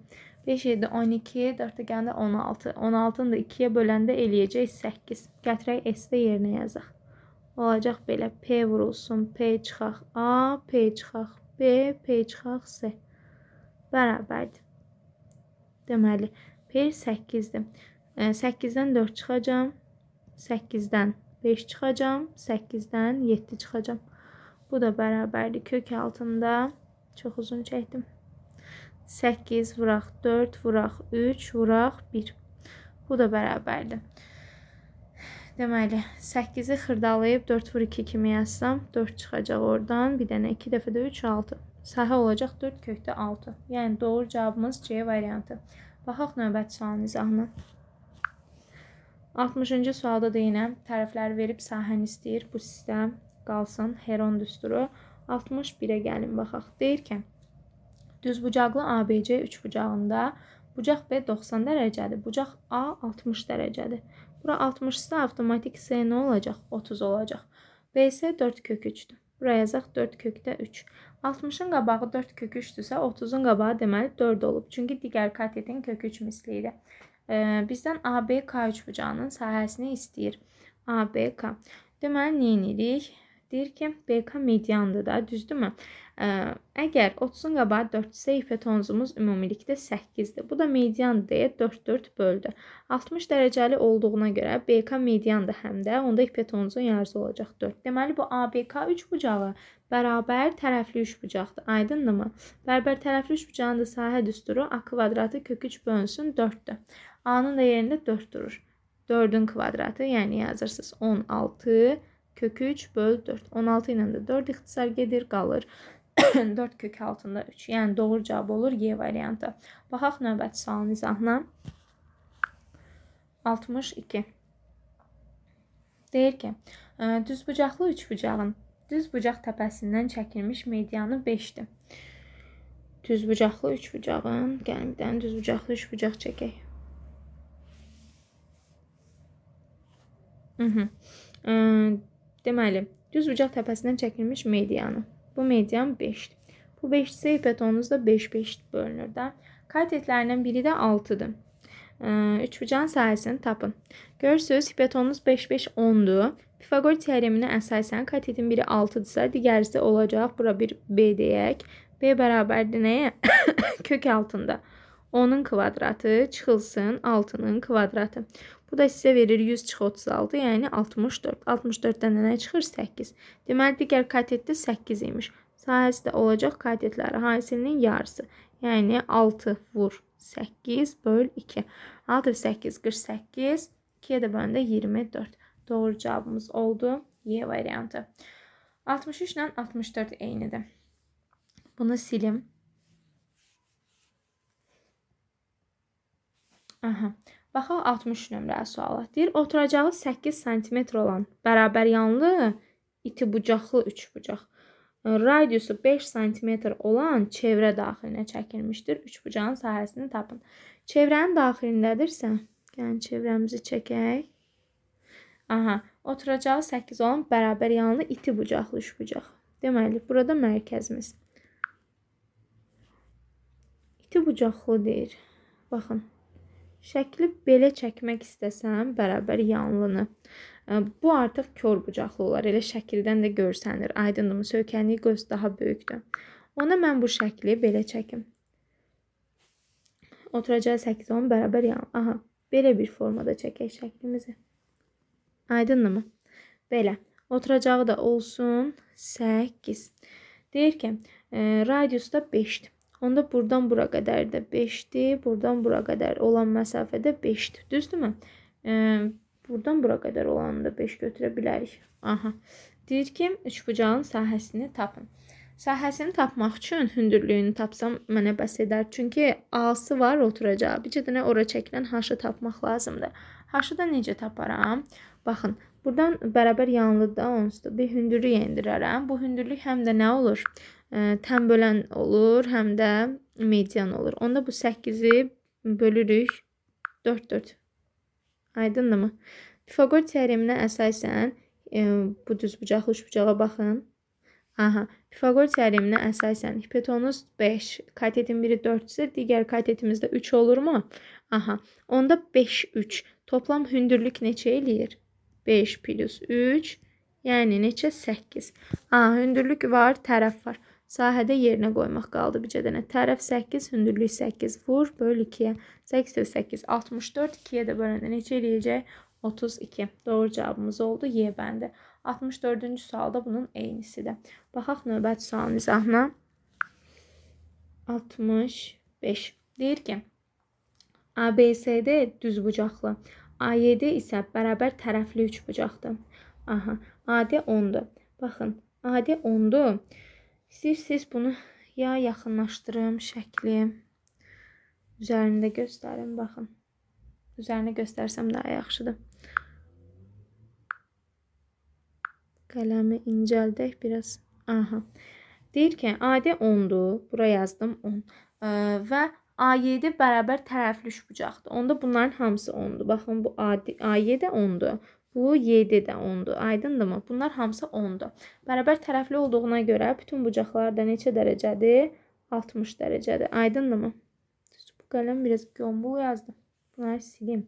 5 7 12, 4 gəldə 16. 16-nı da 2-yə böləndə eləyəcək 8. Gətirək S-də yerinə yazaq. Olacaq belə P vurulsun, P çıxaq A, P çıxaq B, P çıxaq S. Bərabərdir. Deməli, P 8-dir. 8-dən e, 4 çıxacam, 8-dən 5 çıxacam, 8-dən 7 çıxacam. Bu da bərabərdir. Kök altında çox uzun çəkdim. 8 vuraq 4 vuraq 3 vuraq 1. Bu da bərabərdir. Deməli, 8-i xırdalayıb 4 vur 2 kimi yazsam, 4 çıxacaq oradan. Bir dənə 2 dəfə də 3, 6. Sahə olacaq 4 kökdə 6. Yəni, doğru cavabımız C variantı. Baxaq növbət sualın izahına. 60-cı sualda da yenə tərəfləri verib sahəni istəyir. Bu sistem qalsın. Heron düsturu. 61-ə gəlin baxaq. Deyir ki, Düzbucaqlı ABC üçbucağında bucaq B 90 dərəcədir, bucaq A 60 dərəcədir. Bura 60-sa avtomatik S nə olacaq? 30 olacaq. BS 4 kök 3-dür. Bura yazaq 4 kökdə 3. 60-ın qabağı 4 kök 3-dürsə, 30-un qabağı deməli 4 olub. Çünki digər katetin kök 3 misliyidir. E, bizdən AB K üçbucağının sahəsini istəyir. AB K. Deməli nə edirik? Deyir ki, BK mediandır da, düzdürmü? Əgər 30-un qabağı 4-sə hipotenuzumuz ümumilikdə 8-dir. Bu da mediandır deyə 4-4 böldü. 60 dərəcəli olduğuna görə BK mediandır həm də, onda hipotenuzun yarısı olacaq 4. Deməli bu ABK 3 bucağı bərabər tərəfli 3 bucaqdır. Aydındırmı? Bərabər tərəfli 3 bucağın da sahə düsturu A kvadratı kök 3 bölünsün 4-dür. A-nın da yerində 4 durur. 4-ün kvadratı, yəni yazırsınız 16 kök 3 böl 4. 16 ilə də 4 ixtisar gedir, qalır. 4 kök altında 3. Yəni doğru cavab olur Y variantı. Baxaq növbəti sualın izahına. 62. Deyir ki, e, düzbucaqlı üçbucağın düzbucaq təpəsindən çəkilmiş medianı 5-dir. Düzbucaqlı üçbucağın, gəlin bir dənə düzbucaqlı üçbucaq çəkək. Hı -hı. E, deməli, düzbucaq təpəsindən çəkilmiş medianı 5 Bu median 5-dir. Bu 5 isə ipetonunuz da 5-5 bölünür də. Katetlərinin biri də 6-dır. Üçbucan sayəsini tapın. Görürsüz, hipotenuz 5-5-10-dur. Pifagor teoreminə əsasən katetin biri 6-dırsa, digəri isə olacaq. Bura bir B deyək. B bərabərdir nəyə? Kök altında. 10-un kvadratı çıxılsın 6-nın kvadratı. Bu da sizə verir 100 çıx 36, yəni 64. 64-dən nə çıxır? 8. Deməli, digər katetdə 8 imiş. Sahəsi də olacaq katetləri hansının yarısı. Yəni 6 vur 8 böl 2. 6 və 8 48, 2-yə də böləndə 24. Doğru cavabımız oldu Y variantı. 63 ilə 64 eynidir. Bunu silim. Aha. Baxaq 60 nömrəli suala. Deyir, oturacağı 8 sm olan bərabəryanlı iti bucaqlı üçbucaq. E, radiusu 5 sm olan çevrə daxilinə çəkilmişdir. Üçbucağın sahəsini tapın. Çevrənin daxilindədirsə, gəlin çevrəmizi çəkək. Aha, oturacağı 8 olan bərabəryanlı iti bucaqlı üçbucaq. Deməli, burada mərkəzimiz. İti bucaqlı deyir. Baxın, Şəkli belə çəkmək istəsəm bərabər yanlını. Bu artıq kör bucaqlı olar. Elə şəkildən də görsənir. Aydındırmı? Söykənlik göz daha böyükdür. Ona mən bu şəkli belə çəkim. Oturacağı 8-10 bərabər yan. Aha, belə bir formada çəkək şəklimizi. Aydındırmı? Belə. Oturacağı da olsun 8. Deyir ki, e, radius da 5-dir. Onda burdan bura qədər də 5-dir, burdan bura qədər olan məsafədə 5-dir, düzdürmü? E, burdan bura qədər olanı da 5 götürə bilərik. Aha. Deyir ki, üçbucağın sahəsini tapın. Sahəsini tapmaq üçün hündürlüyünü tapsam mənə bəs edər. Çünki A-sı var, oturacağı. Bir dənə ora çəkilən haşı tapmaq lazımdır. Haşı da necə taparam? Baxın, Buradan bərabər yanlıqda onsuz bir hündürlük endirərəm. Bu hündürlük həm də nə olur? Ə, tənbölən olur, həm də median olur. Onda bu 8-i bölürük 4-4. Aydındırmı? Pifaqor teoreminə əsasən e, bu düzbucaqlı üçbucağa baxın. Aha, Pifaqor teoreminə əsasən hipotenüs 5, katetin biri 4 isə digər katetimizdə 3 olurmu? Aha, onda 5 3 toplam hündürlük neçə eləyir? 5 plus 3, yəni neçə? 8. A, hündürlük var, tərəf var. Sahədə yerinə qoymaq qaldı bircə dənə. Tərəf 8, hündürlük 8. Vur, böl 2-yə. 8 də 8, 64. 2-yə də böləndə neçə eləyəcək? 32. Doğru cavabımız oldu Y bəndi. 64-cü sualda bunun eynisidir. Baxaq növbəti sualın izahına. 65. Deyir ki, ABCD düzbucaqlı A7 isə bərabər tərəfli üçbucaqdır. Aha, AD 10-dur. Baxın, AD 10-dur. İstəyirsiniz bunu ya yaxınlaşdırım şəkli. Üzərində göstərim, baxın. Üzərinə göstərsəm daha yaxşıdır. Qələmi incəldək biraz. Aha. Deyir ki, adi 10-dur. Bura yazdım 10. Və A7 bərabər tərəfli üçbucaqdır. Onda bunların hamısı 10-dur. Baxın bu A7 10-dur. Bu 7 də 10-dur. Aydındırmı? Bunlar hamısı 10-dur. Bərabər tərəfli olduğuna görə bütün bucaqlar da neçə dərəcədir? 60 dərəcədir. Aydındırmı? Bu qələm biraz gömbul yazdım. Bunları silim.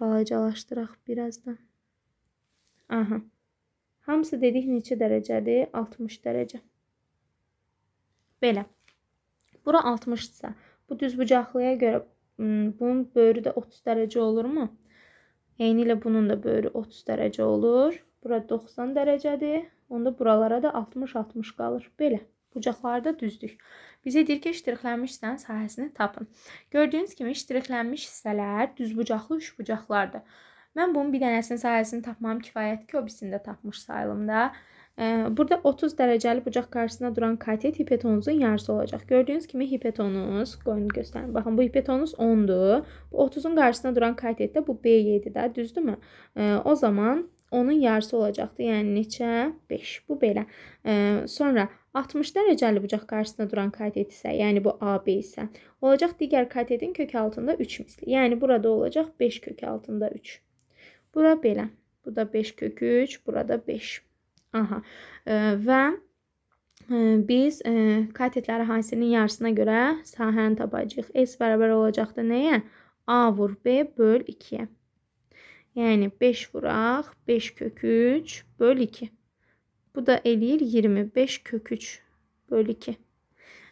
Balacalaşdıraq biraz da. Aha. Hamısı dedik neçə dərəcədir? 60 dərəcə. Belə. Bura 60-dsa, bu düzbucaqlıya görə hmm, bunun böyrü də 30 dərəcə olurmu? Eyni ilə bunun da böyrü 30 dərəcə olur. Bura 90 dərəcədir. Onda buralara da 60-60 qalır. Belə. Bucaqları da düzdük. Bizə deyir ki, iştirixlənmiş hissənin sahəsini tapın. Gördüyünüz kimi iştirixlənmiş hissələr düzbucaqlı üçbucaqlardır. Mən bunun bir dənəsinin sahəsini tapmam kifayət ki, o birisini də tapmış sayılımda. Burada 30 dərəcəli bucaq qarşısında duran katet hipotenuzun yarısı olacaq. Gördüyünüz kimi hipotenuz, qoyun göstərin. Baxın bu hipotenuz 10-dur. Bu 30-un qarşısında duran katetdə bu B7-də, düzdürmü? O zaman onun yarısı olacaqdı. Yəni neçə? 5. Bu belə. Sonra 60 dərəcəli bucaq qarşısında duran katet isə, yəni bu AB isə, olacaq digər katetin kök altında 3 misli. Yəni burada olacaq 5 kök altında 3. Bura belə. Bu da 5 kök 3, burada 5. Aha. Və e, biz e, katetlər hansının yarısına görə sahəni tapacağıq. S bərabər olacaqdı nəyə? A vur B böl 2-yə. Yəni 5 vuraq, 5 kök 3 böl 2. Bu da eləyir 25 kök 3 böl 2.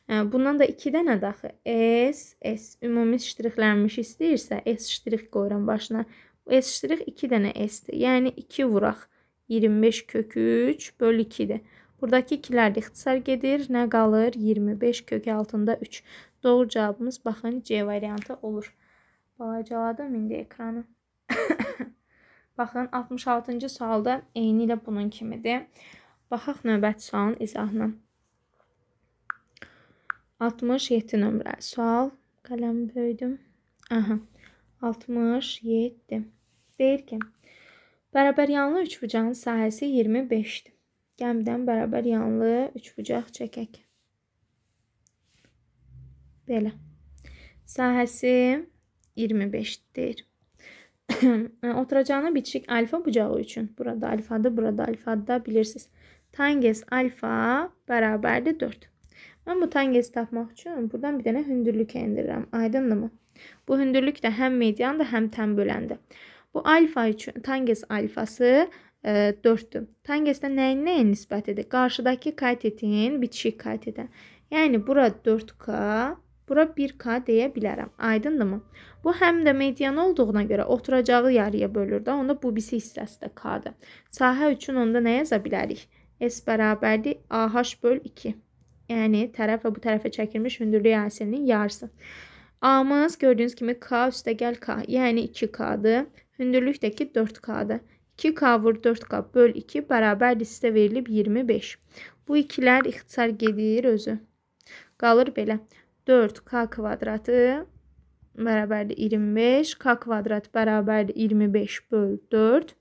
E, bundan da 2 dənə daxı S, S ümumi ştrixlənmiş istəyirsə S ştrix qoyuram başına. S ştrix 2 dənə S-dir. Yəni 2 vuraq. 25 kök 3 bölü 2-dir. Buradakı ikilər də ixtisar gedir. Nə qalır? 25 kök altında 3. Doğru cavabımız baxın C variantı olur. Balacaladım indi ekranı. baxın 66-cı sualda eyni ilə bunun kimidir. Baxaq növbəti sualın izahına. 67 nömrə sual. Qələmi böyüdüm. Aha. 67. Deyir ki, Bərabəryanlı üçbucağın sahəsi 25-dir. Gəmidən bərabəryanlı üçbucaq çəkək. Belə. Sahəsi 25-dir. Oturacağına bitişik alfa bucağı üçün. Burada alfadır, burada alfadır da bilirsiniz. Tanges alfa bərabərdir 4. Mən bu tangesi tapmaq üçün buradan bir dənə hündürlük endirirəm. Aydındır mı? Bu hündürlük də həm mediandır, həm tən böləndir. Bu alfa üçün tangens alfası e, 4-dür. Tangesdə nəyin nəyə nisbətidir? Qarşıdakı katetin bitişik katetə. Yəni bura 4K, bura 1K deyə bilərəm. Aydındırmı? Bu həm də median olduğuna görə oturacağı yarıya bölür də. Onda bu birisi hissəsi də K-dır. Sahə üçün onda nə yaza bilərik? S bərabərdir AH böl 2. Yəni tərəf və bu tərəfə çəkilmiş hündürlük əsrinin yarısı. A-mız gördüyünüz kimi K üstəgəl K, yəni 2K-dır. Hündürlük də ki 4K-dır. 2K vur 4K böl 2 bərabərdir. Sizə verilib 25. Bu ikilər ixtisar gedir özü. Qalır belə. 4K kvadratı bərabərdir 25. K kvadrat bərabərdir 25 böl 4.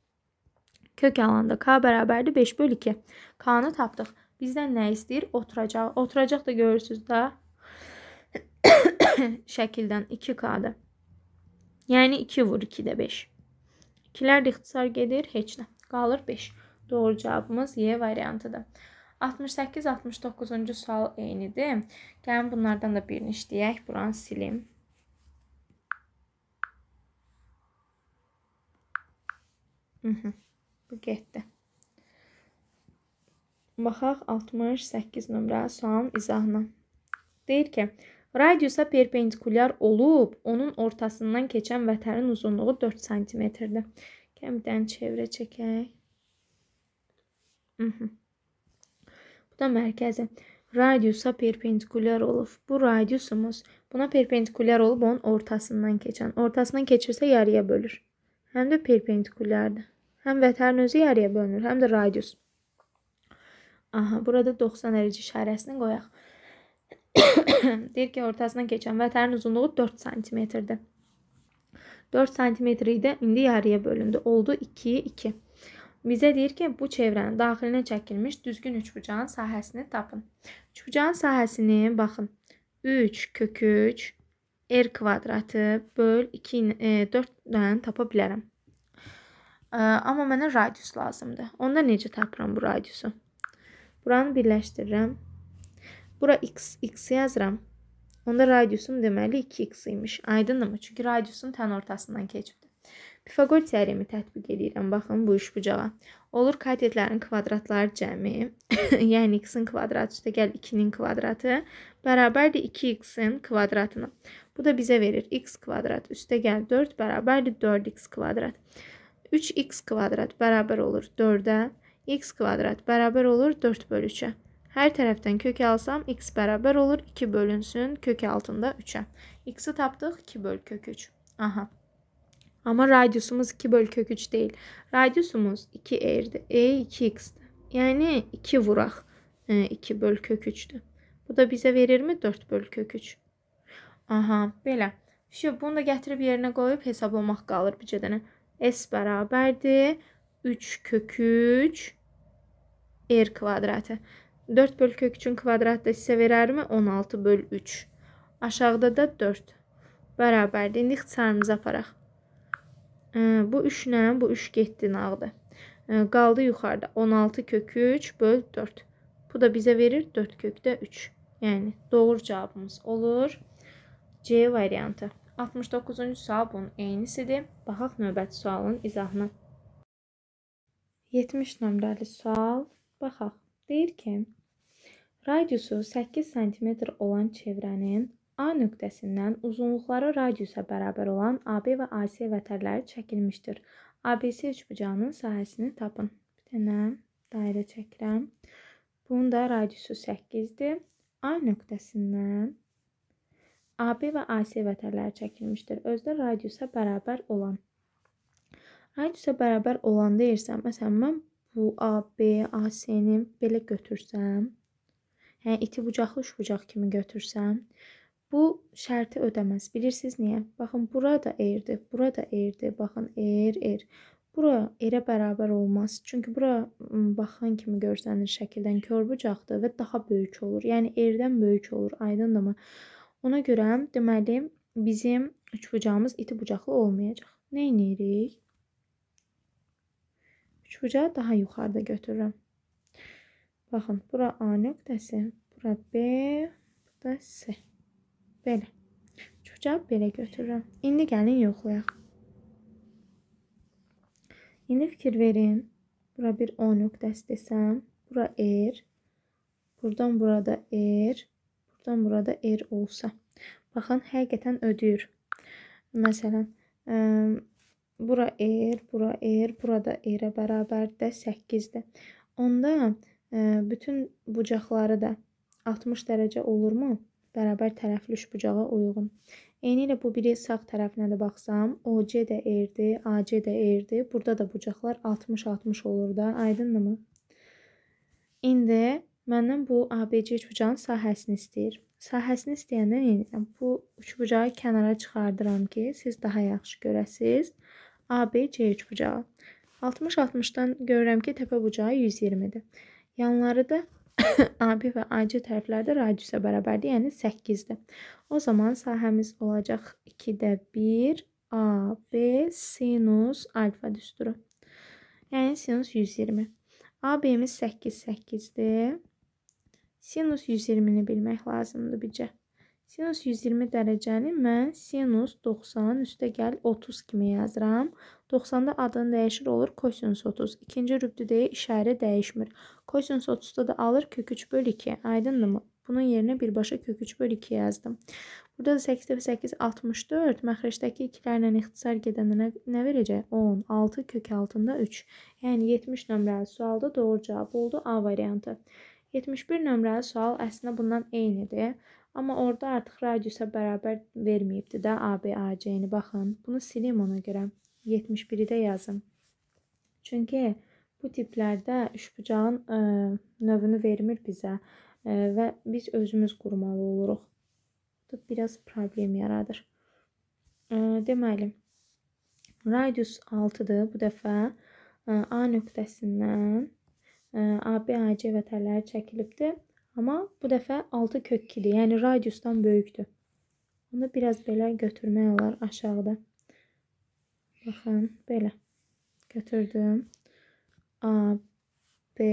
Kök alanda K bərabərdir 5 böl 2. K-nı tapdıq. Bizdən nə istəyir? Oturacaq. Oturacaq da görürsünüz da şəkildən 2K-dır. Yəni 2 vur 2 də 5. 2-lər də ixtisar gedir, heç nə. Qalır 5. Doğru cavabımız Y variantıdır. 68-69-cu sual eynidir. Gəlin bunlardan da birini işləyək. Buranı silim. Hı mhm. -hı. Bu getdi. Baxaq 68 nömrə sualın izahına. Deyir ki, Radiusa perpendikulyar olub, onun ortasından keçən vətərin uzunluğu 4 sm-dir. Gəmidən çevrə çəkək. Mhmm. Bu da mərkəzi. Radiusa perpendikulyar olub. Bu radiusumuz buna perpendikulyar olub onun ortasından keçən. Ortasından keçirsə yarıya bölür. Həm də perpendikulyardır. Həm vətərin özü yarıya bölünür, həm də radius. Aha, burada 90 dərəcə işarəsini qoyaq. Deyir ki, ortasına keçən vətənin uzunluğu 4 sm-dir. 4 sm idi, indi yarıya bölündü. Oldu 2-yə 2. Bizə deyir ki, bu çevrənin daxilinə çəkilmiş düzgün üçbucağın sahəsini tapın. Üçbucağın sahəsini baxın. 3 kök 3 r er kvadratı böl 2 e, 4-dən tapa bilərəm. E, amma mənə radius lazımdır. Onda necə tapıram bu radiusu? Buranı birləşdirirəm. Bura x, x yazıram. Onda radiusum deməli 2x imiş. Aydındırmı? Çünki radiusun tən ortasından keçibdi. Pifaqor teoremi tətbiq edirəm. Baxın bu iş bucağa. Olur katetlərin kvadratları cəmi, yəni x-in kvadratı üstə gəl 2-nin kvadratı bərabərdir 2x-in kvadratına. Bu da bizə verir x kvadrat üstə gəl 4 bərabərdir 4x kvadrat. 3x kvadrat bərabər olur 4-ə, x kvadrat bərabər olur 4 bölü 3-ə. Hər tərəfdən kök alsam x bərabər olur 2 bölünsün kök altında 3-ə. X-i tapdıq 2 böl kök 3. Aha. Amma radiusumuz 2 böl kök 3 deyil. Radiusumuz 2 eğirdi. E 2x'dir. Yəni 2 vuraq. E, 2 böl kök 3-dür. Bu da bizə verirmi? 4 böl kök 3. Aha, belə. Şu, bunu da gətirib yerinə qoyub hesablamaq qalır bir cədənə. S bərabərdir. 3 kök 3 R kvadratı. 4 böl kök üçün kvadratda hissə verərmi? 16 böl 3. Aşağıda da 4. Bərabərdir. İndi ixtisarımızı aparaq. Bu 3 ilə bu 3 getdi nağdı. Qaldı yuxarıda 16 kök 3 böl 4. Bu da bizə verir 4 kökdə 3. Yəni doğru cavabımız olur. C variantı. 69-cu sual bunun eynisidir. Baxaq növbəti sualın izahına. 70 nömrəli sual. Baxaq. Deyir ki, Radiusu 8 sm olan çevrənin A nöqtəsindən uzunluqları radiusa bərabər olan AB və AC vətərləri çəkilmişdir. ABC üçbucağının sahəsini tapın. Bir dənə dairə çəkirəm. Bunun da radiusu 8-dir. A nöqtəsindən AB və AC vətərləri çəkilmişdir. Özdə radiusa bərabər olan. Radiusa bərabər olan deyirsəm, məsələn mən bu AB, AC-ni belə götürsəm, Hə, iti bucaqlı şubucaq kimi götürsəm, bu şərti ödəməz. Bilirsiniz niyə? Baxın, bura da eyirdi, bura da eyirdi. Baxın, eyir, eyir. Bura erə bərabər olmaz. Çünki bura baxan kimi görsənir şəkildən kör bucaqdır və daha böyük olur. Yəni erdən böyük olur, aydındırmı? Ona görə deməli bizim üçbucağımız iti bucaqlı olmayacaq. Nə edirik? Üçbucağı daha yuxarıda götürürəm. Baxın, bura A nöqtəsi, bura B, bu da S. Belə. Çox cavab belə götürürəm. İndi gəlin yoxlayaq. İndi fikir verin. Bura bir O nöqtəsi desəm, bura R, buradan burada R, buradan burada R olsa. Baxın, həqiqətən ödəyir. Məsələn, ə, bura R, bura R, burada R-ə bərabərdir 8-dir. Onda Bütün bucaqları da 60 dərəcə olurmu? Bərabər tərəflüş bucağa uyğun. Eynilə bu biri sağ tərəfinə də baxsam, OC də erdi, AC də erdi. Burada da bucaqlar 60-60 olur da, aydındırmı? İndi məndən bu ABC üçbucağın sahəsini istəyir. Sahəsini istəyəndə nə edirəm? Bu üçbucağı kənara çıxardıram ki, siz daha yaxşı görəsiz. ABC üçbucağı. 60-60-dan görürəm ki, təpə bucağı 120-dir. Yanları da abi və acı tərəflərdə radiusa bərabərdir, yəni 8-dir. O zaman sahəmiz olacaq 2-də 1 AB sinus alfa düsturu. Yəni sinus 120. AB-miz 8 8-dir. Sinus 120-ni bilmək lazımdır bircə. Sinus 120 dərəcəni mən sinus 90 üstə gəl 30 kimi yazıram. 90-da adını dəyişir olur kosinus 30. İkinci rübdüdəyə işarə dəyişmir. Kosinus 30-da da alır kök 3 böl 2. Aydındır mı? Bunun yerinə birbaşa kök 3 böl 2 yazdım. Burada da 8 dəfə 8 64. Məxrəcdəki ikilərlə ixtisar gedəndə nə, nə verəcək? 10. 6 kök altında 3. Yəni 70 nömrəli sualda doğru cavab oldu A variantı. 71 nömrəli sual əslində bundan eynidir. Amma orada artıq radiusa bərabər verməyibdi də ABAC-ni baxın. Bunu silim ona görə. 71-i də yazın. Çünki bu tiplərdə üçbucağın ə, e, növünü vermir bizə ə, e, və biz özümüz qurmalı oluruq. Bu biraz problem yaradır. Ə, e, deməli, radius 6-dır bu dəfə. Ə, A nöqtəsindən ə, AB AC vətərləri çəkilibdir. Amma bu dəfə 6 kök 2-dir. Yəni radiusdan böyükdür. Onu biraz belə götürmək olar aşağıda. Baxın, belə. Götürdüm. A, B.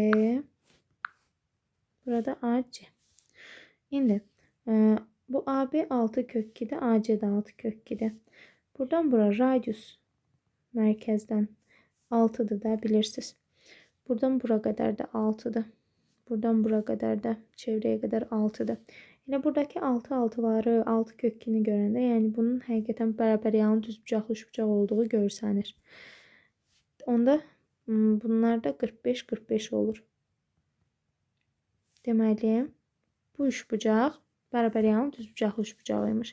Burada A, C. İndi e, bu AB 6 kök 2-dir. AC də 6 kök 2-dir. Buradan bura radius mərkəzdən 6-dır da bilirsiniz. Buradan bura qədər də 6-dır. Buradan bura qədər də çevrəyə qədər 6-dır. Elə buradakı 6-6-ları, 6 kökünü görəndə, yəni bunun həqiqətən bərabəryanlı düz bucaqlı üçbucaq olduğu görsənir. Onda bunlarda 45-45 olur. Deməli, bu üçbucaq bərabəryanlı düz bucaqlı üçbucaq imiş.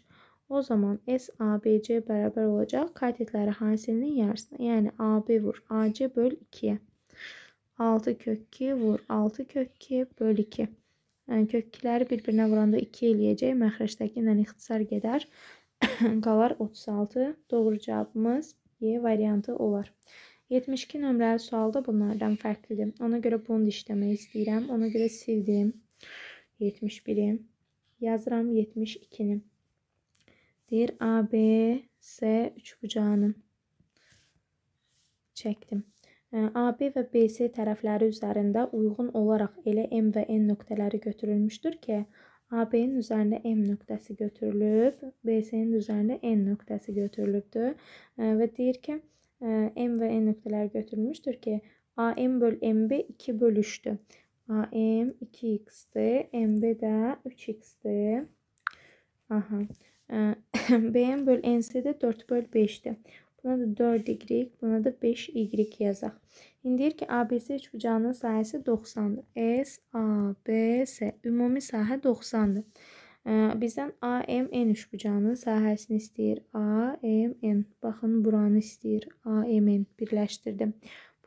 O zaman SABC bərabər olacaq katetləri hansının yarısına, yəni AB vur AC böl 2-yə. 6 kök 2 vur 6 kök 2 böl 2. Yəni kökləri bir-birinə vuranda 2 eləyəcək. Məxrəcdəki ilə ixtisar gedər. Qalar 36. Doğru cavabımız E variantı olar. 72 nömrəli sualda bunlardan fərqlidir. Ona görə bunu işləmək istəyirəm. Ona görə sildim 71-i. Yazıram 72-ni. Deyir A, B, S üçbucağının. Çəkdim. AB və BC tərəfləri üzərində uyğun olaraq elə M və N nöqtələri götürülmüşdür ki, AB-nin üzərində M nöqtəsi götürülüb, BC-nin üzərində N nöqtəsi götürülübdür və deyir ki, e, M və N nöqtələri götürülmüşdür ki, AM böl MB 2 bölüşdür. AM 2x-dir, MB də 3x-dir. Aha. BM böl NC-də 4 böl 5-dir. Buna da 4y, buna da 5y yazaq. İndi deyir ki, ABC üçbucağının sahəsi 90-dır. S, A, B, S. Ümumi sahə 90-dır. Bizdən A, M, N üçbucağının sahəsini istəyir. A, M, N. Baxın, buranı istəyir. A, M, N. Birləşdirdim.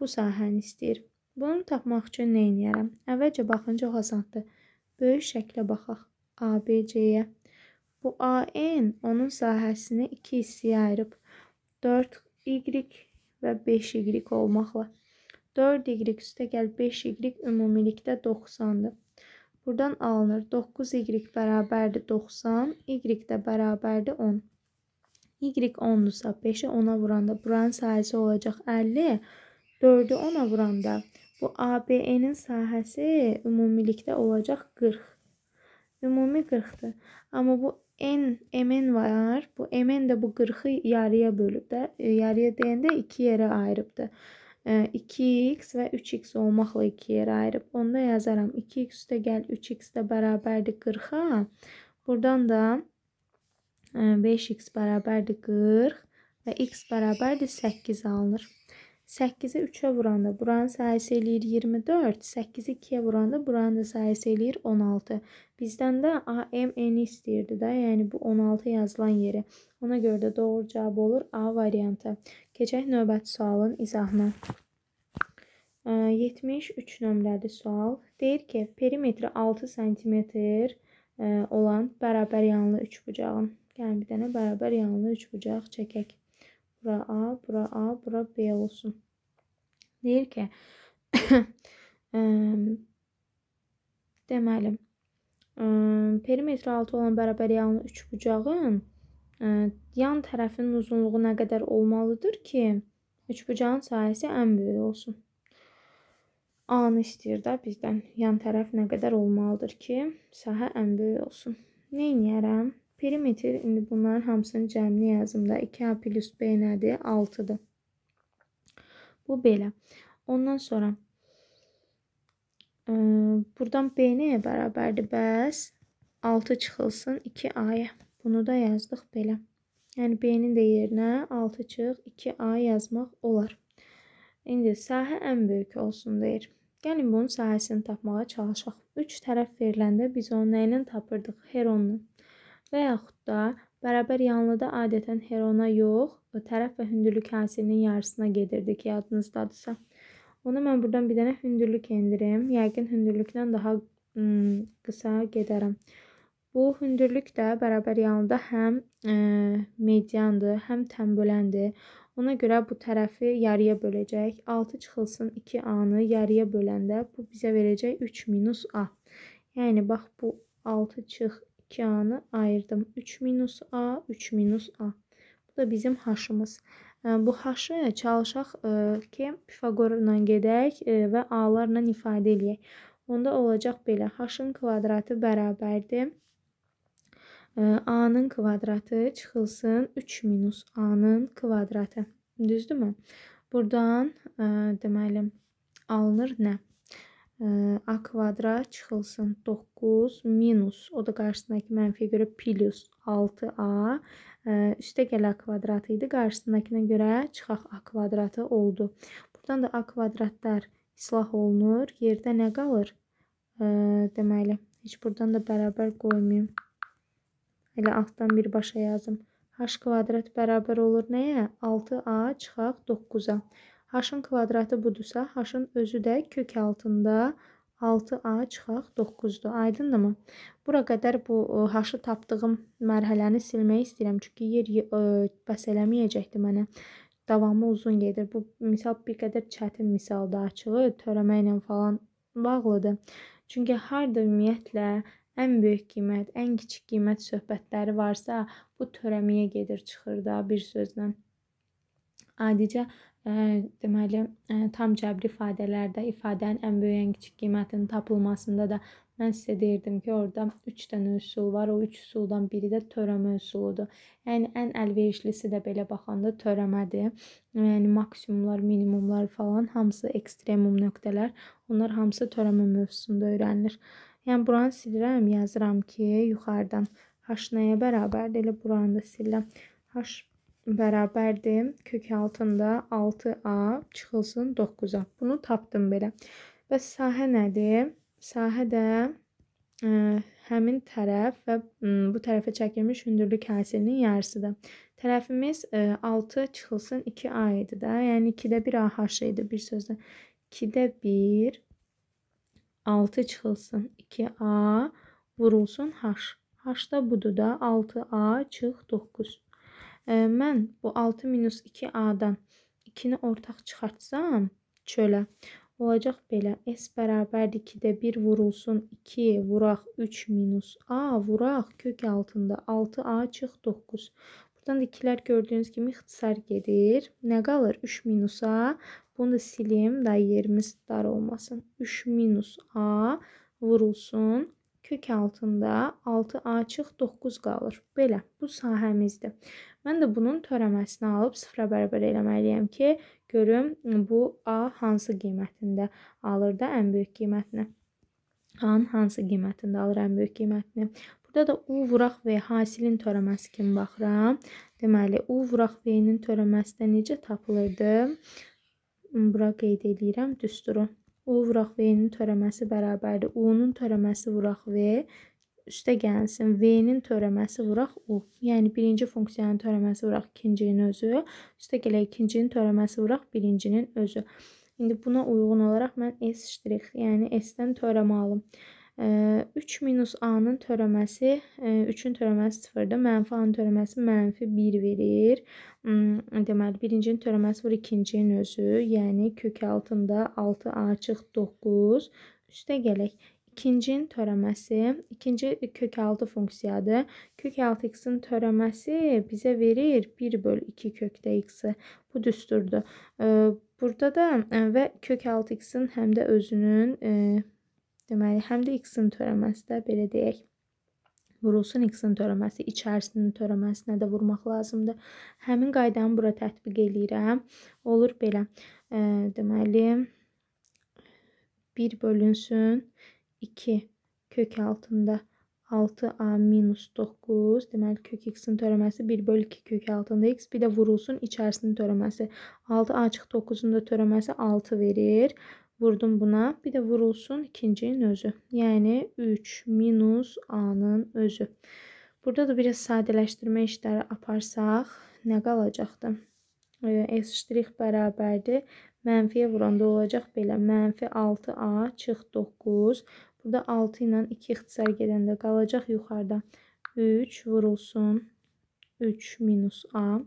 Bu sahəni istəyir. Bunu tapmaq üçün nə edərəm? Əvvəlcə baxın, çox asandır. Böyük şəklə baxaq. A, B, C-yə. Bu A, N onun sahəsini 2 hissəyə ayırıb. 4y və 5y olmaqla 4y üstəgəl 5y ümumilikdə 90-dır. Buradan alınır 9y bərabərdir 90, y də bərabərdir 10. Y 10-dursa 5-i 10-a vuranda buranın sahəsi olacaq 50, 4-ü 10-a vuranda bu ABE-nin sahəsi ümumilikdə olacaq 40. Ümumi 40-dır. Amma bu n mn var. Bu mn də bu 40-ı yarıya bölüb də. E, yarıya deyəndə 2 yerə ayırıbdı. 2x e, və 3x olmaqla 2 yerə ayırıb. Onda yazaram 2x də gəl 3x də bərabərdir 40-a. Buradan da 5x bərabərdir 40 və x bərabərdir 8 alınır. 8-i 3-ə vuranda buranın sayısı eləyir 24, 8-i 2-yə vuranda buranın da sayısı eləyir 16. Bizdən də AMN istəyirdi də, yəni bu 16 yazılan yeri. Ona görə də doğru cavab olur A variantı. Keçək növbəti sualın izahına. 73 nömrəli sual. Deyir ki, perimetri 6 sm olan bərabər yanlı üçbucağın. Gəlin bir dənə bərabər yanlı üçbucaq çəkək bura A, bura A, bura B olsun. Deyir ki, ə, deməli, ə, perimetri 6 olan bərabər yanlı 3 bucağın ə, yan tərəfinin uzunluğu nə qədər olmalıdır ki, 3 bucağın sayəsi ən böyük olsun. A-nı istəyir də bizdən yan tərəf nə qədər olmalıdır ki, sahə ən böyük olsun. Nə edərəm? Perimetr indi bunların hamısının cəmli yazımda 2A plus B nədir? 6-dır. Bu belə. Ondan sonra e, buradan B nəyə bərabərdir? Bəs 6 çıxılsın 2A-ya. Bunu da yazdıq belə. Yəni B-nin də yerinə 6 çıx 2A yazmaq olar. İndi sahə ən böyük olsun deyir. Gəlin bunun sahəsini tapmağa çalışaq. 3 tərəf veriləndə biz onu nə ilə tapırdıq? Heronla və yaxud da bərabər yanlıda adətən Herona yox, tərəf və hündürlük həsirinin yarısına gedirdi ki, yadınızdadırsa. Ona mən buradan bir dənə hündürlük endirim. Yəqin hündürlükdən daha ım, qısa gedərəm. Bu hündürlük də bərabər yanında həm e, mediandır, həm tənböləndir. Ona görə bu tərəfi yarıya böləcək. 6 çıxılsın 2 A-nı yarıya böləndə bu bizə verəcək 3 minus A. Yəni bax bu 6 çıx 2A-nı ayırdım. 3 minus A, 3 minus A. Bu da bizim haşımız. Bu haşı çalışaq e, ki, Pifaqorla gedək e, və A-larla ifadə eləyək. Onda olacaq belə. Haşın kvadratı bərabərdir. A-nın kvadratı çıxılsın 3 minus A-nın kvadratı. Düzdür mü? Buradan e, deməli alınır nə? A kvadra çıxılsın 9 minus o da qarşısındakı mənfiyə görə plus 6A üstə gəl A kvadratı idi. Qarşısındakına görə çıxaq A kvadratı oldu. Buradan da A kvadratlar islah olunur. Yerdə nə qalır? Deməli, heç buradan da bərabər qoymayım. Elə altdan birbaşa yazım. H kvadrat bərabər olur nəyə? 6A çıxaq 9-a h-ın kvadratı budursa, h-ın özü də kök altında 6a çıxaq 9-dur. Aydındırmı? Bura qədər bu e, h-ı tapdığım mərhələni silmək istəyirəm. Çünki yer ə, e, bəs eləməyəcəkdi mənə. Davamı uzun gedir. Bu misal bir qədər çətin misaldır açığı. Törəməklə falan bağlıdır. Çünki harda ümumiyyətlə ən böyük qiymət, ən kiçik qiymət söhbətləri varsa, bu törəməyə gedir çıxır da bir sözlə. Adicə deməli tam cəbr ifadələrdə ifadənin ən böyük, ən kiçik qiymətinin tapılmasında da mən sizə deyirdim ki, orada 3 dənə üsul var. O 3 üsuldan biri də törəmə üsuludur. Yəni ən əlverişlisi də belə baxanda törəmədir. Yəni maksimumlar, minimumlar falan hamısı ekstremum nöqtələr. Onlar hamısı törəmə mövzusunda öyrənilir. Yəni buranı silirəm, yazıram ki, yuxarıdan h nəyə bərabərdir? Elə buranı da silirəm. h bərabərdir. Kök altında 6A çıxılsın 9A. Bunu tapdım belə. Bəs sahə nədir? Sahə də ə, e, həmin tərəf və ə, bu tərəfə çəkilmiş hündürlük həsirinin yarısıdır. Tərəfimiz ə, e, 6 çıxılsın 2A idi də. Yəni 2-də 1 AH idi bir sözlə. 2-də 1 6 çıxılsın 2A vurulsun H. H da budur da 6A çıx 9 mən bu 6 minus 2a-dan 2-ni ortaq çıxartsam çölə olacaq belə. S bərabərdir 2-də 1 vurulsun 2 vuraq 3 minus a vuraq kök altında 6a çıx 9. Buradan da 2-lər gördüyünüz kimi ixtisar gedir. Nə qalır? 3 minus a. Bunu da silim da yerimiz dar olmasın. 3 minus a vurulsun kök altında 6a çıx 9 qalır. Belə bu sahəmizdir. Mən də bunun törəməsini alıb sıfıra bərabər eləməliyəm ki, görüm bu A hansı qiymətində alır da ən böyük qiymətini. A-nın hansı qiymətində alır ən böyük qiymətini. Burada da U vuraq V hasilin törəməsi kimi baxıram. Deməli, U vuraq V-nin törəməsi də necə tapılırdı? Bura qeyd edirəm düsturu. U vuraq V-nin törəməsi bərabərdir. U-nun törəməsi vuraq V üstə gəlsin. V-nin törəməsi vuraq U. Yəni birinci funksiyanın törəməsi vuraq ikincinin özü, üstə gələk ikincinin törəməsi vuraq birincinin özü. İndi buna uyğun olaraq mən S ştrix, yəni S-dən törəmə alım. 3 minus A-nın törəməsi, 3-ün törəməsi 0-dır. Mənfi A-nın törəməsi mənfi 1 verir. Hmm, deməli, birincinin törəməsi vur ikincinin özü, yəni kök altında 6A çıx 9. Üstə gələk. İkincinin törəməsi, ikinci kökaltı funksiyadır. Kökaltı x-in törəməsi bizə verir 1 böl 2 kökdə x-i. Bu düsturdur. Burada da e, və kökaltı x-in həm də özünün, e, deməli, həm də x-in törəməsi də belə deyək vurulsun x-in törəməsi, içərisinin törəməsinə də vurmaq lazımdır. Həmin qaydanı bura tətbiq eləyirəm. Olur belə. E, deməli 1 bölünsün 2 kök altında 6a minus 9 deməli kök x-in törəməsi 1 bölü 2 kök altında x bir də vurulsun içərisinin törəməsi 6a çıx 9-un da törəməsi 6 verir. Vurdum buna bir də vurulsun ikincinin özü yəni 3 minus a-nın özü. Burada da biraz sadələşdirmə işləri aparsaq nə qalacaqdı? E, S ştrix bərabərdir. Mənfiyə vuranda olacaq belə mənfi 6a çıx 9 Burada 6 ilə 2 ixtisar gedəndə qalacaq yuxarıda. 3 vurulsun. 3 minus A.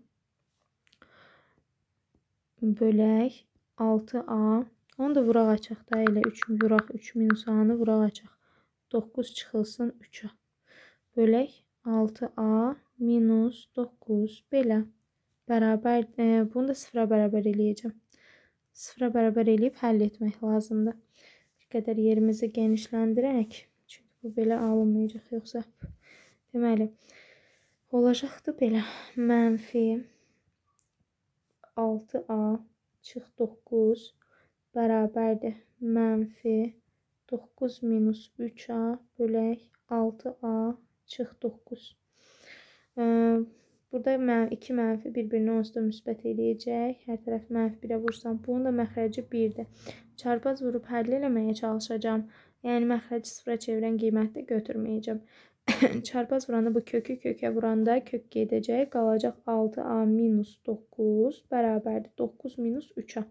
Bölək 6A. Onu da vuraq açaq da elə 3 vuraq 3 minus A-nı vuraq açaq. 9 çıxılsın 3-ə. Bölək 6A minus 9 belə. Bərabər, e, bunu da sıfıra bərabər eləyəcəm. Sıfıra bərabər eləyib həll etmək lazımdır qədər yerimizi genişləndirək. Çünki bu belə alınmayacaq, yoxsa deməli olacaqdı belə. Mənfi 6a çıx 9 bərabərdir. Mənfi 9 minus 3a bölək 6a çıx 9. Burada mən 2 mənfi bir-birinə onsuz da müsbət eləyəcək. Hər tərəf mənfi 1-ə vursam, bunun da məxrəci 1-dir çarpaz vurub həll eləməyə çalışacağam. Yəni məxrəci sıfıra çevirən qiyməti də götürməyəcəm. çarpaz vuranı bu kökü kökə vuranda kök gedəcək, qalacaq 6a minus 9 bərabərdir 9 minus 3a.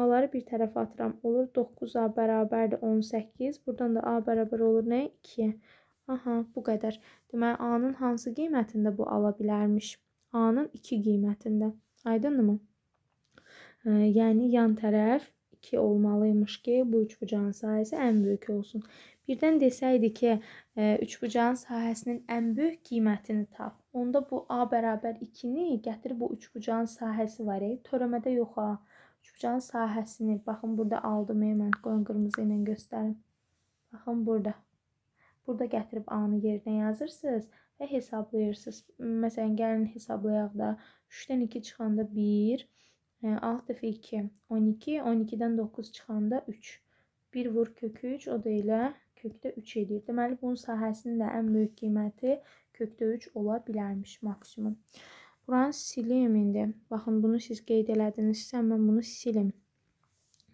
A-ları bir tərəfə atıram. Olur 9a bərabərdir 18. Buradan da a bərabər olur nəyə? 2-yə. Aha, bu qədər. Deməli A-nın hansı qiymətində bu ala bilərmiş? A-nın 2 qiymətində. Aydınmı? E, yəni yan tərəf 2 olmalıymış ki, bu üçbucağın sayəsi ən böyük olsun. Birdən desəydi ki, e, üçbucağın sahəsinin ən böyük qiymətini tap. Onda bu a bərabər 2-ni gətirib bu üçbucağın sahəsi var, e, törəmədə yox ha. Üçbucağın sahəsini baxın burada aldım, e, mən qoyun qırmızı ilə göstərim. Baxın burada. Burada gətirib a-nı yerinə yazırsınız və hesablayırsınız. Məsələn, gəlin hesablayaq da 3-dən 2 çıxanda 1 6 dəfə 2, 12. 12-dən 9 çıxanda 3. 1 vur kökü 3, o da elə kökdə 3 edir. Deməli, bunun sahəsinin də ən böyük qiyməti kökdə 3 ola bilərmiş maksimum. Buranı silim indi. Baxın, bunu siz qeyd elədinizsə, mən bunu silim.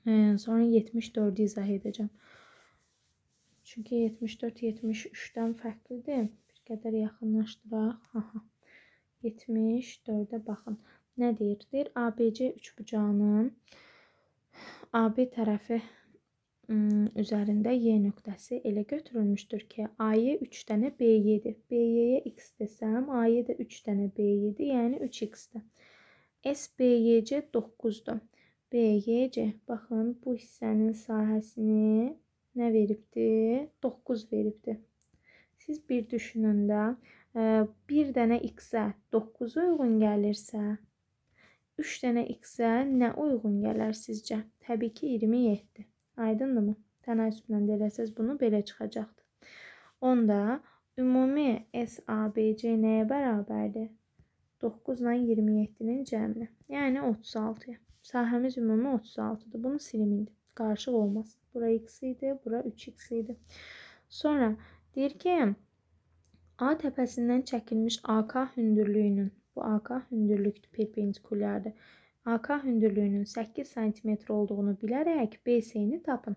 Hə, sonra 74-ü izah edəcəm. Çünki 74-73-dən fərqlidir. Bir qədər yaxınlaşdıraq. Aha. 74-ə baxın nə deyir? Deyir ABC üçbucağının AB tərəfi üzərində y nöqtəsi elə götürülmüşdür ki, A-yə 3 dənə B7, B-yə x desəm, A-yə də 3 dənə B7, yəni 3x-dir. S BYC 9-dur. BYC baxın bu hissənin sahəsini nə veribdi? 9 veribdi. Siz bir düşünün də, bir dənə x-ə 9 uyğun gəlirsə, 3 dənə x-ə nə uyğun gələr sizcə? Təbii ki, 27. Aydındırmı? Tənasüblə də eləsəz bunu belə çıxacaqdı. Onda ümumi SABC nəyə bərabərdir? 9 ilə 27-nin cəminə. Yəni 36-ya. Sahəmiz ümumi 36-dır. Bunu silim indi. Qarışıq olmaz. Bura x idi, bura 3x idi. Sonra deyir ki, A təpəsindən çəkilmiş AK hündürlüyünün Bu AK hündürlük perpendikulyardır. AK hündürlüyünün 8 sm olduğunu bilərək BC-ni tapın.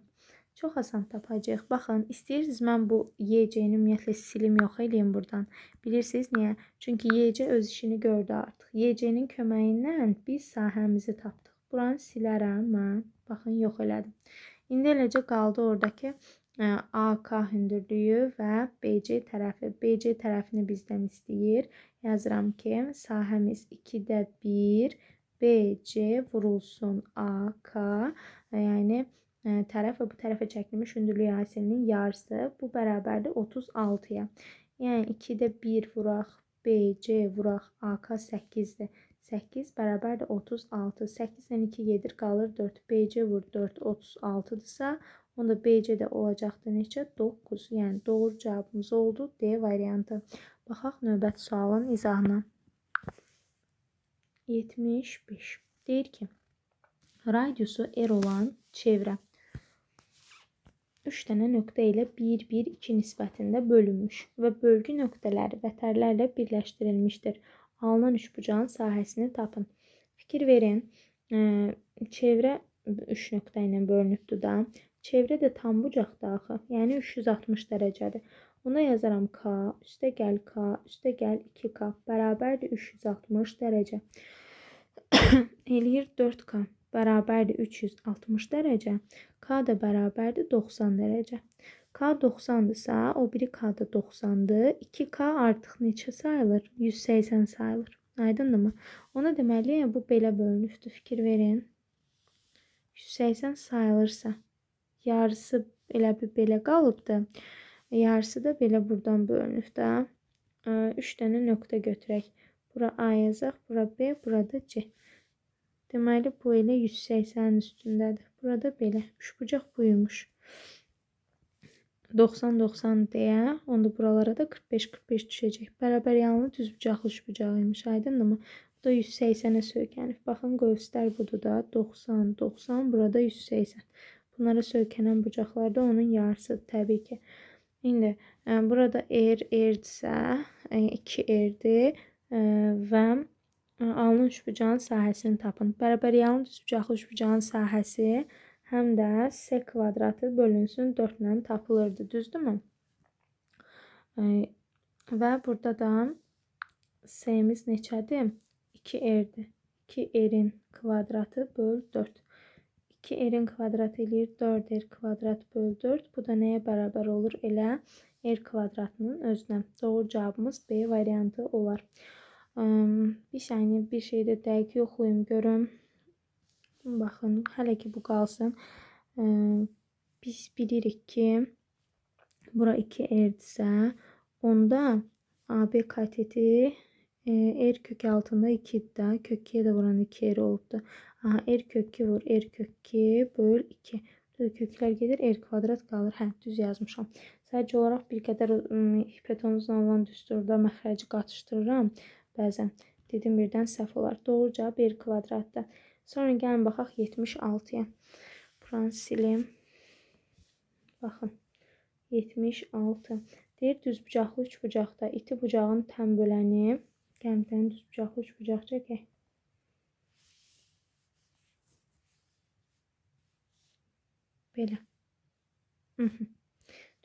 Çox asan tapacağıq. Baxın, istəyirsiniz mən bu YC-ni ümumiyyətlə silim yox eləyim burdan. Bilirsiniz niyə? Çünki YC öz işini gördü artıq. YC-nin köməyindən biz sahəmizi tapdıq. Buranı silərəm mən. Baxın, yox elədim. İndi eləcə qaldı oradakı e, AK hündürlüyü və BC tərəfi. BC tərəfini bizdən istəyir. Yazıram ki, sahəmiz 2-də 1 BC vurulsun AK, yəni e, tərəf və bu tərəfə çəkilmiş hündürlük asilinin yarısı. Bu bərabərdir 36-ya. Yəni 2-də 1 vuraq BC vuraq AK 8-dir. 8 bərabərdir 36. 8 ilə 2 gedir, qalır 4. BC vur 4 36-dırsa, onda BC də olacaqdı neçə? 9. Yəni doğru cavabımız oldu D variantı. Baxaq növbəti sualın izahına. 75. Deyir ki, radiusu r olan çevrə 3 dənə nöqtə ilə 1, 1, 2 nisbətində bölünmüş və bölgü nöqtələri vətərlərlə birləşdirilmişdir. Alınan üçbucağın sahəsini tapın. Fikir verin, e, çevrə 3 nöqtə ilə bölünübdür da. Çevrə də tam bucaqda axı, yəni 360 dərəcədir. Ona yazaram K, üstə gəl K, üstə gəl 2K, bərabərdir 360 dərəcə. Eləyir 4K, bərabərdir 360 dərəcə. K da bərabərdir 90 dərəcə. K 90-dırsa, o biri K da 90-dır. 2K artıq neçə sayılır? 180 sayılır. Aydındırmı? Ona deməli, bu belə bölünübdür. Fikir verin. 180 sayılırsa, yarısı elə bir belə qalıbdır. Yarısı da belə burdan bölünüb də. 3 dənə nöqtə götürək. Bura A yazaq, bura B, burada C. Deməli, bu elə 180-nin üstündədir. Burada belə. Üçbucaq buymuş. 90-90 deyə, onda buralara da 45-45 düşəcək. Bərabər yanlı düzbucaqlı üçbucağı imiş, aydındırmı? Bu da 180-ə söykənib. Baxın, qövslər budur da. 90-90, burada 180. Bunlara söykənən bucaqlarda onun yarısı təbii ki. İndi e, burada er erdirsə 2 e, erdir e, və alın üçbucağın sahəsini tapın. Bərabəryanın düzbucaqlı üçbucağın sahəsi həm də s kvadratı bölünsün 4 ilə tapılırdı, düzdürmü? Və burada da s-imiz neçədir? 2 erdir. 2 erin kvadratı böl 4. 2r-in kvadratı eləyir 4r er kvadrat böl 4. Bu da nəyə bərabər olur? Elə r er kvadratının özünə. Doğru cavabımız B variantı olar. Bir saniyə bir şey yəni də dəqiq yoxlayım görüm. Baxın, hələ ki bu qalsın. Biz bilirik ki, bura 2r-dirsə, onda AB kateti R er kök altında 2-dir də. Kök 2-yə də vuran 2 R er olubdur. Aha, R er kök 2 vur. R kök 2 böl 2. Burada köklər gedir. R kvadrat qalır. Hə, düz yazmışam. Sadəcə olaraq bir qədər hipotenuzla olan düsturda məxrəci qatışdırıram bəzən. Dedim birdən səhv olar. Doğru cavab R kvadratdır. Sonra gəlin baxaq 76-ya. Buranı silim. Baxın. 76. Deyir düz bucaqlı üç bucaqda iti bucağın tən böləni Qəmtəni düz bucaqlı üç bucaq çəkək. Belə.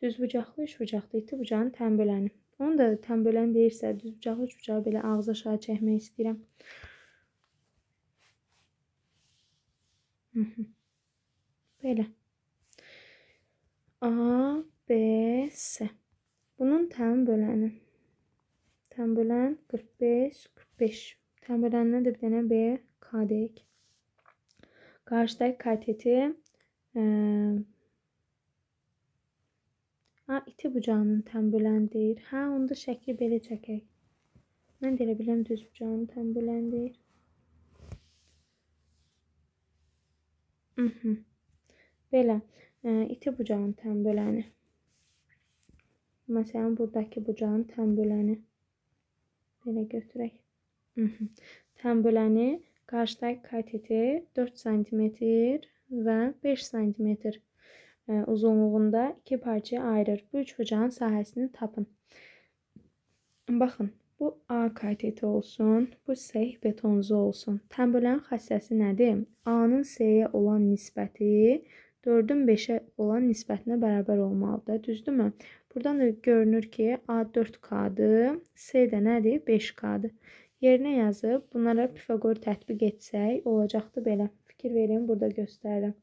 Düz bucaqlı üç bucaqlı iti bucağın təmböləni. Onu da təmbölən deyirsə, düz bucaqlı üç bucağı belə ağız aşağı çəkmək istəyirəm. Belə. A, B, S. Bunun təm böləni. Təmbələn 45 45. Təmbələndən də bir dənə B kadik. Qarşıdakı karteti ə, Ha, iti bucağının təmbələn deyir. Hə, onda şəkli belə çəkək. Mən də elə biləm düz bucağının təmbələn deyir. Mhm. Belə, ə, iti bucağının təmbələni. Məsələn, buradakı bucağın təmbələni belə götürək. Tənbüləni qarşıdakı kateti 4 sm və 5 sm uzunluğunda iki parçaya ayırır. Bu üçbucağın sahəsini tapın. Baxın, bu A kateti olsun, bu səhih betonuzu olsun. Tənbülən xassəsi nədir? A-nın S-yə olan nisbəti 4-ün 5-ə olan nisbətinə bərabər olmalıdır. Düzdürmü? Buradan da görünür ki, A 4K-dır, C də nədir? 5K-dır. Yerinə yazıb bunlara Pifaqor tətbiq etsək olacaqdı belə. Fikir verin, burada göstərirəm.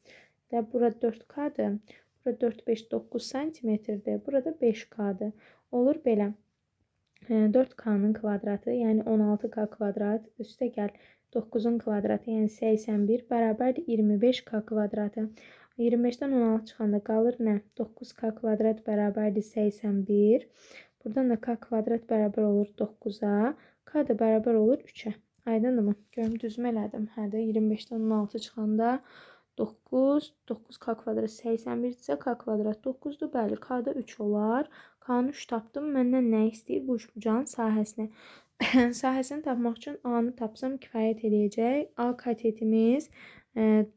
Və bura 4K-dır. Bura 4 5 9 sm-dir. Burada 5K-dır. Olur belə. 4K-nın hə, kvadratı, yəni 16K kvadrat üstə gəl 9-un kvadratı, yəni 81 bərabərdir 25K kvadratı. 25-dən 16 çıxanda qalır nə? 9k kvadrat bərabərdir 81. Buradan da k kvadrat bərabər olur 9-a. K da bərabər olur 3-ə. Aydındırmı? Görüm düzmə elədim. Hə də 25-dən 16 çıxanda 9, 9k kvadrat 81 isə k kvadrat 9-dur. Bəli, k da 3 olar. K-nı 3 tapdım. Məndən nə istəyir? Bu uçbucağın sahəsinə. sahəsini tapmaq üçün A-nı tapsam kifayət eləyəcək. A katetimiz e,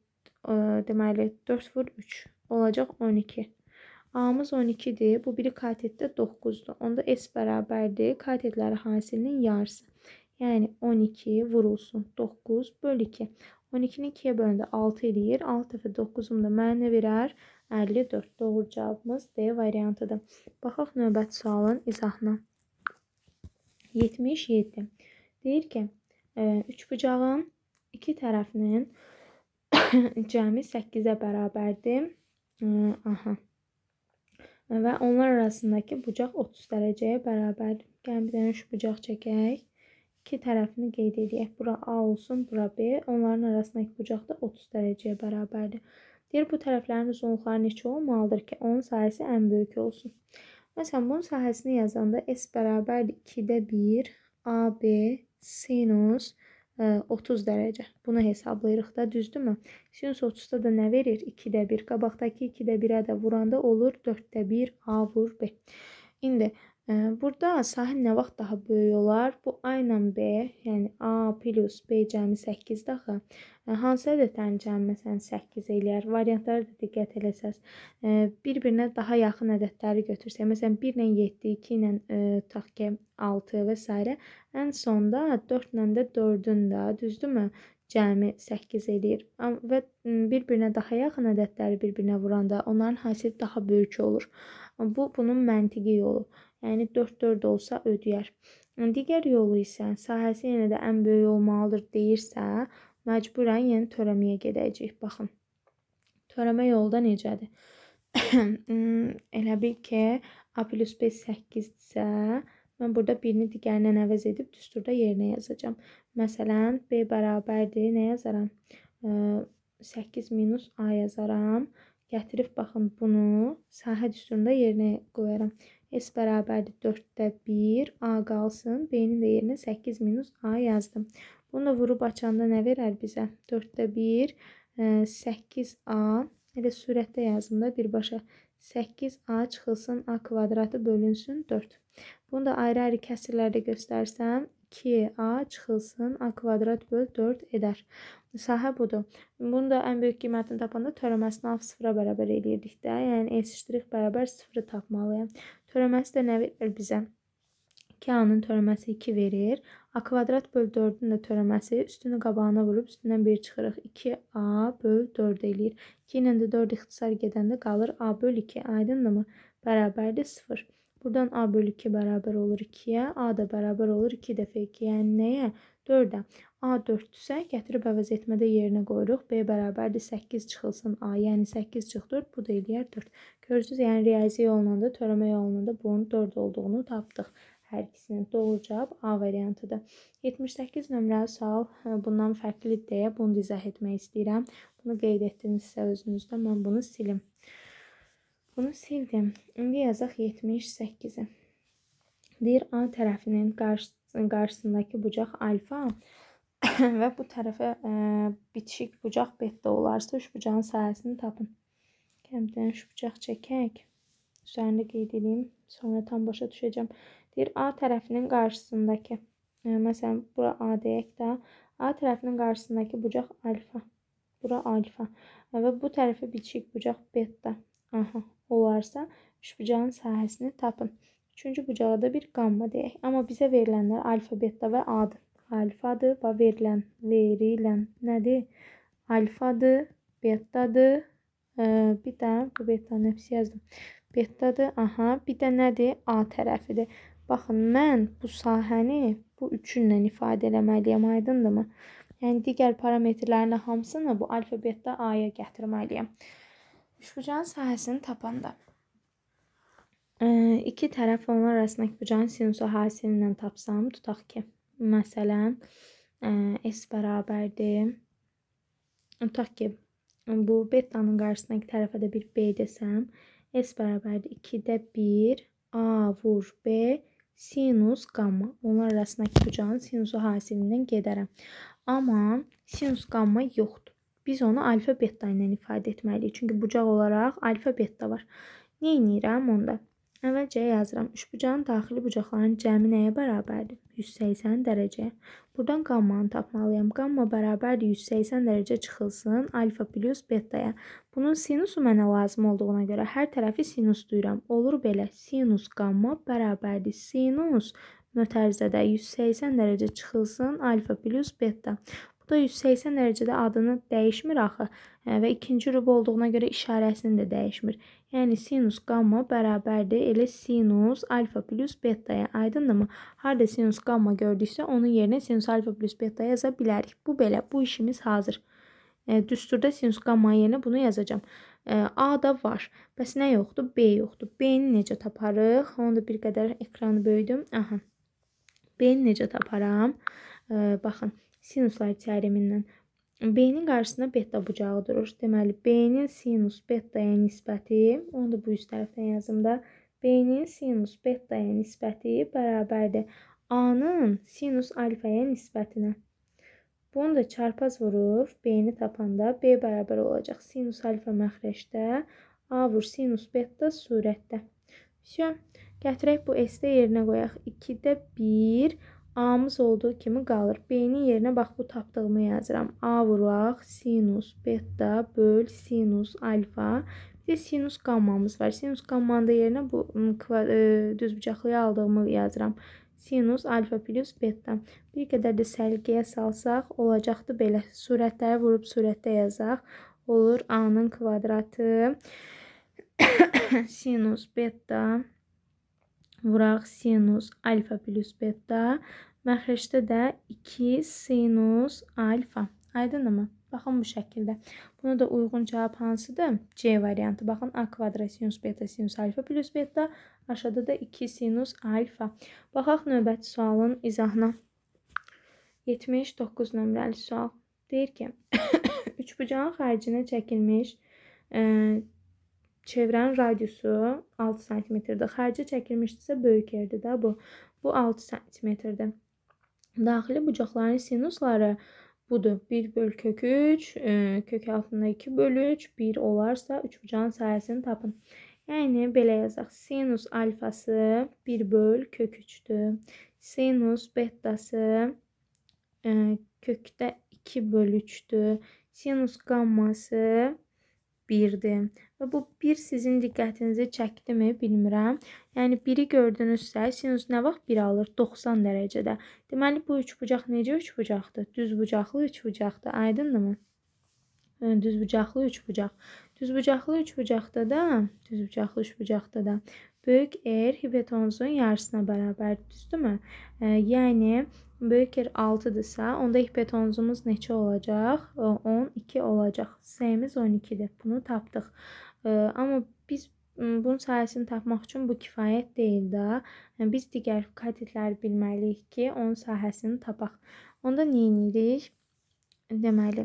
deməli 4 vur 3 olacaq 12. A-mız 12-dir. Bu biri katetdə 9-dur. Onda S bərabərdir katetləri hasilinin yarısı. Yəni 12 vurulsun 9 böl 2. 12-ni 2-yə böləndə 6 eləyir. 6 dəfə 9-um da mənə nə verər? 54. Doğru cavabımız D variantıdır. Baxaq növbəti sualın izahına. 77. Deyir ki, üç bucağın iki tərəfinin cəmi 8-ə bərabərdir. Aha. Və onlar arasındakı bucaq 30 dərəcəyə bərabərdir. Gəlin bir dənə şu bucaq çəkək. İki tərəfini qeyd edək. Bura A olsun, bura B. Onların arasındakı bucaq da 30 dərəcəyə bərabərdir. Deyir bu tərəflərin uzunluqları neçə olmalıdır ki, onun sahəsi ən böyük olsun. Məsələn, bunun sahəsini yazanda S bərabərdir 2-də 1 AB sinus 30 dərəcə. Bunu hesablayırıq da, düzdürmü? Sinus 30-da da nə verir? 2-də 1. Qabaqdakı 2-də 1-ə də vuranda olur 4-də 1 A vur B. İndi Burada sahil nə vaxt daha böyük olar? Bu A ilə B, yəni A plus B cəmi 8-dir axı. Hansı ədədlərin cəmi məsələn 8 eləyər? Variantlara da diqqət eləsəz, bir-birinə daha yaxın ədədləri götürsək, məsələn 1 ilə 7, 2 ilə tutaq ki 6 və s. ən sonda 4 ilə də 4-ün də, düzdürmü? cəmi 8 eləyir. Və bir-birinə daha yaxın ədədləri bir-birinə vuranda onların hasiyyəti daha böyük olur. Bu bunun məntiqi yolu yəni 4-4 olsa ödəyər. Yəni digər yolu isə sahəsi yenə də ən böyük olmalıdır deyirsə, məcburən yəni törəməyə gedəcəyik. Baxın. Törəmə yolda necədir? Hmm, elə bil ki, A plus B 8-dirsə, mən burada birini digərindən əvəz edib düsturda yerinə yazacağam. Məsələn, B bərabərdir, nə yazaram? 8 minus A yazaram. Gətirib baxın bunu sahə düsturunda yerinə qoyaram. S bərabərdir 4-də 1, A qalsın. B-nin də yerinə 8 minus A yazdım. Bunu da vurub açanda nə verər bizə? 4-də 1, 8A. Elə sürətdə yazdım da birbaşa. 8A çıxılsın, A kvadratı bölünsün 4. Bunu da ayrı-ayrı kəsirlərdə göstərsəm, 2A çıxılsın, A kvadrat böl 4 edər. Sahə budur. Bunu da ən böyük qiymətini tapanda törəməsini af sıfıra bərabər edirdik də. Yəni S' bərabər sıfırı tapmalıyam. Törəməsi də nə verir bizə? 2A-nın törəməsi 2 verir. A kvadrat böl 4-ün də törəməsi üstünü qabağına vurub üstündən 1 çıxırıq. 2A böl 4 eləyir. 2 ilə də 4 ixtisar gedəndə qalır A böl 2. Aydındırmı? Bərabərdir 0. Buradan A böl 2 bərabər olur 2-yə. A da bərabər olur 2 dəfə 2. Yəni nəyə? 4-ə. A 4-dürsə, gətirib əvəz etmədə yerinə qoyuruq. B bərabərdir 8 çıxılsın A, yəni 8 çıx 4, bu da eləyər 4. Görürsüz, yəni riyazi yolla da, törəmə yolla da bunun 4 olduğunu tapdıq. Hər ikisinin doğru cavab A variantıdır. 78 nömrəli sual hə, bundan fərqlidir deyə bunu izah etmək istəyirəm. Bunu qeyd etdinizsə özünüzdə mən bunu silim. Bunu sildim. İndi yazaq 78-i. Deyir A tərəfinin qarşısındakı bucaq alfa və bu tərəfə ə, bitişik bucaq beta olarsa üç bucağın sayəsini tapın. Gəmdən şu bıçaq çəkək. Üzərini qeyd edeyim. Sonra tam başa düşəcəm. Deyir A tərəfinin qarşısındakı. Yəni, məsələn, bura A deyək də. A tərəfinin qarşısındakı bucaq alfa. Bura alfa. Və bu tərəfi bitişik bucaq beta. Aha, olarsa üçbucağın sahəsini tapın. Üçüncü bucağa da bir qamma deyək. Amma bizə verilənlər alfa, beta və A-dır. Alfadır və verilən, verilən nədir? Alfadır, betadır Bir də bu betda nəfsi yazdım. Betdadır. Aha. Bir də nədir? A tərəfidir. Baxın, mən bu sahəni bu üçünlə ifadə eləməliyəm. Aydındırmı? Yəni digər parametrlərin hamısını bu alifabetdə A-ya gətirməliyəm. Üçbucağın sahəsini tapanda iki tərəf onlar arasındakı bucağın sinus sahəsindən tapsam, tutaq ki, məsələn, s bərabərdir. Tutaq ki, bu betanın qarşısındakı tərəfə də bir B desəm, S bərabərdir 2-də 1 A vur B sinus qamma. Onlar arasındakı bucağın sinusu hasilindən gedərəm. Amma sinus qamma yoxdur. Biz onu alfa beta ilə ifadə etməliyik. Çünki bucaq olaraq alfa beta var. Nə edirəm onda? Əvvəlcə yazıram. Üçbucağın daxili bucaqlarının cəmi nəyə bərabərdir? 180 dərəcəyə. Burdan qammanı tapmalıyam. Qamma bərabərdir 180 dərəcə çıxılsın alfa plus betaya. Bunun sinusu mənə lazım olduğuna görə hər tərəfi sinus duyuram. Olur belə. Sinus qamma bərabərdir sinus mötərizədə 180 dərəcə çıxılsın alfa plus beta. Bu da 180 dərəcədə adını dəyişmir axı e, və ikinci rüb olduğuna görə işarəsini də dəyişmir. Yəni sinus qamma bərabərdir elə sinus alfa plus betaya. Aydındırmı? Harda sinus qamma gördüksə onun yerinə sinus alfa plus beta yaza bilərik. Bu belə. Bu işimiz hazır. E, düsturda sinus qamma yerinə bunu yazacağam. E, A da var. Bəs nə yoxdur? B yoxdur. B-ni necə taparıq? Onu da bir qədər ekranı böyüdüm. Aha. B-ni necə taparam? E, baxın, sinuslar teoremindən Beynin qarşısında beta bucağı durur. Deməli, beynin sinus betaya nisbəti, onu da bu üst tərəfdən yazım da. Beynin sinus betaya nisbəti bərabərdir A-nın sinus alfaya nisbətinə. Bunu da çarpaz vurur, beyni tapanda B bərabər olacaq sinus alfa məxrəcdə, A vur sinus beta sürətdə. Vəsyo, gətirək bu S-də yerinə qoyaq. 2-də 1 A-mız olduğu kimi qalır. B-nin yerinə bax bu tapdığımı yazıram. A vuraq, sinus, beta, böl, sinus, alfa. Bir də sinus qammamız var. Sinus qammanın da yerinə bu düzbucaqlıya aldığımı yazıram. Sinus, alfa plus beta. Bir qədər də səlqiyə salsaq, olacaqdı belə. Sürətləri vurub sürətdə yazaq. Olur A-nın kvadratı. sinus, beta, vuraq sinus alfa plus beta. Məxrəcdə də 2 sinus alfa. Aydındırmı? Baxın bu şəkildə. Buna da uyğun cavab hansıdır? C variantı. Baxın A kvadrat sinus beta sinus alfa plus beta. Aşağıda da 2 sinus alfa. Baxaq növbəti sualın izahına. 79 nömrəli sual. Deyir ki, üçbucağın xaricinə çəkilmiş çevrənin radiusu 6 sm-dir. Xarici çəkilmişdirsə böyük yerdir də bu. Bu 6 sm-dir. Daxili bucaqların sinusları budur. 1 böl kök 3, e, kök altında 2 böl 3, 1 olarsa 3 bucağın sayəsini tapın. Yəni, belə yazaq. Sinus alfası 1 böl kök 3-dür. Sinus betası e, kökdə 2 böl 3-dür. Sinus qamması 1-dir. Və bu 1 sizin diqqətinizi çəkdimi bilmirəm. Yəni 1-i gördünüzsə, sinus nə vaxt 1 alır? 90 dərəcədə. Deməli bu üçbucaq necə üçbucaqdır? Düzbucaqlı üçbucaqdır. Aydındırmı? Hə, düzbucaqlı üçbucaq. Düzbucaqlı üçbucaqda da, düzbucaqlı üçbucaqda da böyük R hipotenuzun yarısına bərabərdir, düzdürmü? E, yəni böyük R 6-dırsa, onda hipotenuzumuz neçə olacaq? E, 12 olacaq. S-miz 12-dir. Bunu tapdıq. E, amma biz bunun sayəsini tapmaq üçün bu kifayət deyil də. Yəni, biz digər katetləri bilməliyik ki, onun sahəsini tapaq. Onda nə edirik? Deməli,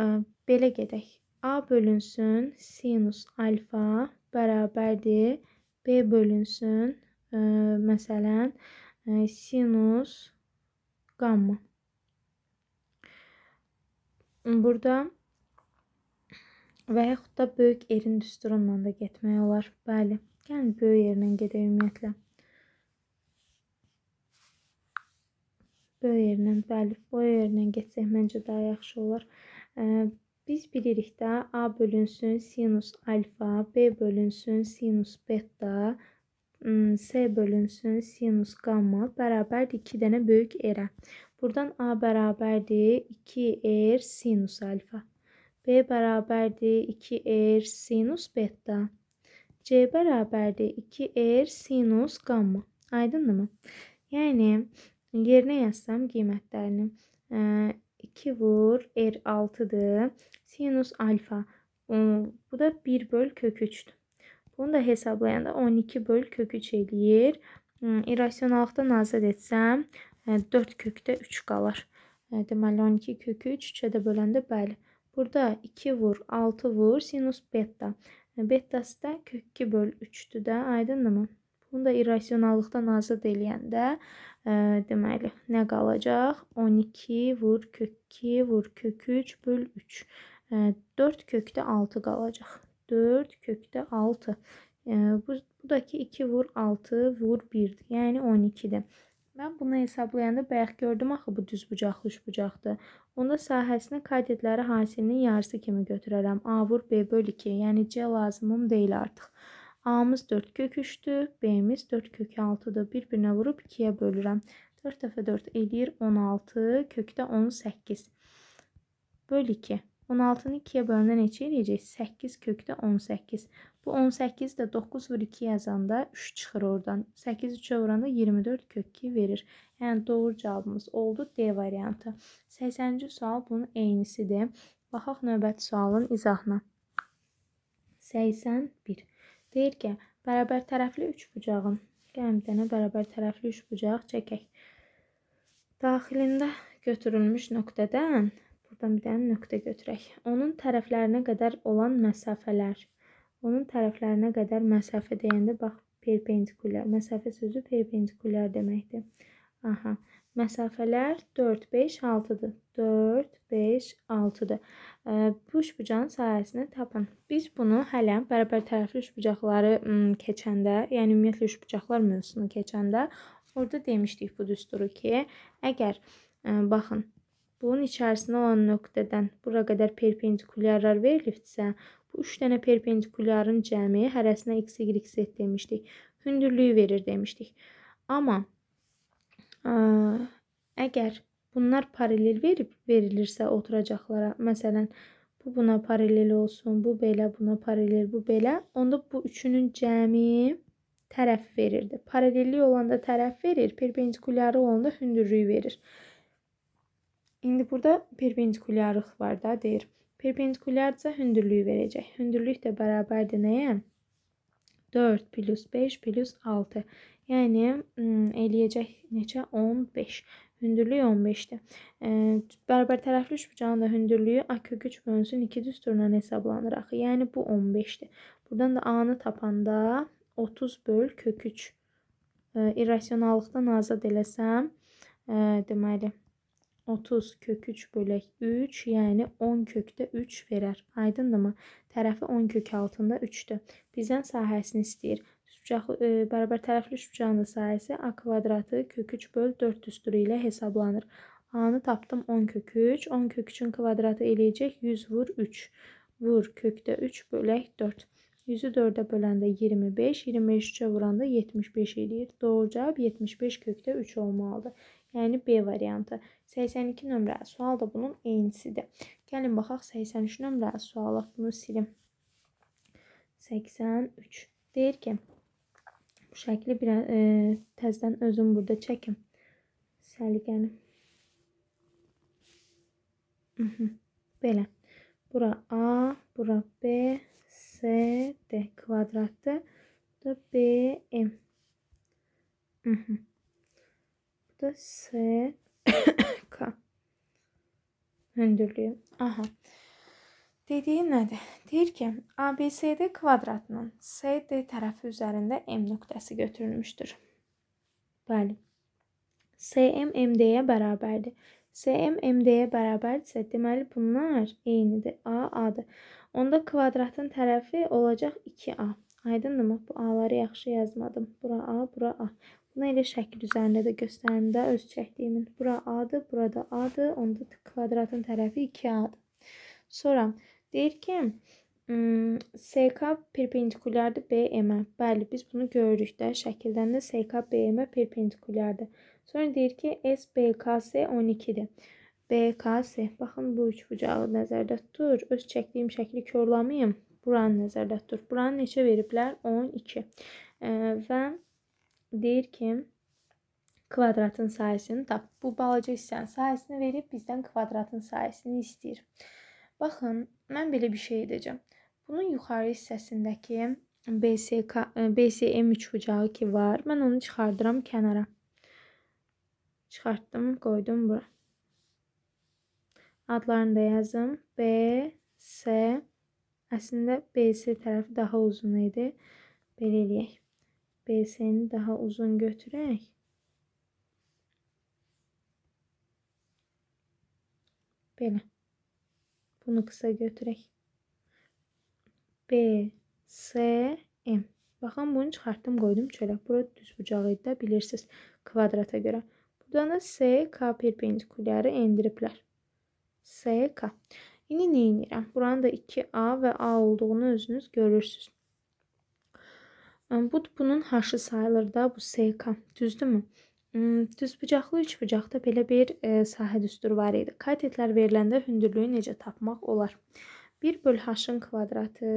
e, belə gedək. A bölünsün sinus alfa bərabərdir b bölünsün, ə, məsələn, ə, sinus qamma. Burada və yaxud da yəni böyük erin düsturunla da getmək olar. Bəli, gəlin böyük erlə gedək ümumiyyətlə. Böyük erlə, bəli, böyük erlə getsək məncə daha yaxşı olar. Ə, Biz bilirik də A bölünsün sinus alfa, B bölünsün sinus beta, ıı, c bölünsün sinus gamma, bərabərdir 2 dənə böyük erə. Buradan A bərabərdir 2 r er sinus alfa. B bərabərdir 2 r er sinus beta. C bərabərdir 2 r er sinus qamma. mı? Yəni yerinə yazsam qiymətlərini ıı, 2 vur R er 6'dır. Sinüs alfa. Bu da 1 böl kök 3'dür. Bunu da hesablayanda 12 böl kök 3 eləyir. Hmm, İrrasionalıqdan azad etsəm 4 e, kökdə 3 qalar. E, deməli 12 kök 3 3-ə də böləndə bəli. Burada 2 vur 6 vur sinus beta. E, betası da kök 2 böl 3'dür də aydındırmı? Bunu da irrasionallıqdan azad eləyəndə ə, e, deməli nə qalacaq? 12 vur kök 2 vur kök 3 böl 3. Ə, 4 kökdə 6 qalacaq. 4 kökdə 6. Ə, e, bu budakı 2 vur 6 vur 1-dir. Yəni 12-dir. Mən bunu hesablayanda bayaq gördüm axı bu düz bucaqlı üçbucaqdır. Onda sahəsini katetləri hasilinin yarısı kimi götürərəm. A vur B böl 2. Yəni C lazımım deyil artıq. A-mız 4 kök 3-dür. B-miz 4 kök 6-dır. Bir-birinə vurub 2-yə bölürəm. 4 dəfə 4 eləyir 16. Kökdə 18. Böl 2. 16-nı 2-yə bölünə neçə eləyəcək? 8 kökdə 18. Bu 18 də 9 vur 2 yazanda 3 çıxır oradan. 8 3-ə vuranda 24 kök 2 verir. Yəni doğru cavabımız oldu D variantı. 80-ci sual bunun eynisidir. Baxaq növbəti sualın izahına. 81. Deyir ki, bərabər tərəfli 3 bucağın qələmdənə bərabər tərəfli 3 bucaq çəkək. Daxilində götürülmüş nöqtədən buradan bir dənə nöqtə götürək. Onun tərəflərinə qədər olan məsafələr. Onun tərəflərinə qədər məsafə deyəndə bax perpendikulyar. Məsafə sözü perpendikulyar deməkdir. Aha. Məsafələr 4, 5, 6-dır. 4, 5, 6-dır. Bu üçbucağın sahəsini tapın. Biz bunu hələ bərabər tərəfli üçbucaqları keçəndə, yəni ümumiyyətlə üçbucaqlar mövzusunu keçəndə orada demişdik bu düsturu ki, əgər baxın, bunun içərisində olan nöqtədən bura qədər perpendikulyarlar verilibsə, bu 3 dənə perpendikulyarın cəmi hərəsinə x, y, z demişdik. Hündürlüyü verir demişdik. Amma Əgər bunlar paralel verib verilirsə oturacaqlara, məsələn, bu buna paralel olsun, bu belə, buna paralel, bu belə, onda bu üçünün cəmi tərəf verirdi. Paralellik olanda tərəf verir, perpendikulyarı olanda hündürlük verir. İndi burada perpendikulyarlıq var da, deyir. Perpendikulyarsa hündürlük verəcək. Hündürlük də bərabərdir nəyə? 4 plus 5 plus 6. Yəni eləyəcək neçə 15. Hündürlük 15-dir. E, Bərbərtərəfli üçbucağın da hündürlüyü A kök 3 bölünsün 2 düsturundan hesablanır axı. Yəni bu 15-dir. Buradan da A-nı tapanda 30 böl kök 3 e, irrasionallıqdan azad eləsəm, e, deməli 30 kök 3 bölək 3, yəni 10 kökdə 3 verər. Aydındırmı? Tərəfi 10 kök altında 3-dür. Bizdən sahəsini istəyir üçbucaqlı e, bərabər tərəfli üçbucağının sayəsi a kvadratı kök 3 böl 4 düsturu ilə hesablanır. A-nı tapdım 10 kök 3. 10 kök 3-ün kvadratı eləyəcək 100 vur 3. Vur kökdə 3 bölək 4. 100-ü 4-ə böləndə 25, 25-ə vuranda 75 eləyir. Doğru cavab 75 kökdə 3 olmalıdır. Yəni B variantı. 82 nömrəli sual da bunun eynisidir. Gəlin baxaq 83 nömrəli suala. Bunu silim. 83 deyir ki, Bu şekli biraz e, təzdən özüm burada çekim, Səliqəni. Böyle. Bura A, bura B, C, D kvadratdır. da B, M. Bu da S, K. Hündürlüyü. Aha. Dediyi nədir? Deyir ki, ABCD kvadratının SD tərəfi üzərində M nöqtəsi götürülmüşdür. Bəli. SM MD-yə bərabərdir. SM MD-yə bərabərdirsə, deməli bunlar eynidir. A A-dır. Onda kvadratın tərəfi olacaq 2A. Aydındırmı? Bu A-ları yaxşı yazmadım. Bura A, bura A. Bunu elə şəkil üzərində də göstərim də öz çəkdiyimin. Bura A-dır, burada A-dır. Onda kvadratın tərəfi 2A-dır. Sonra Deyir ki, SK perpendikulyardır BM. Bəli, biz bunu görürük də. Şəkildən də SK BM perpendikulyardır. Sonra deyir ki, SBKS 12-dir. BKS. Baxın bu üç bucağı nəzərdə tutur. Öz çəkdiyim şəkli korlamayım. Buranı nəzərdə tutur. Buranı neçə veriblər? 12. Və deyir ki, kvadratın sayəsini tap. Bu balaca hissənin sayəsini verib bizdən kvadratın sayəsini istəyir. Baxın, mən belə bir şey edəcəm. Bunun yuxarı hissəsindəki BSK e, BSM3 bucağı ki var, mən onu çıxardıram kənara. Çıxartdım, qoydum bura. Adlarını da yazım. B, S. Əslində BS tərəfi daha uzun idi. Belə eləyək. BS-ni daha uzun götürək. Belə. Bunu qısa götürək. B, S, M. Baxın, bunu çıxartdım, qoydum çölə. Bura düz bucağı idi də bilirsiniz kvadrata görə. Buradan da S, K perpendikulyarı endiriblər. S, K. İndi nə edirəm? Buranın da 2A və A olduğunu özünüz görürsünüz. Bu bunun haşı sayılır da bu SK. Düzdür mü? Düzbucaqlı üçbucaqda belə bir e, sahə düsturu var idi. Katetlər veriləndə hündürlüyü necə tapmaq olar? 1 böl h-ın kvadratı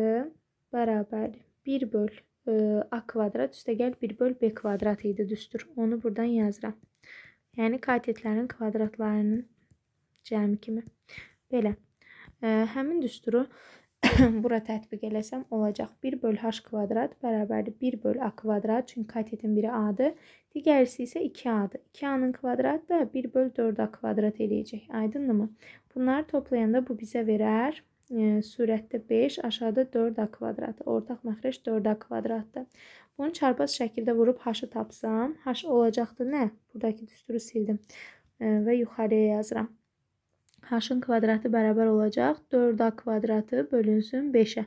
bərabər 1 böl e, a kvadrat üstəgəl 1 böl b kvadrat idi düstur. Onu buradan yazıram. Yəni katetlərin kvadratlarının cəmi kimi. Belə. E, həmin düsturu bura tətbiq eləsəm olacaq 1 böl h kvadrat bərabərdir 1 böl a kvadrat. Çünki katetin biri a-dır. Digərisi isə 2a-dır. 2a-nın kvadratı da 1 böl 4a kvadrat eləyəcək. Aydındırmı? Bunları toplayanda bu bizə verər e, sürətdə 5, aşağıda 4a kvadratı. Ortaq məxrəc 4a kvadratdır. Bunu çarpaz şəkildə vurub h-ı tapsam, h olacaqdı nə? Buradakı düsturu sildim e, və yuxarıya yazıram. H-ın kvadratı bərabər olacaq. 4A kvadratı bölünsün 5-ə.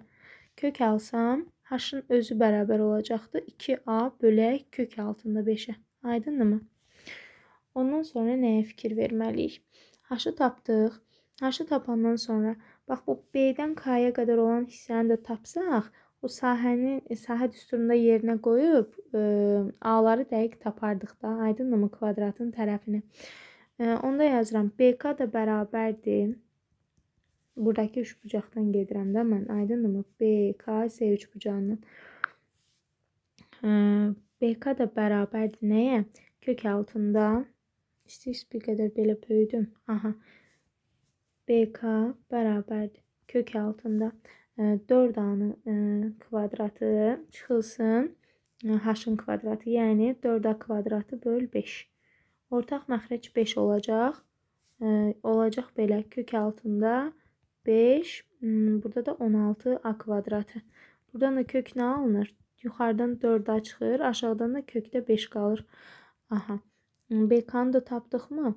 Kök alsam, H-ın özü bərabər olacaqdı. 2A bölək kök altında 5-ə. Aydındırmı? Ondan sonra nəyə fikir verməliyik? H-ı tapdıq. H-ı tapandan sonra, bax bu B-dən K-ya qədər olan hissəni də tapsaq, o sahəni e, sahə düsturunda yerinə qoyub ə, e, A-ları dəqiq tapardıq da, aydındırmı kvadratın tərəfini. Onda yazıram BK da bərabərdir. Buradakı üç bucaqdan gedirəm də mən. Aydındırmı? BK isə üç bucağından. BK da bərabərdir nəyə? Kök altında istis bir qədər belə böyüdüm. Aha. BK bərabərdir kök altında 4A-nın e, kvadratı çıxılsın. H-ın kvadratı, yəni 4A kvadratı böl 5. Ortaq məxrəc 5 olacaq. E, olacaq belə kök altında 5, hmm, burada da 16 a kvadratı. Buradan da kök nə alınır? Yuxarıdan 4 a çıxır, aşağıdan da kökdə 5 qalır. Aha. BK-nı da tapdıqmı?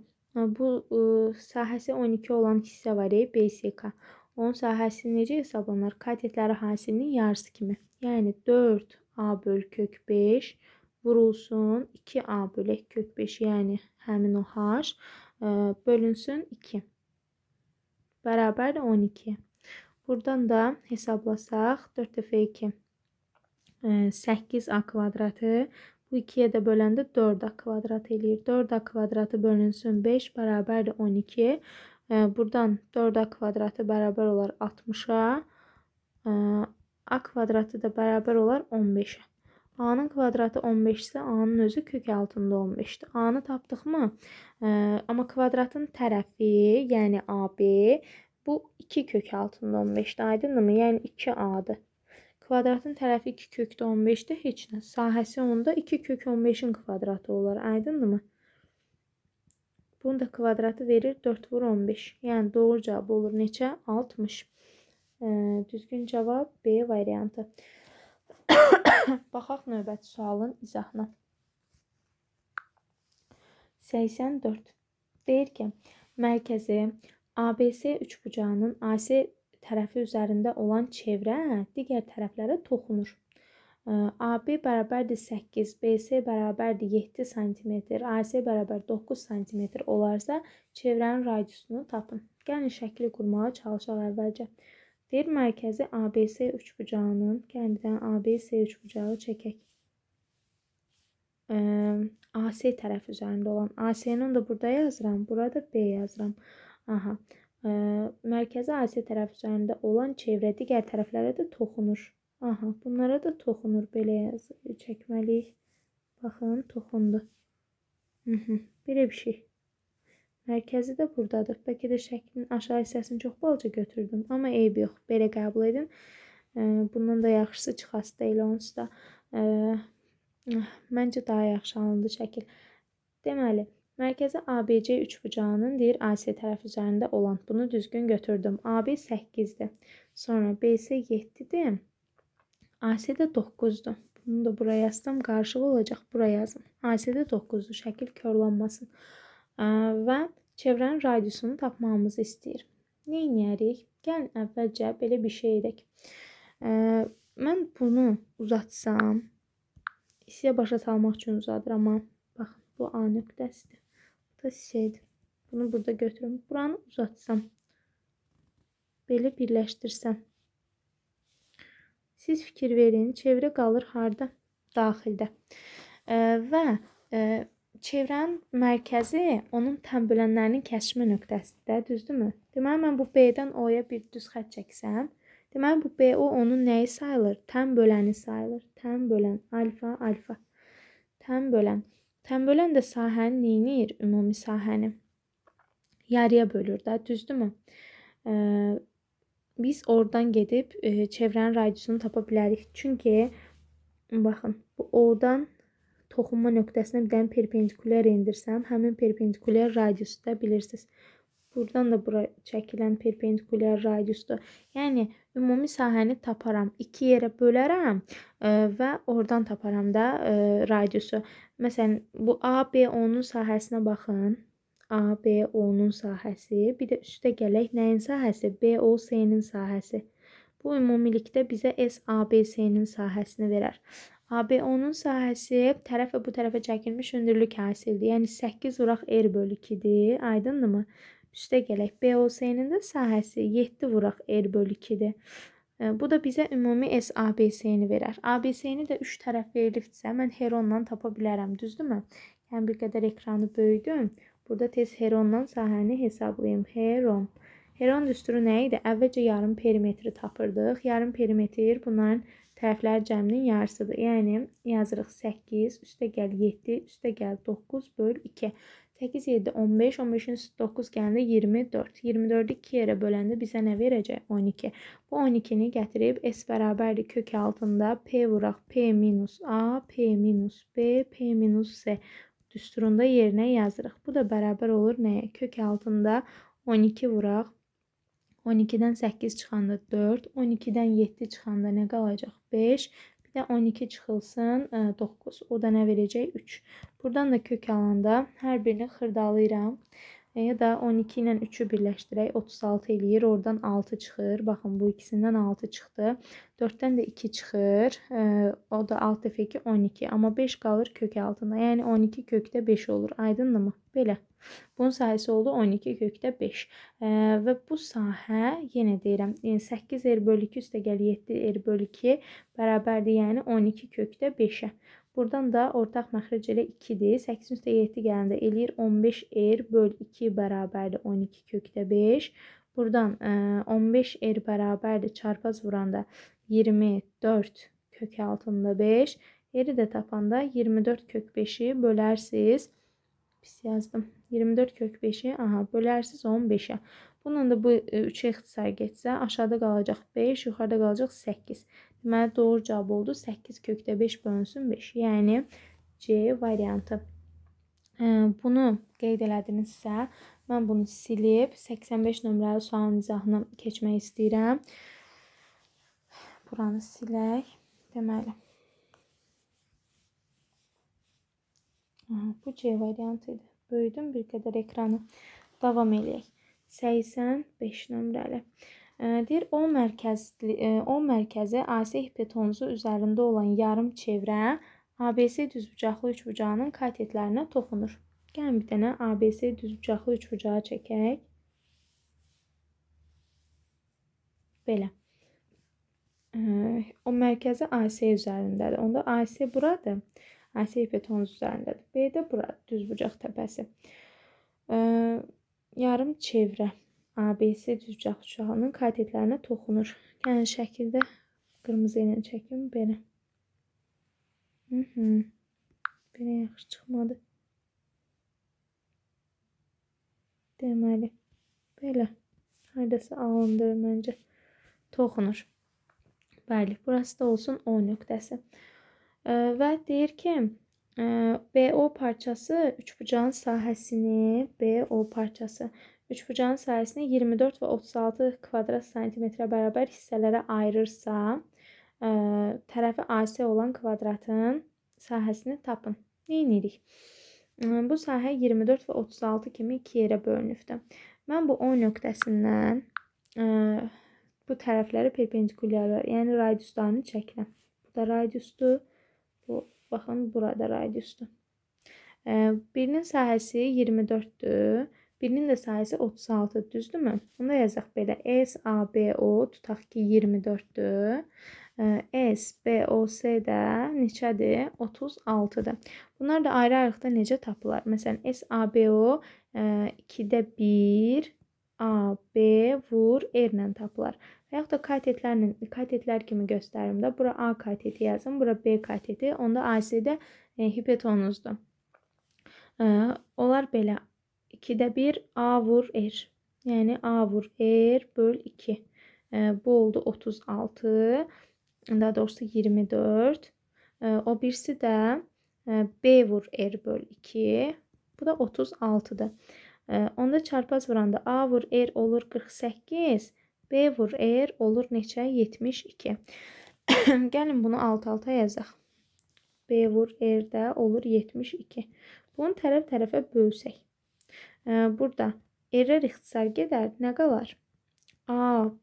Bu ə, sahəsi 12 olan hissə var, BSK. Onun sahəsi necə hesablanar? Katetləri hasilinin yarısı kimi. Yəni 4a böl kök 5 vurulsun 2a bölək kök 5 yəni həmin o h e, bölünsün 2. Bərabər 12. Buradan da hesablasaq 4 dəfə 2 8a e, kvadratı bu 2-yə də böləndə 4a kvadrat eləyir. 4a kvadratı bölünsün 5 bərabərdir 12. E, buradan 4a kvadratı bərabər olar 60-a. A kvadratı da bərabər olar 15-ə. A-nın kvadratı 15-sə, A-nın özü kök altında 15-dir. A-nı tapdıqmı? E, amma kvadratın tərəfi, yəni AB bu 2 kök altında 15-dir. Aydındırmı? Yəni 2A-dır. Kvadratın tərəfi 2 kökdə 15-dir. Heç nə. Sahəsi onda 2 kök 15-in kvadratı olar. Aydındırmı? Bunun da kvadratı verir 4 vur 15. Yəni doğru cavab olur neçə? 60. E, düzgün cavab B variantı. Baxaq növbəti sualın izahına. 84. Deyir ki, mərkəzi ABC üçbucağının AC tərəfi üzərində olan çevrə digər tərəflərə toxunur. AB bərabərdir 8, BC bərabərdir 7 sm, AC bərabər 9 sm olarsa, çevrənin radiusunu tapın. Gəlin şəkli qurmağa çalışaq əvvəlcə. 1 Deyir mərkəzi ABC üçbucağının, gəlin bir dənə ABC üçbucağı çəkək. Ə, AC tərəf üzərində olan AC-ni də burada yazıram, burada B yazıram. Aha. Ə, mərkəzi AC tərəf üzərində olan çevrə digər tərəflərə də toxunur. Aha, bunlara da toxunur belə yaz çəkməliyik. Baxın, toxundu. Hı -hı, belə bir şey. Mərkəzi də burdadır. Bəlkə də şəklin aşağı hissəsini çox balaca götürdüm, amma eyb yox. Belə qəbul edin. Bundan da yaxşısı çıxası deyil onsuz da. Məncə daha yaxşı alındı şəkil. Deməli, mərkəzi ABC üçbucağının deyir AC tərəf üzərində olan. Bunu düzgün götürdüm. AB 8-dir. Sonra BC 7-dir. AC də 9-dur. Bunu da buraya yazsam qarışıq olacaq. Buraya yazım. AC də 9-dur. Şəkil korlanmasın və çevrənin radiusunu tapmağımızı istəyir. Nə edərik? Gəlin əvvəlcə belə bir şey edək. Mən bunu uzatsam, sizə başa salmaq üçün uzadıram, amma baxın, bu A nöqtəsidir. Bu da sizədir. Bunu burada götürüm. Buranı uzatsam, belə birləşdirsəm. Siz fikir verin, çevrə qalır harda? Daxildə. Və çevrənin mərkəzi onun tənbələnlərinin kəşmə nöqtəsidir, düzdürmü? Deməli mən bu B-dən O-ya bir düz xətt çəksəm, deməli bu BO onun nəyi sayılır? Tən böləni sayılır. Tən bölən alfa alfa. Tən bölən. Tən bölən də sahəni nəyinir? Ümumi sahəni yarıya bölür də, düzdürmü? E, biz oradan gedib e, çevrənin radiusunu tapa bilərik. Çünki baxın, bu O-dan toxunma nöqtəsinə bir dənə perpendikulyar endirsəm, həmin perpendikulyar radiusu da bilirsiniz. Buradan da bura çəkilən perpendikulyar radiusdur. Yəni ümumi sahəni taparam, 2 yerə bölərəm e, və oradan taparam da ə, e, radiusu. Məsələn, bu ABO-nun sahəsinə baxın. ABO-nun sahəsi, bir də üstə gələk nəyin sahəsi? BOC-nin sahəsi. Bu ümumilikdə bizə SABC-nin sahəsini verər. AB-10-un sahəsi tərəf və bu tərəfə çəkilmiş hündürlük hasildir. Yəni 8 vuraq R bölü 2-dir. Aydındırmı? Üstə gələk. BOC-nin də sahəsi 7 vuraq R bölü 2-dir. E, bu da bizə ümumi S ABC-ni verər. ABC-ni də 3 tərəf verilibdirsə, mən Herondan tapa bilərəm, düzdürmü? Yəni bir qədər ekranı böyüdüm. Burada tez Herondan sahəni hesablayım. Heron. Heron düsturu nə idi? Əvvəlcə yarım perimetri tapırdıq. Yarım perimetr bunların Səhvlər cəminin yarısıdır. Yəni yazırıq 8 üstə gəl 7 üstə gəl 9 böl 2. 8 7 15 15-in 9 gəlində 24. 24-ü 2 yerə böləndə bizə nə verəcək? 12. Bu 12-ni gətirib s bərabərdir kök altında p vuraq p minus a p minus b p minus s düsturunda yerinə yazırıq. Bu da bərabər olur nəyə? Kök altında 12 vuraq 12-dən 8 çıxanda 4, 12-dən 7 çıxanda nə qalacaq? 5, bir də 12 çıxılsın 9, e, o da nə verəcək? 3. Buradan da kök alanda hər birini xırdalayıram. E, ya da 12 ilə 3-ü birləşdirək 36 eləyir. Oradan 6 çıxır. Baxın bu ikisindən 6 çıxdı. 4-dən də 2 çıxır. E, o da 6 dəfə 2 12. Amma 5 qalır kök altında. Yəni 12 kökdə 5 olur. Aydındırmı? Belə. Bunun sahəsi oldu 12 kökdə 5. E, və bu sahə yenə deyirəm 8 e, r bölü 2 üstə gəl 7 r bölü 2 bərabərdir. Yəni 12 kökdə 5-ə. Buradan da ortaq məxric elə 2-dir. 8-in üstə 7 gələndə eləyir 15 r er böl 2 bərabərdir 12 kökdə 5. Buradan 15 e, r er bərabərdir çarpaz vuranda 24 kök altında 5. R-i də tapanda 24 kök 5-i bölərsiniz. Pis yazdım. 24 kök 5-i aha bölərsiniz 15-ə. Bununla da bu 3-ə e, ixtisar getsə aşağıda qalacaq 5, yuxarıda qalacaq 8. Deməli doğru cavab oldu 8 kökdə 5 bölünsün 5. Yəni C variantı. Hə, bunu qeyd elədinizsə, mən bunu silib 85 nömrəli sualın izahına keçmək istəyirəm. Buranı silək. Deməli. Aha, bu C variantı idi. Böyüdüm bir qədər ekranı. Davam eləyək. 85 nömrəli. Deyir O mərkəzli e, O mərkəzi AC hipotenuzu üzərində olan yarım çevrə ABC düzbucaqlı üçbucağının katetlərinə toxunur. Gəlin bir dənə ABC düzbucaqlı üçbucağı çəkək. Belə. O mərkəzi AC üzərindədir. Onda AC buradır. AC hipotenuz üzərindədir. B də bura düzbucaq təpəsi. Yarım çevrə ABC cüzcaq uçağının katetlərinə toxunur. Yəni şəkildə qırmızı ilə çəkim belə. Hı mhm. -hı. Belə yaxşı çıxmadı. Deməli, belə. Haydasa alındır məncə. Toxunur. Bəli, burası da olsun O nöqtəsi. E, və deyir ki, e, BO parçası üçbucağın sahəsini, BO parçası üçbucağın sayəsini 24 və 36 kvadrat santimetrə bərabər hissələrə ayırırsa, ə, e, tərəfi asi olan kvadratın sahəsini tapın. Nə edirik? E, bu sahə 24 və 36 kimi iki yerə bölünübdür. Mən bu O nöqtəsindən ə, e, bu tərəfləri perpendikulyarlar, yəni radiuslarını çəkirəm. Bu da radiusdur. Bu baxın burada radiusdur. Birinin sahəsi 24-dür. Birinin də sayısı 36, düzdürmü? Onda yazaq belə. SABO tutaq ki, 24-dür. SBOC də neçədir? 36-dır. Bunlar da ayrı-ayrılıqda necə tapılar? Məsələn, SABO 2-də 1 AB vur R ilə tapılar. Və yaxud da katetlərlə katetlər kimi göstərim də. Bura A kateti yazın, bura B kateti, onda AC-də e, hipotenuzdur. E, onlar belə 2-də 1 A vur R. Yəni A vur R böl 2. Bu oldu 36. Daha doğrusu 24. O birisi də e, B vur R böl 2. Bu da 36-dır. Onda çarpaz vuranda A vur R olur 48. B vur R olur neçə? 72. Gəlin bunu alt-alta yazaq. B vur R də olur 72. Bunu tərəf-tərəfə bölsək burada error ixtisar gedər. Nə qalar? A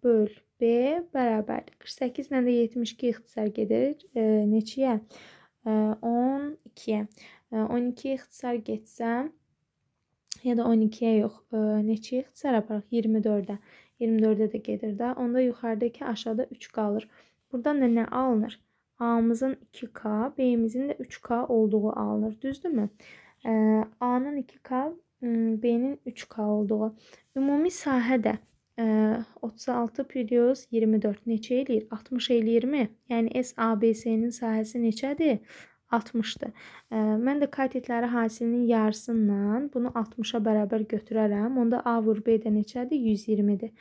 böl B bərabərdir. 48 ilə də 72 ixtisar gedir. E, neçəyə? E, 12-yə. E, 12 ixtisar getsəm ya da 12-yə yox. E, neçəyə ixtisar aparaq? 24-ə. 24-ə də gedir də. Onda yuxarıdakı aşağıda 3 qalır. Buradan da nə alınır? A-mızın 2K, B-mizin də 3K olduğu alınır. Düzdürmü? E, A-nın 2K B-nin 3K olduğu. Ümumi sahədə 36 plus 24 neçə eləyir? 60 eləyir 20. Yəni SABC-nin sahəsi neçədir? 60-dır. Mən də katetləri hasilinin yarısından bunu 60-a bərabər götürərəm. Onda A vur B də neçədir? 120-dir.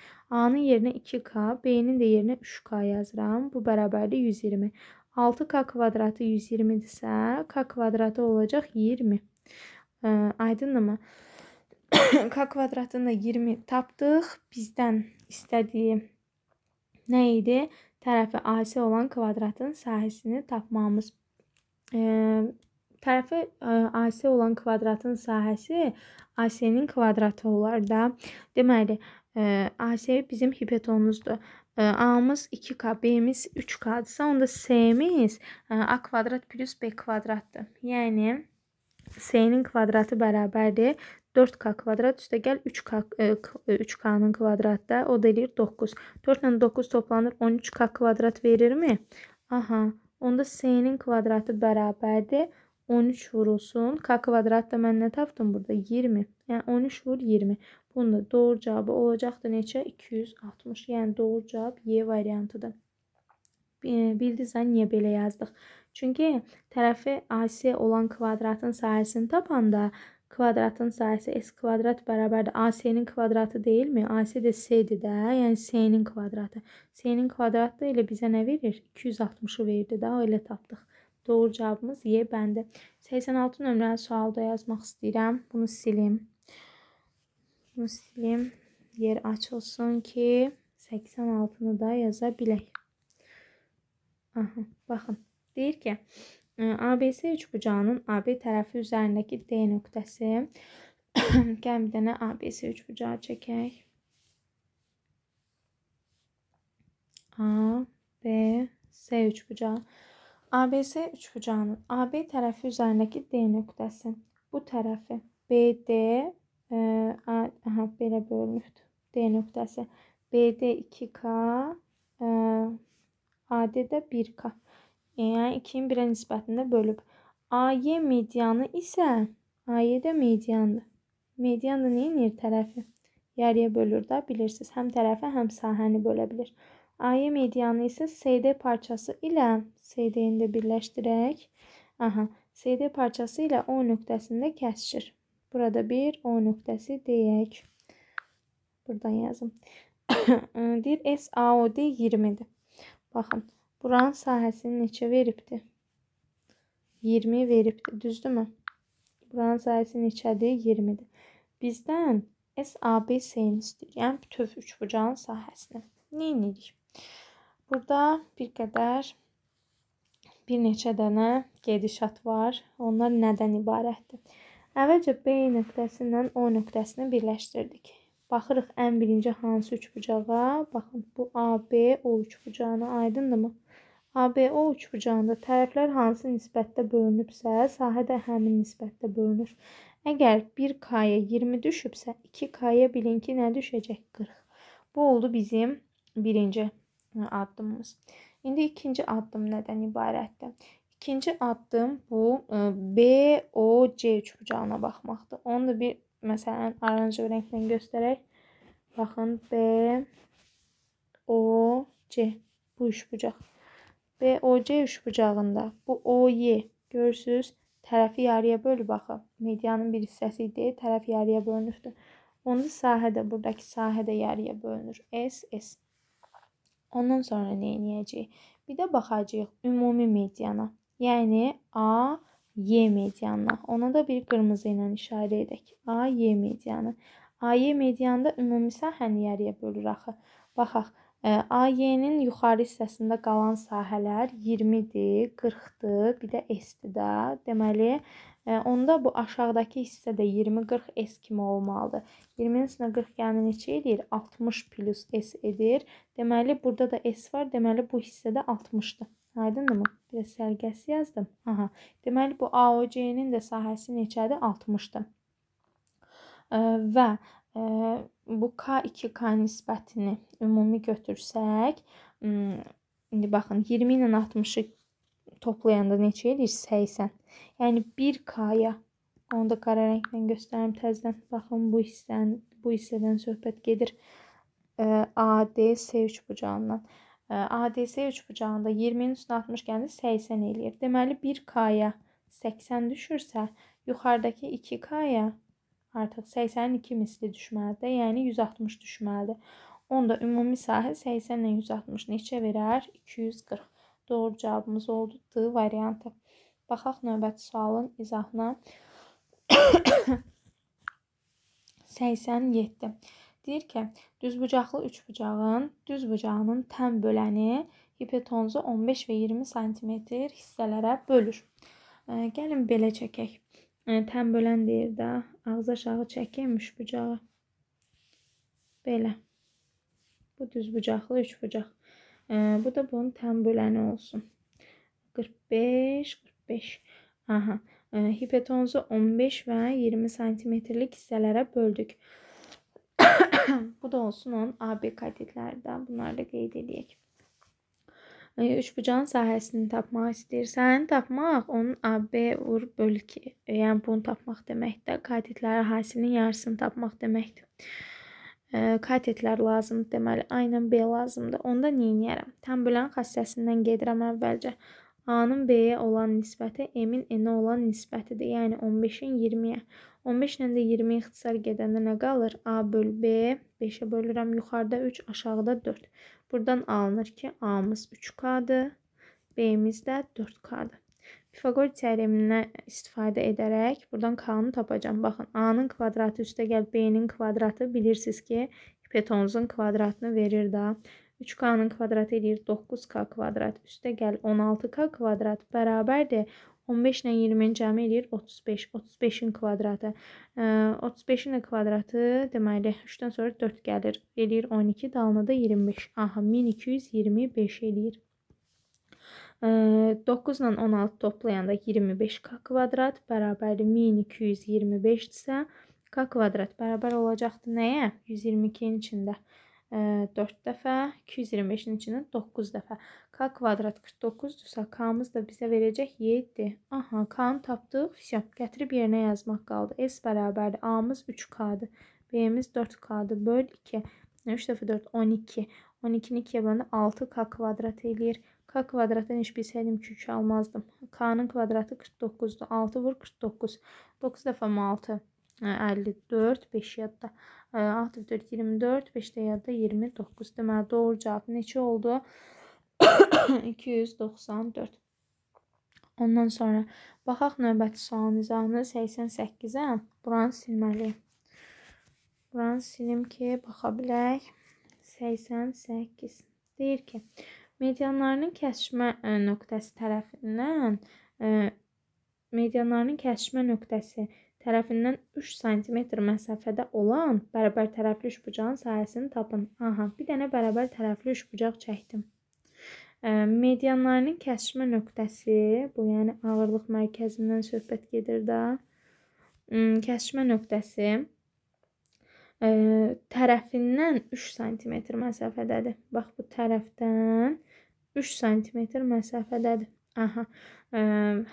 A-nın yerinə 2K, B-nin də yerinə 3K yazıram. Bu bərabərdir 120. 6K kvadratı 120-dirsə, K kvadratı olacaq 20. Aydındır mı? k kvadratını 20 tapdıq. Bizdən istədiyi nə idi? Tərəfi AC olan kvadratın sahəsini tapmamız. E, tərəfi e, AC olan kvadratın sahəsi AC-nin kvadratı olar da. Deməli, e, AC bizim hipotenuzdur. E, A-mız 2K, B-miz 3K-dırsa, onda S-miz e, A kvadrat plus B kvadratdır. Yəni, S-nin kvadratı bərabərdir 4k kvadrat üstəgəl 3k e, 3k-nın e, kvadratda o da eləyir 9. 4 ilə 9 toplanır 13k kvadrat verirmi? Aha. Onda s-nin kvadratı bərabərdir 13 vurulsun. K kvadrat da mən nə tapdım burada? 20. Yəni 13 vur 20. Bunun da doğru cavabı olacaqdı neçə? 260. Yəni doğru cavab Y variantıdır. Bildinizsə niyə belə yazdıq? Çünki tərəfi AC olan kvadratın sayəsini tapanda kvadratın sayısı s kvadrat bərabərdir. AC-nin kvadratı deyilmi? AC də C-dir də, yəni C-nin kvadratı. C-nin kvadratı da elə bizə nə verir? 260-ı verdi də, elə tapdıq. Doğru cavabımız Y bəndi. 86 nömrəli sualda yazmaq istəyirəm. Bunu silim. Bunu silim. Yer açılsın ki 86-nı da yaza bilək. Aha, baxın. Deyir ki, ABC üçbucağının AB tərəfi üzərindəki D nöqtəsi. Gəl bir dənə ABC üçbucağı çəkək. A, B, C üçbucağı. ABC üçbucağının AB tərəfi üzərindəki D nöqtəsi. Bu tərəfi BD ə, e, aha belə bölünübdür. D nöqtəsi. BD 2K, ə, e, AD də 1K yəni 2-nin 1-ə nisbətində bölüb. AY medianı isə AY də mediandır. Median da neyin yer tərəfi? Yarıya bölür də, bilirsiniz, həm tərəfi, həm sahəni bölə bilir. AY medianı isə SD parçası ilə SD-ni də birləşdirək. Aha, SD parçası ilə O nöqtəsində kəsişir. Burada bir O nöqtəsi deyək. Buradan yazım. Deyir SAOD 20-dir. Baxın, Buranın sahəsini neçə veribdi? 20 veribdi, düzdürmü? Buranın sahəsi neçədir? 20-dir. Bizdən SABC-ni istəyir. Yəni bütöv üçbucağın sahəsini. Nə edirik? Burada bir qədər bir neçə dənə gedişat var. Onlar nədən ibarətdir? Əvvəlcə B nöqtəsindən O nöqtəsini birləşdirdik. Baxırıq ən birinci hansı üçbucağa? Baxın, bu AB o üçbucağına aydındırmı? ABO üçbucağında tərəflər hansı nisbətdə bölünübsə, sahə də həmin nisbətdə bölünür. Əgər 1K-ya 20 düşübsə, 2K-ya bilin ki, nə düşəcək? 40. Bu oldu bizim birinci e, addımımız. İndi ikinci addım nədən ibarətdir? İkinci addım bu e, BOC üçbucağına baxmaqdır. Onu da bir məsələn oranj rənglə göstərək. Baxın B O C bu üçbucaq. BOC üçbucağında bu OY görürsüz tərəfi yarıya bölüb axı. Medianın bir hissəsi idi, tərəf yarıya bölünübdür. Onda sahə də burdakı sahə də yarıya bölünür. S S. Ondan sonra nə edəcəyik? Bir də baxacağıq ümumi mediana. Yəni A Y medianına. Ona da bir qırmızı ilə işarə edək. A Y medianı. A Y medianında ümumi sahəni yarıya bölür axı. Baxaq. AY-nin yuxarı hissəsində qalan sahələr 20-dir, 40-dır, bir də S-dir də. Deməli, onda bu aşağıdakı hissə də 20-40 S kimi olmalıdır. 20-nin üstünə 40 gəlinə neçə edir? 60 plus S edir. Deməli, burada da S var. Deməli, bu hissədə 60-dır. Aydındırmı? Bir də sərgəsi yazdım. Aha. Deməli, bu AOC-nin də sahəsi neçədir? 60-dır və bu K2K nisbətini ümumi götürsək, indi baxın 20 ilə 60-ı toplayanda neçə edir? 80. Yəni 1K-ya onu da qara rənglə göstərim təzədən. Baxın bu hissədən, bu hissədən söhbət gedir. ADS3 bucağından. ADS3 bucağında 20-nin üstünə 60 gəlir 80 eləyir. Deməli 1K-ya 80 düşürsə, yuxarıdakı 2K-ya artıq 82 misli düşməlidir. Yəni 160 düşməlidir. Onda ümumi sahə 80 ilə 160 neçə verər? 240. Doğru cavabımız oldu D variantı. Baxaq növbəti sualın izahına. 87. Deyir ki, düzbucaqlı üçbucağın düzbucağının tən böləni hipotenuzu 15 və 20 sm hissələrə bölür. Gəlin belə çəkək tən bölən deyir də, ağız aşağı çəkilmiş bucağı. Belə. Bu düz bucaqlı üç bucaq. Bu da bunun tən böləni olsun. 45, 45. Aha. Hipotenuzu 15 və 20 santimetrlik hissələrə böldük. Bu da olsun onun AB katetləri də. Bunları da qeyd edək üçbucağın sahəsini tapmaq istəyirsən, tapmaq onun AB vur böl 2, yəni bunu tapmaq deməkdir. Katetlər ərazisinin yarısını tapmaq deməkdir. E, Katetlər lazımdır deməli, aynen B lazımdır. Onda nə edərəm? Tam bölən xassəsindən gedirəm əvvəlcə. A-nın B-yə olan nisbəti M-in N-ə olan nisbətidir. Yəni 15-in 20-yə. 15 ilə də 20 ixtisar gedəndə nə qalır? A böl B, 5-ə bölürəm. Yuxarıda 3, aşağıda 4. Buradan alınır ki, A-mız 3K-dır, B-miz də 4K-dır. Pifaqor teoremindən istifadə edərək buradan K-nı tapacağam. Baxın, A-nın kvadratı üstə gəl B-nin kvadratı bilirsiniz ki, hipotenuzun kvadratını verir da. 3K-nın kvadratı eləyir 9K kvadrat. Üstə gəl 16K kvadrat bərabərdir. 15 ilə 20-ni cəmi eləyir 35. 35-in kvadratı. 35-in kvadratı deməli 3-dən sonra 4 gəlir. Eləyir 12, dalına da 25. Aha 1225 eləyir. 9 ilə 16 toplayanda 25k kvadrat bərabər 1225 isə k kvadrat bərabər olacaqdı nəyə? 122-nin içində. 4 dəfə, 225-in içindən 9 dəfə. K kvadrat 49-dursa, K-mız da bizə verəcək 7. Aha, K-nı tapdıq, fisyon. Gətirib yerinə yazmaq qaldı. S bərabərdir. A-mız 3K-dır. B-miz 4K-dır. Böl 2. 3 dəfə 4, 12. 12-ni 2-yə böləndə 6K kvadrat eləyir. K kvadratdan heç bilsəydim ki, 3 almazdım. K-nın kvadratı 49-dur. 6 vur 49. 9 dəfə 6. 54, 5 yadda. 64, 24, 5 dəyərdə 29. Deməli doğru cavab neçə oldu? 294. Ondan sonra baxaq növbəti sualın izahını 88-ə buranı silməliyəm. Buranı silim ki, baxa bilək. 88 deyir ki, medianlarının kəsişmə nöqtəsi tərəfindən medianlarının kəsişmə nöqtəsi tərəfindən 3 sm məsafədə olan bərabər tərəfli üçbucağın sahəsini tapın. Aha, bir dənə bərabər tərəfli üçbucaq çəkdim. Medianlarının kəsişmə nöqtəsi, bu yəni ağırlıq mərkəzindən söhbət gedir də. Kəsişmə nöqtəsi ə, tərəfindən 3 sm məsafədədir. Bax bu tərəfdən 3 sm məsafədədir. Aha. Ə,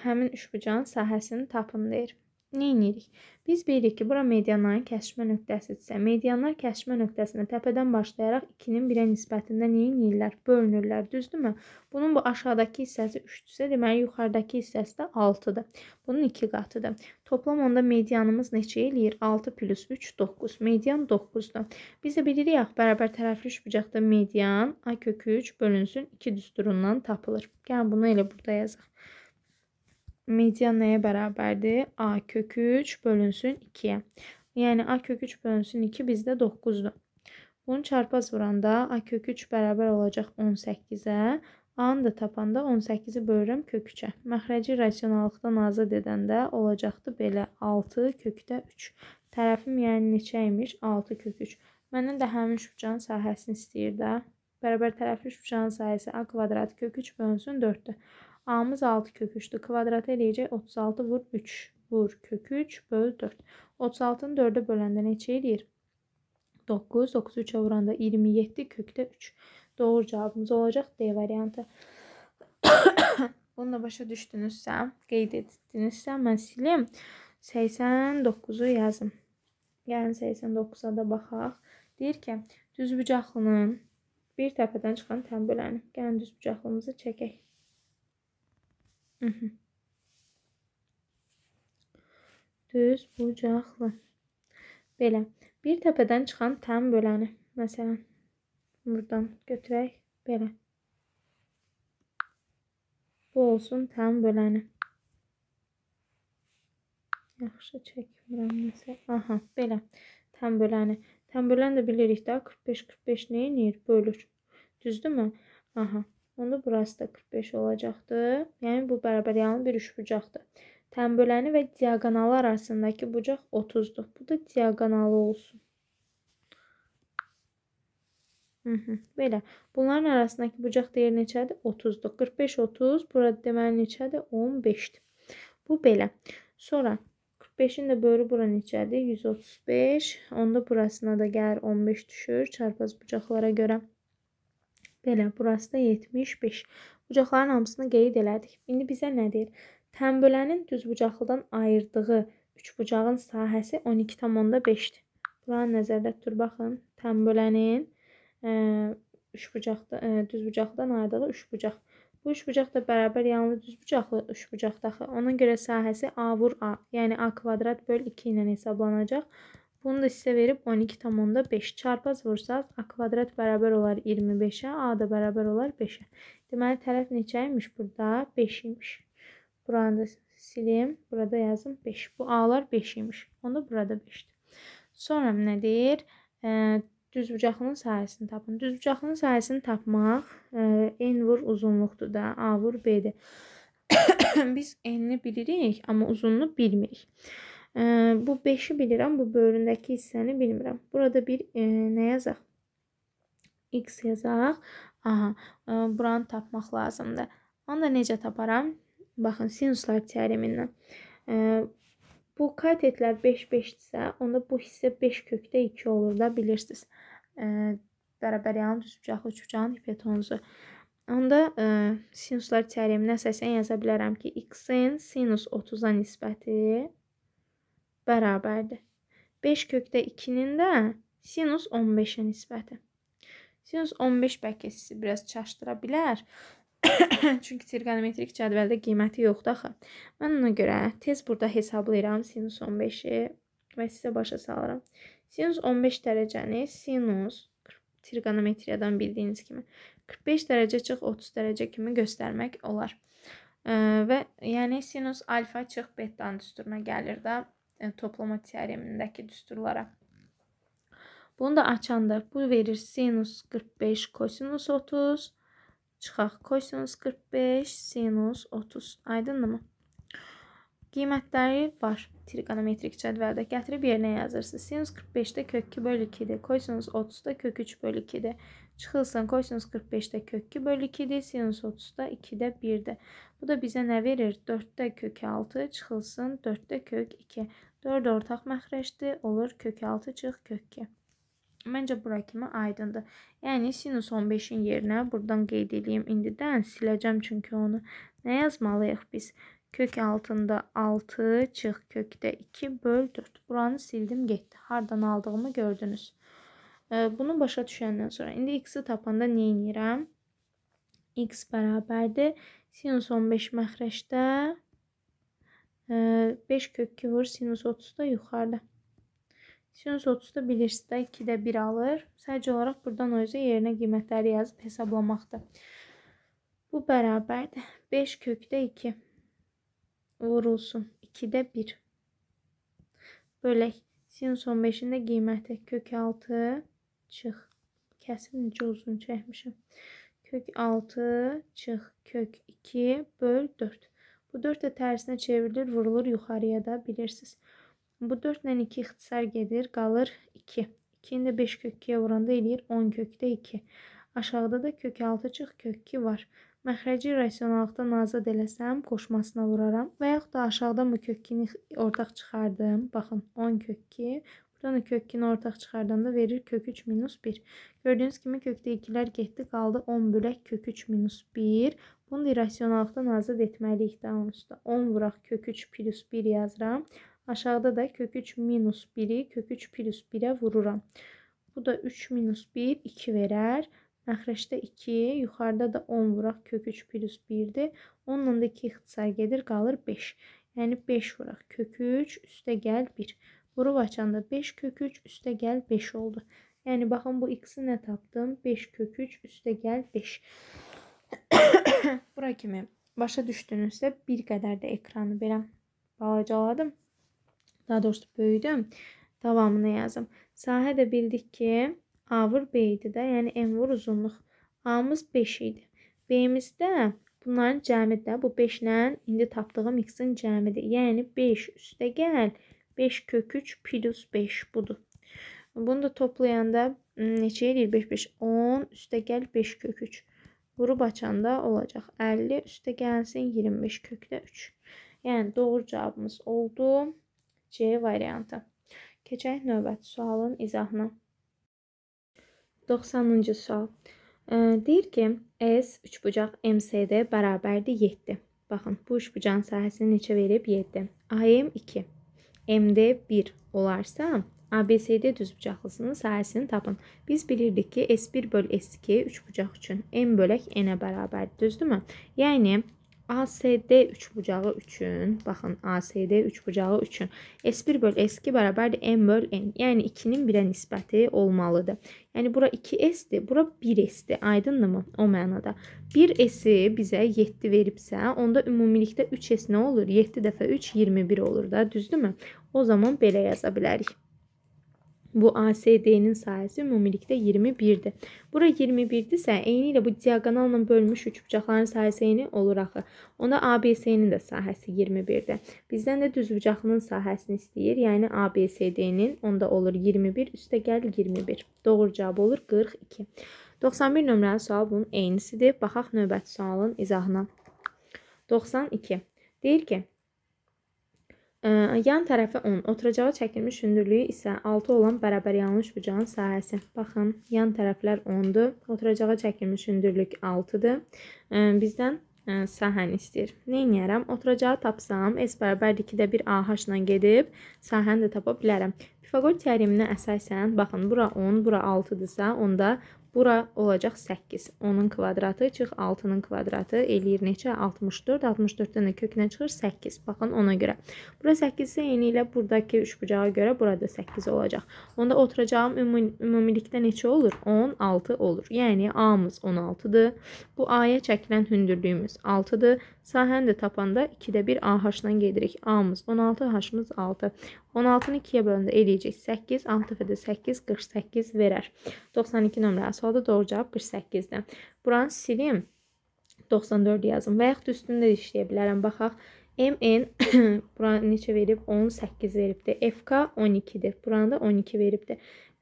həmin üçbucağın sahəsini tapın deyir. Neynirik? Biz bilirik ki, bura medianların kəsişmə nöqtəsidirsə, medianlar kəsişmə nöqtəsinə təpədən başlayaraq 2-nin 1-ə nisbətində neyinirlər? Bölünürlər, düzdürmü? Bunun bu aşağıdakı hissəsi 3-dürsə, deməli yuxarıdakı hissəsi də 6-dır. Bunun 2 qatıdır. Toplam onda medianımız neçə eləyir? 6 plus 3 9. Median 9-dur. Biz də bilirik axı bərabər tərəfli üçbucaqda median a kökü 3 bölünsün 2 düsturundan tapılır. Gəl bunu elə burada yazaq. Media nəyə bərabərdir? A kök 3 bölünsün 2-yə. Yəni A kök 3 bölünsün 2 bizdə 9-dur. Bunu çarpaz vuranda A kök 3 bərabər olacaq 18-ə. A-nı da tapanda 18-i bölürəm kök 3-ə. Məxrəci rasionalıqdan azad edəndə olacaqdı belə 6 kökdə 3. Tərəfim yəni neçə imiş? 6 kök 3. Məndən də həmin şübcanın sahəsini istəyir də. Bərabər tərəfli şübcanın sahəsi A kvadrat kök 3 bölünsün 4-dür. A-mız 6 kök 3-dür. Kvadratı eləyəcək 36 vur 3 vur kök 3 böl 4. 36-nı 4-ə böləndə neçə eləyir? 9, 9-u 3-ə vuranda 27 kökdə 3. Doğru cavabımız olacaq D variantı. Bunu da başa düşdünüzsə, qeyd etdinizsə mən silim 89-u yazım. Gəlin 89-a da baxaq. Deyir ki, düzbucaqlının bir təpədən çıxan tənböləni. Gəlin düzbucaqlımızı çəkək. Hı -hı. Düz bucaqlı. Belə. Bir təpədən çıxan tən böləni. Məsələn, buradan götürək. Belə. Bu olsun tən böləni. Yaxşı çəkmirəm nəsə. Aha, belə. Tən böləni. Tən böləni də bilirik də 45 45 nə edir? Bölür. Düzdürmü? Aha. Onda burası da 45 olacaqdır. Yəni bu bərabər yanlı bir üçbucaqdır. Tənböləni və diaqonalı arasındakı bucaq 30-dur. Bu da diaqonalı olsun. Hı -hı, belə. Bunların arasındakı bucaq dəyəri neçədir? 30-dur. 45 30, burada deməli neçədir? 15-dir. Bu belə. Sonra 45-in də böyrü bura neçədir? 135. Onda burasına da gəlir 15 düşür çarpaz bucaqlara görə. Belə, burası da 75. Bucaqların hamısını qeyd elədik. İndi bizə nə deyir? Tənbölənin düzbucaqlıdan ayırdığı üçbucağın sahəsi 12,5-dir. Bunları nəzərdə tutur, baxın. Tənbölənin ə, e, üçbucaqda ə, e, düzbucaqdan ayırdığı üçbucaq. Bu üçbucaq da bərabər yanlı yəni düzbucaqlı üçbucaqdır axı. Ona görə sahəsi A vur A, yəni A kvadrat böl 2 ilə hesablanacaq. Bunu da sizə verib 12,5 çarpaz vursaz a kvadrat bərabər olar 25-ə, a da bərabər olar 5-ə. Deməli tərəf neçəymiş burada? 5 imiş. Buranı da silim, burada yazım 5. Bu a-lar 5 imiş. Onda burada 5-dir. Sonra nə deyir? E, düzbucaqlının sahəsini tapın. Düzbucaqlının sahəsini tapmaq e, n vur uzunluqdur da, a vur b-dir. Biz n-ni bilirik, amma uzunluğu bilmirik. Bu 5-i bilirəm, bu böyründəki hissəni bilmirəm. Burada bir e, nə yazaq? X yazaq. Aha, e, buranı tapmaq lazımdır. Onu da necə taparam? Baxın, sinuslar teoremindən. E, bu katetlər 5-5-dirsə, onda bu hissə 5 kökdə 2 olur da bilirsiniz. E, bərabər yan düzbucaqlı üçbucağın hipotenuzu. Onda e, sinuslar teoreminə əsasən yaza bilərəm ki, x-in sinus 30-a nisbəti bərabərdir. 5 kökdə 2-nin də sinus 15-ə nisbəti. Sinus 15 bəlkə sizi biraz çaşdıra bilər. Çünki trigonometrik cədvəldə qiyməti yoxdur axı. Mən ona görə tez burada hesablayıram sinus 15-i və sizə başa salıram. Sinus 15 dərəcəni sinus trigonometriyadan bildiyiniz kimi 45 dərəcə çıx 30 dərəcə kimi göstərmək olar. Və yəni sinus alfa çıx betanın üstünə gəlir də. E, toplama teoremindəki düsturlara. Bunu da açanda bu verir sinus 45 kosinus 30 çıxaq kosinus 45 sinus 30. Aydındırmı? Qiymətləri var. Trigonometrik cədvəldə gətirib yerinə yazırsınız. Sinus 45-də kök 2 bölü 2-dir. Kosinus 30-da kök 3 bölü 2-dir. Çıxılsın kosinus 45-də kök 2 bölü 2-dir, sinus 30-da 2-də 1-də. Bu da bizə nə verir? 4-də kök 6 çıxılsın 4-də kök 2. 4 ortaq məxrəcdir, olur kök 6 çıx kök 2. Məncə bura kimi aydındır. Yəni sinus 15-in yerinə burdan qeyd edeyim. İndidən siləcəm çünki onu. Nə yazmalıyıq biz? Kök altında 6 çıx kökdə 2 böl 4. Buranı sildim getdi. Hardan aldığımı gördünüz. Bunu başa düşəndən sonra indi x-i tapanda nə edirəm? x bərabərdir. Sinus 15 məxrəcdə 5 kök 2 vur sinus 30 da yuxarıda. Sinus 30 da bilirsiniz də 2-də 1 alır. Sadəcə olaraq buradan o özü yerinə qiymətləri yazıb hesablamaqdır. Bu bərabərdir. 5 kökdə 2 vurulsun. 2-də 1. Bölək. Sinus 15-in də qiyməti kök 6 çıx. Kəsim necə uzun çəkmişəm. Kök 6 çıx kök 2 böl 4. Bu 4 də tərsinə çevrilir, vurulur yuxarıya da bilirsiniz. Bu 4 ilə 2 ixtisar gedir, qalır 2. 2-ni də 5 kök 2-yə vuranda eləyir 10 kökdə 2. Aşağıda da kök 6 çıx kök 2 var. Məxrəci rasionallıqdan azad eləsəm, qoşmasına vuraram. Və yaxud da aşağıdan bu kök 2-ni ortaq çıxardım. Baxın, 10 kök 2 Sonra kökünü ortaq çıxardanda verir kök 3 minus 1. Gördüyünüz kimi kökdə 2-lər getdi, qaldı 10 bölək kök 3 minus 1. Bunu da irrasionalıqdan azad etməliyik daha onusda. 10 vuraq kök 3 plus 1 yazıram. Aşağıda da kök 3 minus 1-i kök 3 plus 1-ə vururam. Bu da 3 minus 1, 2 verər. Məxrəcdə 2, yuxarıda da 10 vuraq kök 3 plus 1-dir. Onunla da 2 ixtisar gedir, qalır 5. Yəni 5 vuraq kök 3, üstə gəl 1. Vurub açanda 5 kök 3 üstə gəl 5 oldu. Yəni baxın bu x-i nə tapdım? 5 kök 3 üstə gəl 5. Bura kimi başa düşdünüzsə bir qədər də ekranı belə balacaladım. Daha doğrusu böyüdüm. Davamını yazım. Sahə də bildik ki, A vur B idi də, yəni M vur uzunluq. A-mız 5 idi. B-miz də bunların cəmidir də. Bu 5 ilə indi tapdığım x-in cəmidir. Yəni 5 üstə gəl 5. 5 kök 3 plus 5 budur. Bunu da toplayanda hmm, neçə eləyir? 5, 5, 10 üstə gəl 5 kök 3. Vurub açanda olacaq 50 üstə gəlsin 25 kökdə 3. Yəni doğru cavabımız oldu C variantı. Keçək növbəti sualın izahına. 90-cı sual. Deyir ki, S üçbucaq MCD bərabərdir 7. Baxın, bu üçbucağın sahəsini neçə verib? 7. AM 2. MD 1 olarsa, ABCD düzbucaqlısının sahəsini tapın. Biz bilirdik ki, S1 böl S2 3 bucaq üçün M bölək N-ə bərabərdir, düzdürmü? Yəni, ASD üçbucağı üçün, baxın ASD üçbucağı üçün S1 böl S2 bərabərdir M böl N. Yəni 2-nin 1-ə nisbəti olmalıdır. Yəni bura 2S-dir, bura 1S-dir. Aydındırmı? O mənada. 1S-i bizə 7 veribsə, onda ümumilikdə 3S nə olur? 7 dəfə 3 21 olur da, düzdürmü? O zaman belə yaza bilərik. Bu ASD-nin sayəsi ümumilikdə 21-dir. Bura 21-dirsə, eyni ilə bu diaqonalla bölmüş üçbucaqların sayəsi eyni olur axı. Onda ABC-nin də sahəsi 21-dir. Bizdən də düzbucaqlının sahəsini istəyir. Yəni ABCD-nin onda olur 21, üstə gəl 21. Doğru cavab olur 42. 91 nömrəli sual bunun eynisidir. Baxaq növbəti sualın izahına. 92. Deyir ki, Yan tərəfi 10, oturacağı çəkilmiş hündürlüyü isə 6 olan bərabər yanlış bucağın sahəsi. Baxın, yan tərəflər 10-dur, oturacağı çəkilmiş hündürlük 6-dır. Bizdən sahəni istəyir. Neyniyərəm? Oturacağı tapsam, S bərabərdir 2-də 1 AH-la gedib sahəni də tapa bilərəm. Pifaqor teoreminə əsasən, baxın, bura 10, bura 6-dırsa, onda Bura olacaq 8. 10-un kvadratı çıx 6-nın kvadratı eləyir neçə? 64. 64-dən də kökdən çıxır 8. Baxın ona görə. Bura 8 isə eyni ilə buradakı üçbucağa görə burada 8 olacaq. Onda oturacağım ümum, ümumilikdə neçə olur? 16 olur. Yəni A-mız 16-dır. Bu A-ya çəkilən hündürlüyümüz 6-dır. Sahəni də tapanda 2-də 1 AH-dan gedirik. A-mız 16, H-mız 6. 16-nı 2-yə bölündə eləyəcək 8, antifədə 8, 48 verər. 92 nömrəli sualda doğru cavab 48-dir. Buranı silim, 94 yazım və yaxud üstündə işləyə bilərəm. Baxaq, MN buranı neçə verib? 18 veribdir. FK 12-dir. Buranı da 12 veribdir.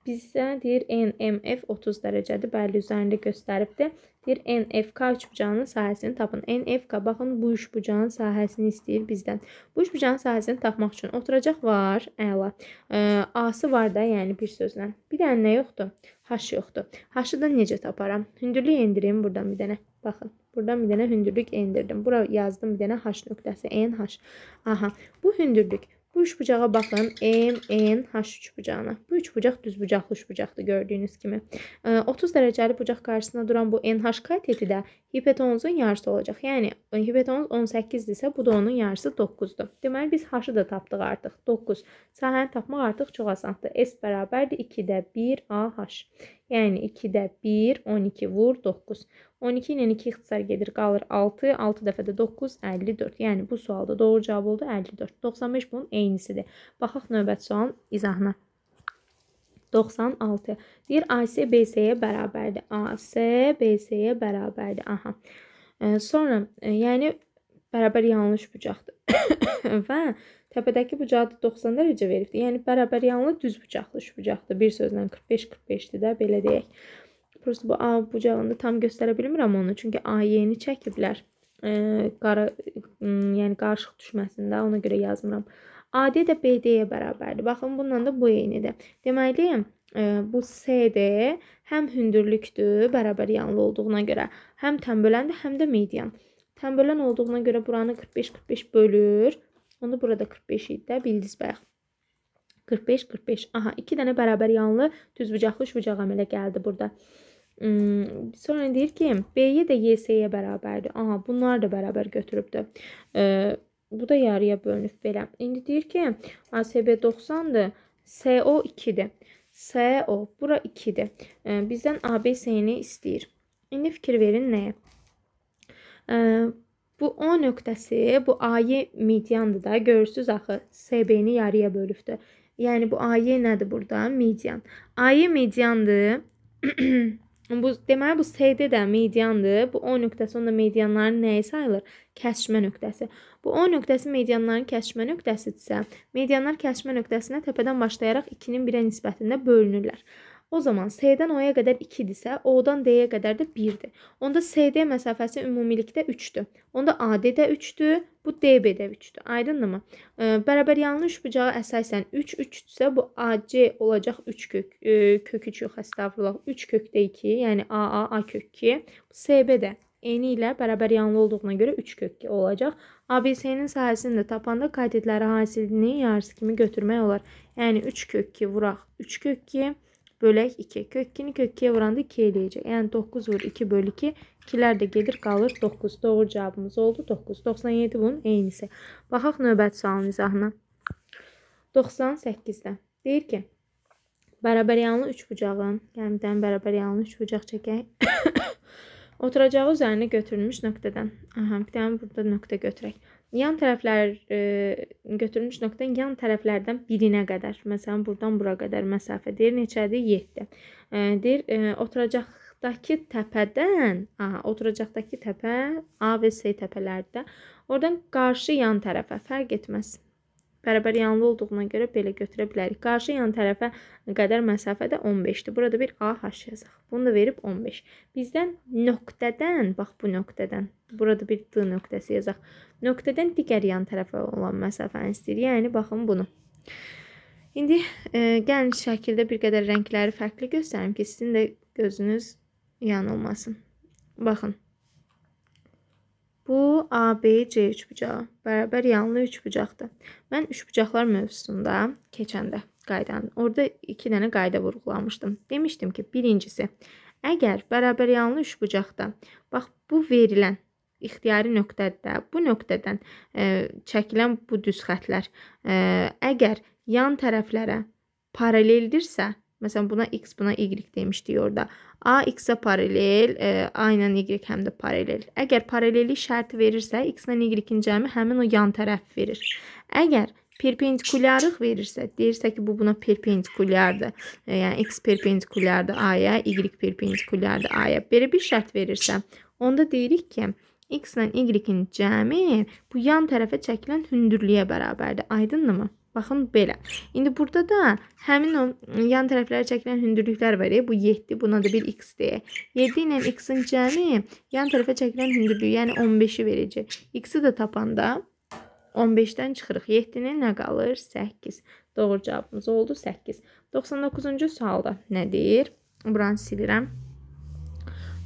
Bizdə deyir NMF 30 dərəcədir, bəli üzərində göstəribdir. Deyir NFK üçbucağının sahəsini tapın. NFK baxın bu üçbucağın sahəsini istəyir bizdən. Bu üçbucağın sahəsini tapmaq üçün oturacaq var, əla. E, A-sı var da, yəni bir sözlə. Bir dənə nə yoxdur? H yoxdur. H-ı da necə taparam? Hündürlük endirim burdan bir dənə. Baxın. Buradan bir dənə hündürlük endirdim. Bura yazdım bir dənə H nöqtəsi, NH. Aha, bu hündürlük. Bu üç bucağa baxın. M, N, H3 bucağına. Bu üç bucaq düz bucaqlı üç bucaqdır gördüyünüz kimi. 30 e, dərəcəli bucaq qarşısında duran bu NH kateti də hipotenuzun yarısı olacaq. Yəni e, hipotenuz 18-dirsə, bu da onun yarısı 9-dur. Deməli biz H-ı da tapdıq artıq. 9. Sahəni tapmaq artıq çox asandır. S bərabərdir 2-də 1 AH. Yəni 2-də 1, 12 vur 9. 12 ilə 2 ixtisar gedir, qalır 6. 6 dəfə də 9, 54. Yəni bu sualda doğru cavab oldu 54. 95 bunun eynisidir. Baxaq növbəti sualın izahına. 96. Deyir AC BC-yə e bərabərdir. AC BC-yə e bərabərdir. Aha. Sonra, e, yəni bərabər yanlış bucaqdır. Və Təpədəki bucağı da 90 dərəcə veribdi. Yəni bərabər yanlı düz bucaqlı şu bucaqdır. Bir sözlə 45-45-dir də belə deyək. Prosta bu A bucağını tam göstərə bilmirəm onu. Çünki A-yeni çəkiblər. E, qara, yəni qarışıq düşməsində ona görə yazmıram. AD də BD-yə bərabərdir. Baxın, bununla da bu eynidir. Deməli, e, bu CD həm hündürlükdür, bərabər yanlı olduğuna görə, həm tənböləndir, həm də median. Tənbölən olduğuna görə buranı 45-45 bölür qismində burada 45 idi də bildiniz bayaq. 45 45. Aha, 2 dənə bərabər yanlı düzbucaqlı üçbucaq əmələ gəldi burada. Hmm, sonra deyir ki, B-yə də YS-yə bərabərdir. Aha, bunlar da bərabər götürübdü. E, bu da yarıya bölünüb belə. İndi deyir ki, ASB 90-dır, SO 2-dir. SO bura 2-dir. E, bizdən ABC-ni istəyir. İndi fikir verin nəyə? E, Bu O nöqtəsi, bu AY mediandır da. Görürsüz axı SB-ni yarıya bölübdür. Yəni bu AY nədir burada? Median. AY mediandır. bu deməli bu SD də mediandır. Bu O nöqtəsi onda medianların nəyi sayılır? Kəsişmə nöqtəsi. Bu O nöqtəsi medianların kəsişmə nöqtəsidirsə, medianlar kəsişmə nöqtəsinə təpədən başlayaraq 2-nin 1-ə nisbətində bölünürlər. O zaman S-dən O-ya qədər 2-dirsə, O-dan D-yə qədər də 1-dir. Onda SD məsafəsi ümumilikdə 3-dür. Onda AD də 3-dür, bu DB də 3-dür. Aydındırmı? E, bərabəryanlı üçbucağı əsasən 3 3-dürsə, bu AC olacaq 3 kök, e, kök 3 yox, əstəğfurullah. 3 kökdə 2, yəni AA A kök 2. SB də eni ilə bərabəryanlı olduğuna görə 3 kök olacaq. ABC-nin sahəsini də tapanda katetləri hasilini yarısı kimi götürmək olar. Yəni 3 kök 2 vuraq 3 kök 2 bölək 2. Kök 2-ni kök 2-yə vuranda 2 eləyəcək. Yəni 9 vur 2 böl 2. 2-lər də gedir qalır 9. Doğru cavabımız oldu 9. 97 bunun eynisi. Baxaq növbəti sualın izahına. 98-də deyir ki, bərabər yanlı 3 bucağın, yəni bərabər yanlı 3 bucaq çəkək. Oturacağı üzərinə götürülmüş nöqtədən. Aha, bir dənə burada nöqtə götürək. Yan tərəflər e, götürülmüş nöqtənin yan tərəflərdən birinə qədər, məsələn, burdan bura qədər məsafə deyir neçədir? 7. E, deyir, e, oturacaqdakı təpədən, aha, oturacaqdakı təpə A və C təpələrdə, oradan qarşı yan tərəfə fərq etməz. Bərabər yanlı olduğuna görə belə götürə bilərik. Qarşı yan tərəfə qədər məsafədə 15-dir. Burada bir AH yazaq. Bunu da verib 15. Bizdən nöqtədən, bax bu nöqtədən, burada bir D nöqtəsi yazaq. Nöqtədən digər yan tərəfə olan məsafəni istəyir. Yəni, baxın bunu. İndi e, gəlin şəkildə bir qədər rəngləri fərqli göstərim ki, sizin də gözünüz yanılmasın. Baxın. Bu ABC üç bucağı bərabər yanlı üç bucaqdır. Mən üç bucaqlar mövzusunda keçəndə qaydanın orada 2 dənə qayda vurğulamışdım. Demişdim ki, birincisi əgər bərabər yanlı üç bucaqda bax bu verilən ixtiyari nöqtədə bu nöqtədən ə, e, çəkilən bu düz xətlər ə, e, əgər yan tərəflərə paraleldirsə, Məsələn, buna x, buna y demişdik orada. A x-ə paralel, e, a ilə y həm də paralel. Əgər paralellik şərti verirsə, x ilə y-in cəmi həmin o yan tərəf verir. Əgər perpendikulyarlıq verirsə, deyirsə ki, bu buna perpendikulyardır. E, yəni x perpendikulyardır a-ya, y perpendikulyardır a-ya. Belə bir şərt verirsə, onda deyirik ki, x ilə y-in cəmi bu yan tərəfə çəkilən hündürlüyə bərabərdir. Aydındırmı? Baxın belə. İndi burada da həmin o yan tərəflərə çəkilən hündürlüklər var. Bu 7, buna da 1x deyək. 7 ilə x-in cəmi yan tərəfə çəkilən hündürlüyü, yəni 15-i verəcək. x-i də tapanda 15-dən çıxırıq. 7-nin nə qalır? 8. Doğru cavabımız oldu 8. 99-cu sualda nə deyir? Buranı silirəm.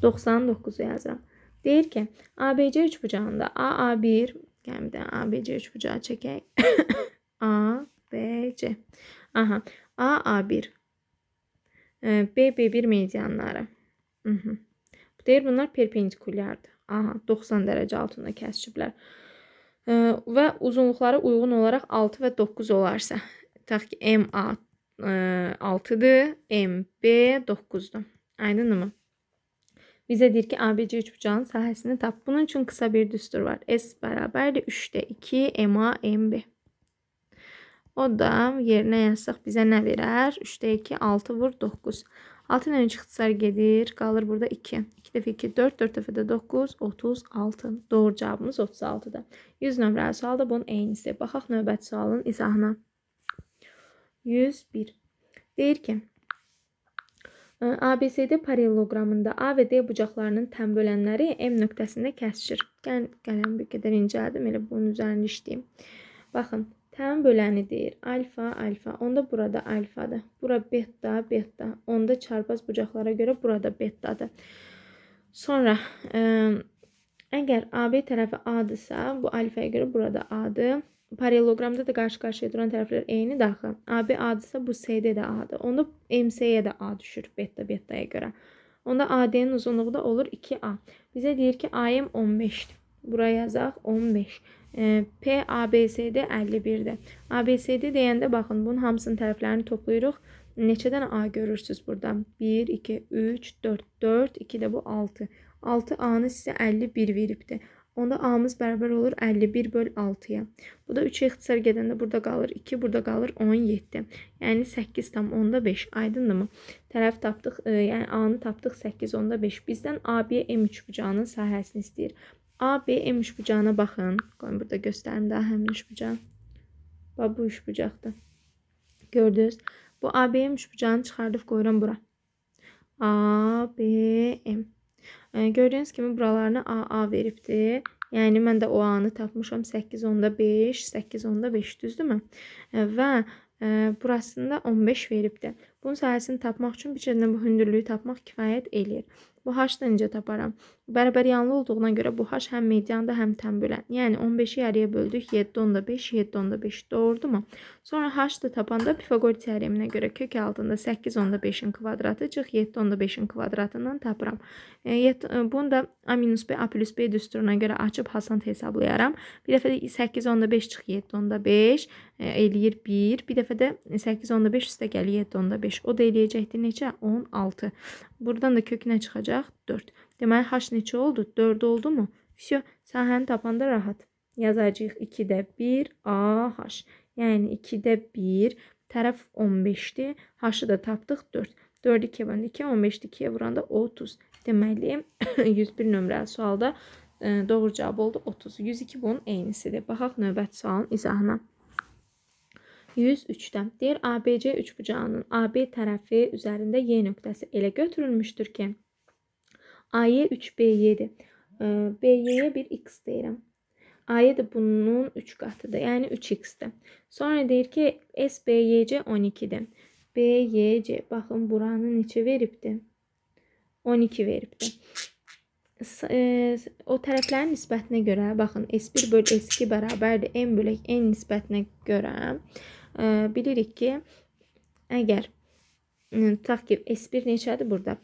99-u yazıram. Deyir ki, ABC üçbucağında AA1, gəmidən ABC üçbucağı çəkək. A, B, C. Aha. A, A1. B, B1 medianları. Hı -hı. Deyir bunlar perpendikulyardır. Aha, 90 dərəcə altında kəsişiblər. Və uzunluqları uyğun olaraq 6 və 9 olarsa, tutaq ki, MA 6-dır, e, MB 9-dur. Aydınmı? Bizə deyir ki, ABC üçbucağının sahəsini tap. Bunun üçün qısa bir düstur var. S bərabərdir 3-də 2, MA, MB. O da yerinə yazsaq bizə nə verər? 3-də 2, 6 vur 9. 6 ilə 3 ixtisar gedir. Qalır burada 2. 2 dəfə 2, 4. 4 dəfə də 9, 36. Doğru cavabımız 36-da. 100 nömrəli sual da bunun eynisi. Baxaq növbəti sualın izahına. 101. Deyir ki, ABCD paralelogramında A və D bucaqlarının təm bölənləri M nöqtəsində kəsişir. Gəl, qələm bir qədər incəldim, elə bunun üzərində işləyim. Baxın, Təmin böləni deyir. Alfa, alfa. Onda burada alfadır. Bura beta, beta. Onda çarpaz bucaqlara görə burada betadır. Sonra ə, əgər AB tərəfi A-dırsa, bu alfaya görə burada A-dır. Paralelogramda da qarşı-qarşıya duran tərəflər eynidir axı. AB A-dırsa bu CD də A-dır. Onda MC-yə e də A düşür beta betaya görə. Onda AD-nin uzunluğu da olur 2A. Bizə deyir ki, AM 15-dir. Bura yazaq 15. P ABCD 51-dir. ABCD deyəndə baxın, bunun hamısının tərəflərini toplayırıq. Neçə dənə A görürsüz burada? 1, 2, 3, 4, 4, 2 də bu 6. 6 A-nı sizə 51 veribdir. Onda A-mız bərabər olur 51 böl 6-ya. Bu da 3-ə ixtisar gedəndə burada qalır 2, burada qalır 17. Yəni 8 tam onda 5. Aydındır mı? Tərəf tapdıq, e, yəni A-nı tapdıq 8 onda 5. Bizdən AB M3 bucağının sahəsini istəyir. ABM e üçbucağına baxın. Qoyun burada göstərim daha həmin üçbucağı. Bax bu üçbucaqdır. Gördünüz? Bu ABM e üçbucağını çıxardıb qoyuram bura. ABM. Yəni, e. gördüyünüz kimi buralarını AA veribdi. Yəni mən də o A-nı tapmışam. 8 onda 5, 8 onda 5, düzdürmü? Və ə, burasında 15 veribdi. Bunun sayəsini tapmaq üçün bir cədədən bu hündürlüyü tapmaq kifayət eləyir. Bu H-da necə taparam? Bərabəryanlı olduğuna görə bu h həm mediandır, həm tənbülən. Yəni 15-i yarıya böldük, 7 onda 5, 7 onda 5. Doğrudumu? Sonra h-ı tapanda Pifaqor teoreminə görə kök altında 8 onda 5-in kvadratı çıx 7 onda 5-in kvadratından tapıram. E, e, bunu da A-B, A-B düsturuna görə açıb hasant hesablayaram. Bir dəfə də 8 onda 5 çıx 7 onda 5 e, eləyir 1. Bir dəfə də 8 onda 5 üstə gəlir 7 onda 5. O da eləyəcəkdir neçə? 16. Buradan da kökünə çıxacaq 4. Deməli h neçə oldu? 4 oldu mu? Всё, sahəni tapanda rahat. Yazacağıq 2-də 1 AH. Yəni 2-də 1 tərəf 15-dir. H-ı da tapdıq 4. 4 2 vuranda 2, 15 2-yə vuranda 30. Deməli 101 nömrəli sualda e, doğru cavab oldu 30. 102 bunun eynisidir. Baxaq növbəti sualın izahına. 103-də deyir ABC üçbucağının AB tərəfi üzərində Y nöqtəsi elə götürülmüşdür ki, A-yə 3B-7. B-yə 1x deyirəm. A-yə də bunun 3 qatıdır. Yəni 3x-dir. Sonra deyir ki, SBYC 12-dir. BYC baxın buranı neçə veribdi? 12 veribdi. E, o tərəflərin nisbətinə görə, baxın, S1 böl S2 bərabərdir n bölək n nisbətinə görə e, bilirik ki, əgər tutaq ki, S1 neçədir burada?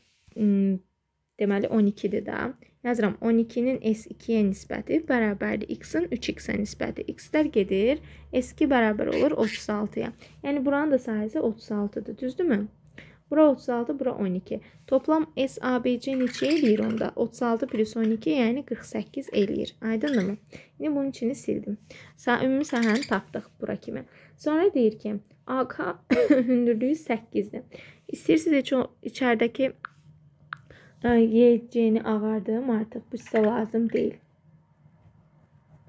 deməli 12-dir də. Yazıram 12-nin S2-yə nisbəti bərabərdir x-in 3x-ə nisbəti. X-lər gedir, S2 bərabər olur 36-ya. Yəni buranın da sahəsi 36-dır, düzdürmü? Bura 36, bura 12. Toplam SABC neçə eləyir onda? 36 plus 12, yəni 48 eləyir. Aydındırmı? İndi bunun içini sildim. Sa ümumi sahəni tapdıq bura kimi. Sonra deyir ki, AK hündürlüyü 8-dir. İstəyirsiniz heç o içərdəki Yeyəcəyini ağardım artıq. Bu sizə lazım deyil.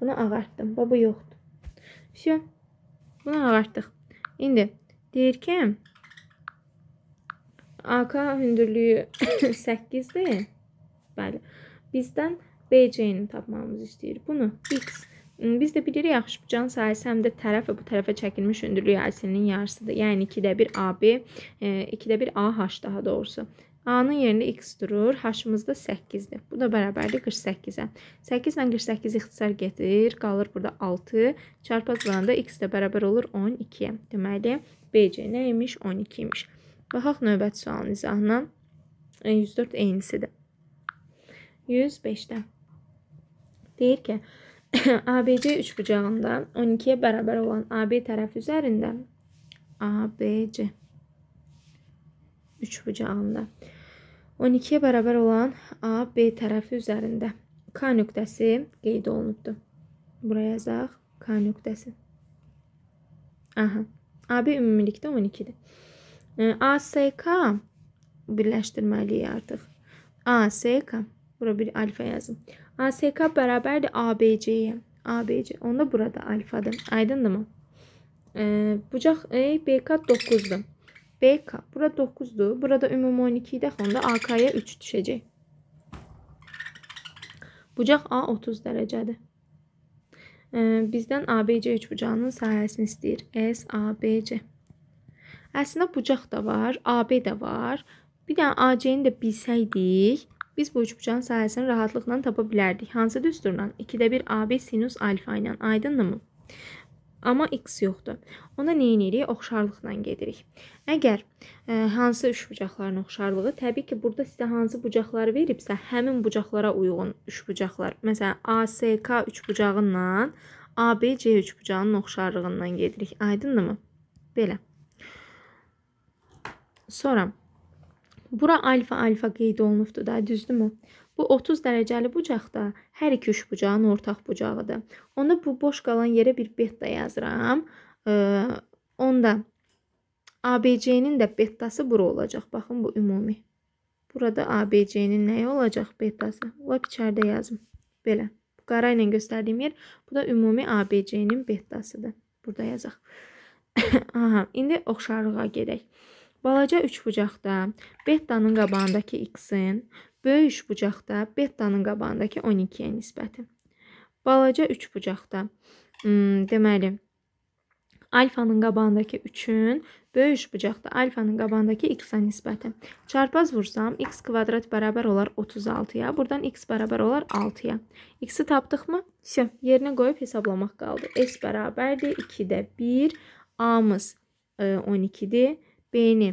Bunu ağartdım. Bax, bu yoxdur. Vəsə, bunu ağartdıq. İndi deyir ki, AK hündürlüyü 8-dir. Bəli. Bizdən BC-ni tapmamızı istəyir. Bunu X. Biz də bilirik yaxşı bu can sayısı həm də tərəf və bu tərəfə çəkilmiş hündürlük əslinin yarısıdır. Yəni 2-də 1 AB, 2-də 1 AH daha doğrusu. A-nın yerində x durur. H-ımızda 8-dir. Bu da bərabərdir 48-ə. 8 ilə 48 ixtisar gedir. Qalır burada 6. Çarpazlanda x də bərabər olur 12-yə. Deməli, BC nə imiş? 12 imiş. Baxaq növbət sualın izahına. 104 e, eynisidir. 105-də. Deyir ki, ABC üçbucağında 12-yə bərabər olan AB tərəfi üzərində ABC üçbucağında 12-yə bərabər olan A, B tərəfi üzərində K nöqtəsi qeyd olunubdur. Buraya yazaq K nöqtəsi. Aha. AB ümumilikdə 12-dir. E, ASK birləşdirməliyik artıq. ASK. Bura bir alfa yazın. ASK bərabərdir ABC-yə. ABC. Onda burada alfadır. Aydındırmı? E, bucaq E, BK 9-dur. BK. Bura 9-dur. Burada ümumi 12-yi dəxi onda AK-ya 3 düşəcək. Bucaq A 30 dərəcədir. Bizdən ABC üçbucağının sahəsini istəyir. S, A, B, C. Əslində bucaq da var, AB də var. Bir dənə AC-ni də bilsəydik, biz bu üçbucağın sahəsini rahatlıqla tapa bilərdik. Hansı düsturla? 2-də 1 AB sinus alfa ilə. Aydındır mı? amma x yoxdur. Onda nə edirik? Oxşarlıqla gedirik. Əgər ə, e, hansı üçbucaqların oxşarlığı, təbii ki, burada sizə hansı bucaqları veribsə, həmin bucaqlara uyğun üçbucaqlar. Məsələn, ASK üçbucağınla ABC üçbucağının oxşarlığından gedirik. Aydındırmı? Belə. Sonra bura alfa alfa qeyd olunubdu da, düzdürmü? Bu 30 dərəcəli bucaqda hər iki üç bucağın ortaq bucağıdır. Onda bu boş qalan yerə bir betta yazıram. E, onda ABC-nin də bettası bura olacaq. Baxın bu ümumi. Burada ABC-nin nəyi olacaq betası? Lap içəridə yazım. Belə. Bu qara ilə göstərdiyim yer bu da ümumi ABC-nin bettasıdır. Burada yazaq. Aha, indi oxşarlığa gedək. Balaca üçbucaqda bettanın qabağındakı x-in, Böyük üçbucaqda bettanın qabağındakı 12-yə nisbəti. Balaca üçbucaqda hmm, deməli alfanın qabağındakı 3-ün böyük üçbucaqda alfanın qabağındakı x-a nisbəti. Çarpaz vursam x kvadrat bərabər olar 36-ya, burdan x bərabər olar 6-ya. x-i tapdıqmı? Vəsə, yerinə qoyub hesablamaq qaldı. s bərabərdir 2-də 1, a-mız 12-dir, b-ni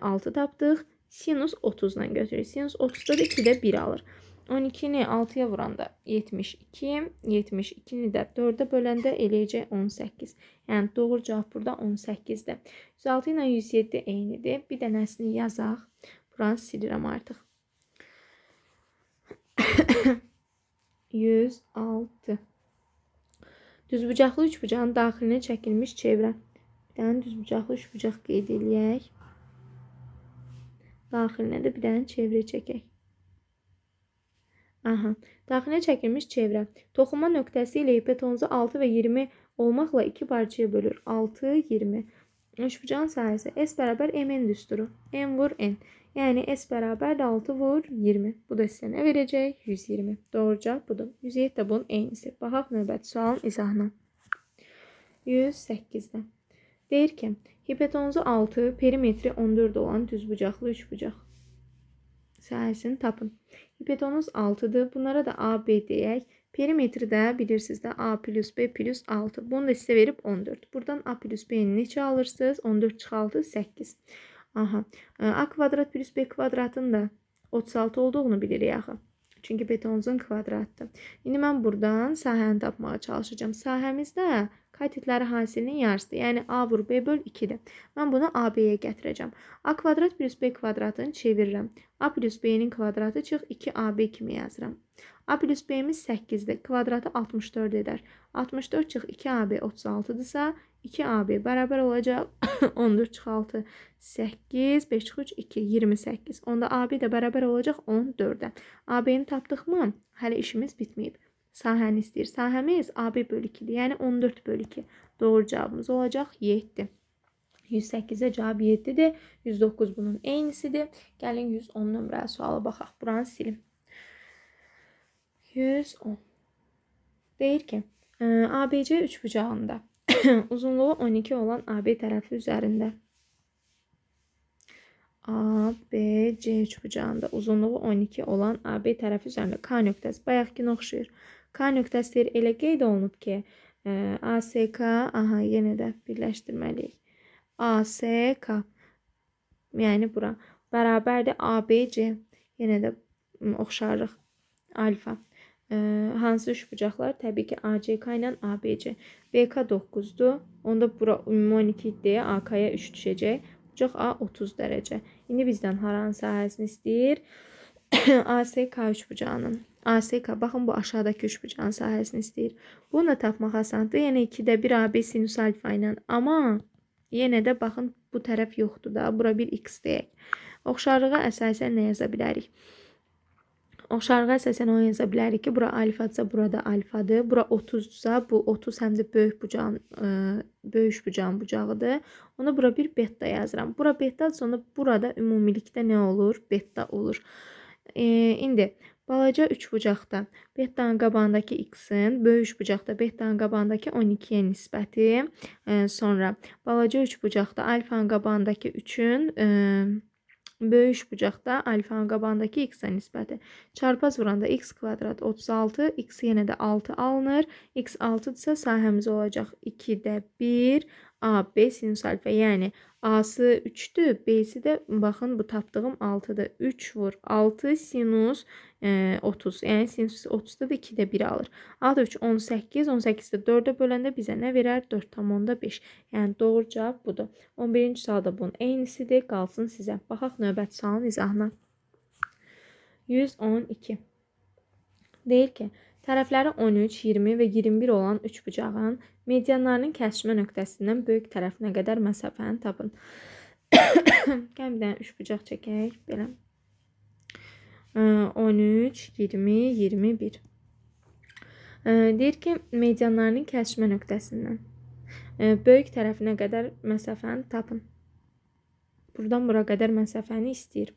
6 tapdıq sinus 30-la götürürük. Sinus 30-da da 2-də 1 alır. 12-ni 6-ya vuranda 72, 72-ni də 4-ə böləndə eləyəcək 18. Yəni doğru cavab burada 18-dir. 106 ilə 107 eynidir. Bir dənəsini yazaq. Buranı silirəm artıq. 106. Düzbucaqlı üçbucağın daxilinə çəkilmiş çevrə. Bir dənə düzbucaqlı üçbucaq qeyd eləyək. Daxilinə də bir dənə çevrə çəkək. Aha, daxilinə çəkilmiş çevrə. Toxunma nöqtəsi ilə hipotenuzu 6 və 20 olmaqla 2 parçaya bölür. 6, 20. Üçbucağın sahəsi S bərabər MN düsturu. M vur N. Yəni S bərabər 6 vur 20. Bu da sizə nə verəcək? 120. Doğru cavab budur. 107 də bunun eynisi. Baxaq növbəti sualın izahına. 108-də. Deyir ki, Hipotenuzu 6, perimetri 14 olan düzbucaqlı üçbucaq sahəsini tapın. Hipotenuz 6-dır. Bunlara da AB deyək. Perimetri də bilirsiniz də A plus B plus 6. Bunu da sizə verib 14. Buradan A plus B-ni neçə alırsınız? 14 çıxaldı 8. Aha. E, A kvadrat plus B kvadratın da 36 olduğunu bilirik axı. Çünki betonuzun kvadratıdır. İndi mən buradan sahəni tapmağa çalışacağam. Sahəmizdə katetləri hansının yarısıdır? Yəni A vur B böl 2-dir. Mən bunu AB-yə gətirəcəm. A kvadrat plus B kvadratını çevirirəm. A plus B-nin kvadratı çıx 2AB kimi yazıram. A plus B-miz 8-dir. Kvadratı 64 edər. 64 çıx 2AB 36-dırsa, 2AB bərabər olacaq 14 çıx 6 8 5 çıx 3 2 28. Onda AB də bərabər olacaq 14-ə. AB-ni tapdıqmı? Hələ işimiz bitməyib sahəni istəyir. Sahəmiz AB bölü 2-dir. Yəni 14 bölü 2. Doğru cavabımız olacaq 7. 108-ə cavab 7-dir. 109 bunun eynisidir. Gəlin 110 nömrəli suala baxaq. Buranı silim. 110. Deyir ki, e, ABC üçbucağında uzunluğu 12 olan AB tərəfi üzərində ABC üçbucağında uzunluğu 12 olan AB tərəfi üzərində K nöqtəsi bayaqkinə oxşayır. K nöqtəsi elə qeyd olunub ki, e, ASK, aha, yenə də birləşdirməliyik. ASK yəni bura bərabərdir ABC. Yenə də oxşarlıq alfa. E, hansı üç bucaqlar? Təbii ki, ACK ilə ABC. BK 9-dur. Onda bura ümumi 12 idi. AK-ya 3 düşəcək. Bucaq A 30 dərəcə. İndi bizdən haranın sahəsini istəyir? ASK 3 bucağının. Aseka baxın bu aşağıdakı üçbucan sahəsini istəyir. Bunu da tapmaq asandır. Yəni 2-də 1 AB sinus alfa ilə. Amma yenə də baxın bu tərəf yoxdur da. Bura bir x deyək. Oxşarlığa əsasən nə yaza bilərik? Oxşarlığa əsasən o yaza bilərik ki, bura alfadsa burada alfadır. Bura 30dsa bu 30 həm də böyük bucağın ə, e, böyük bucağın bucağıdır. Ona bura bir beta yazıram. Bura beta sonra burada ümumilikdə nə olur? Beta olur. E, indi Balaca üçbucaqda bettanın qabağındakı x-in, böyük üçbucaqda bettanın qabağındakı 12-yə nisbəti, e, sonra balaca üçbucaqda alfanın qabağındakı 3-ün e, böyük bucaqda alfanın qabağındakı x-ə nisbəti. Çarpaz vuranda x kvadrat 36, x yenə də 6 alınır. x 6 isə sahəmiz olacaq 2-də 1 AB sinus alfa. Yəni A-sı 3-dür, B-si də baxın bu tapdığım 6-dır. 3 vur 6 sinus e, 30. Yəni sinus 30-da da 2-də 1 alır. A da 3 18, 18-də 4-ə böləndə bizə nə verər? 4,5. Yəni doğru cavab budur. 11-ci sual da bunun eynisidir. Qalsın sizə. Baxaq növbəti sualın izahına. 112. Deyir ki, Tərəfləri 13, 20 və 21 olan üçbucağın medianlarının kəsişmə nöqtəsindən böyük tərəfinə qədər məsafəni tapın. Gəl bir dənə üçbucaq çəkək, belə. 13, 20, 21. Deyir ki, medianlarının kəsişmə nöqtəsindən böyük tərəfinə qədər məsafəni tapın. Burdan bura qədər məsafəni istəyir.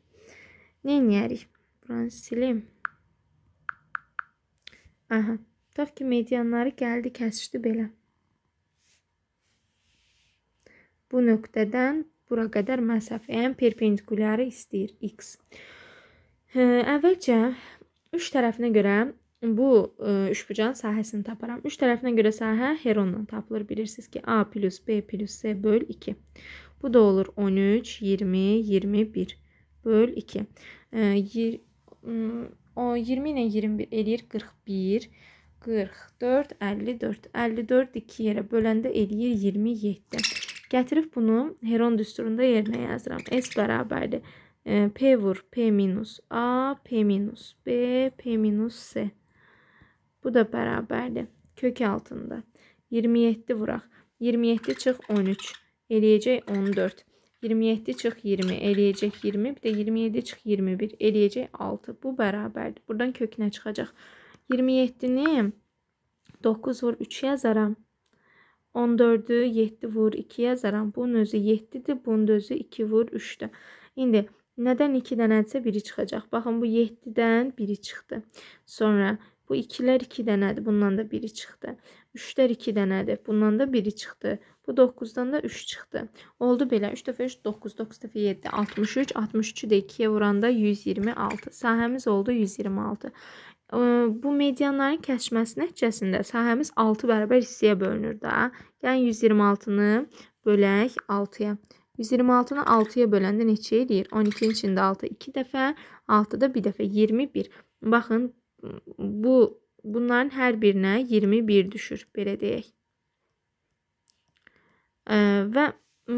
Nə edərik? Buranı silim. Aha. Tutaq ki, medianları gəldi, kəsişdi belə. Bu nöqtədən bura qədər məsafəyə perpendikulyarı istəyir x. Hə, əvvəlcə 3 tərəfinə görə bu e, üçbucağın sahəsini taparam. 3 tərəfinə görə sahə Heronla tapılır. Bilirsiniz ki, A plus B plus C böl 2. Bu da olur 13, 20, 21 böl 2. E, 20 ilə 21 eləyir 41. 44, 54, 54 2 yerə böləndə eləyir 27. Gətirib bunu Heron düsturunda yerinə yazıram. S bərabərdir. E, P vur P minus A, P minus B, P minus S. Bu da bərabərdir. Kök altında. 27 vuraq. 27 çıx 13. Eləyəcək 14. 27 çıx 20 eləyəcək 20. Bir də 27 çıx 21 eləyəcək 6. Bu bərabərdir. Buradan kökünə çıxacaq. 27-ni 9 vur 3 yazaram. 14-ü 7 vur 2 yazaram. Bunun özü 7-dir. Bunun özü 2 vur 3-dür. İndi nədən 2 dənədirsə biri çıxacaq. Baxın bu 7-dən biri çıxdı. Sonra bu 2-lər 2 dənədir. Bundan da biri çıxdı. 3-lər 2 dənədir. Bundan da biri çıxdı. Bu 9-dan da 3 çıxdı. Oldu belə. 3 dəfə 3 9, 9 dəfə 7 63, 63-ü də 2-yə vuranda 126. Sahəmiz oldu 126. Bu medianların kəsməsi nəticəsində sahəmiz 6 bərabər hissəyə bölünür də. Yəni 126-nı bölək 6-ya. 126-nı 6-ya böləndə neçə eləyir? 12-nin içində 6 2 dəfə, 6-da 1 dəfə 21. Baxın bu bunların hər birinə 21 düşür, belə deyək. Və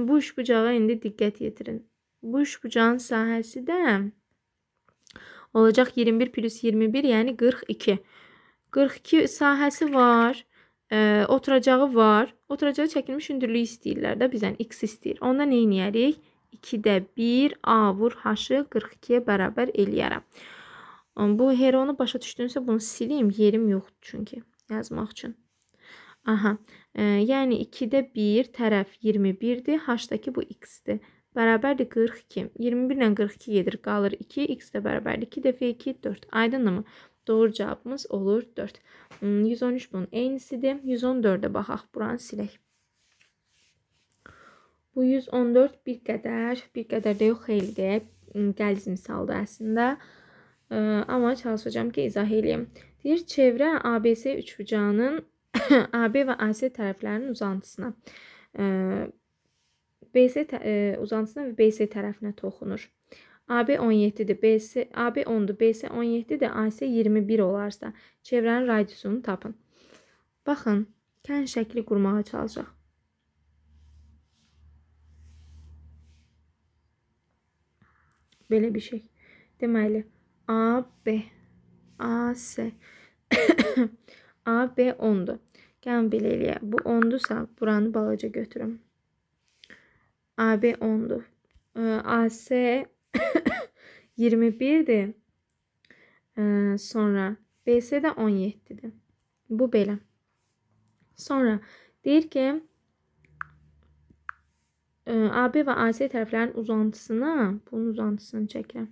bu üçbucağa indi diqqət yetirin. Bu üçbucağın sahəsi də olacaq 21 plus 21, yəni 42. 42 sahəsi var. Ə, e, oturacağı var. Oturacağı çəkilmiş hündürlük istəyirlər də bizdən x istəyir. Onda nə edərik? 2-də 1 a vur h-ı 42-yə bərabər eləyərəm. Bu heronu başa düşdünsə bunu silim, yerim yoxdur çünki yazmaq üçün. Aha, e, yəni 2-də 1 tərəf 21-dir, h-dakı bu x-dir. Bərabərdir 42. 21 ilə 42 gedir, qalır 2, x də bərabərdir 2 dəfə 2, 4. Aydındır mı? Doğru cavabımız olur 4. 113 hmm, bunun eynisidir. 114-ə baxaq, buranı silək. Bu 114 bir qədər, bir qədər də yox, xeyli də qəliz misaldır əslində. Ə, amma çalışacağam ki, izah eləyim. Deyir, çevrə ABC üçbucağının AB və AC tərəflərinin uzantısına BC uzantısına və BC tərəfinə toxunur. AB 17-dir, BC AB 10-dur, BC 17-dir, AC 21 olarsa çevrənin radiusunu tapın. Baxın, kənd şəkli qurmağa çalışaq. Belə bir şey. Deməli, AB AC A, B 10-dur. Gəlin belə eləyək. Bu 10-dursa, buranı balaca götürüm. AB 10-dur. AC 21-dir. Sonra BC də 17-dir. Bu belə. Sonra deyir ki, e, AB və AC tərəflərin uzantısını, bunun uzantısını çəkirəm.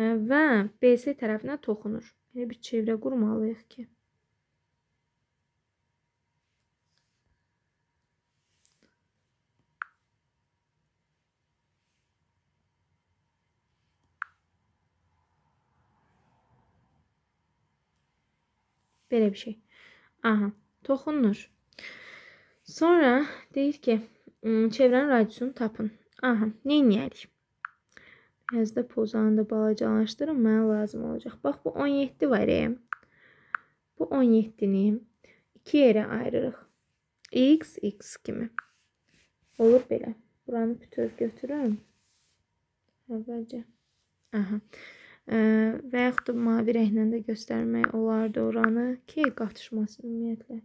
Və BC tərəfinə toxunur. Belə bir çevrə qurmalıyıq ki. Belə bir şey. Aha, toxunur. Sonra deyir ki, hmm, çevrenin radiusunu tapın. Aha, nə edərik? Əzdə pozanı da balacalaşdırım, mənə lazım olacaq. Bax, bu 17 var, e. Bu 17-ni iki yerə ayırırıq. X, X kimi. Olur belə. Buranı bütöv götürürüm. Əvvəlcə. Aha. Ə, e, və yaxud da mavi rənglə də göstərmək olardı oranı ki, qatışmasın ümumiyyətlə.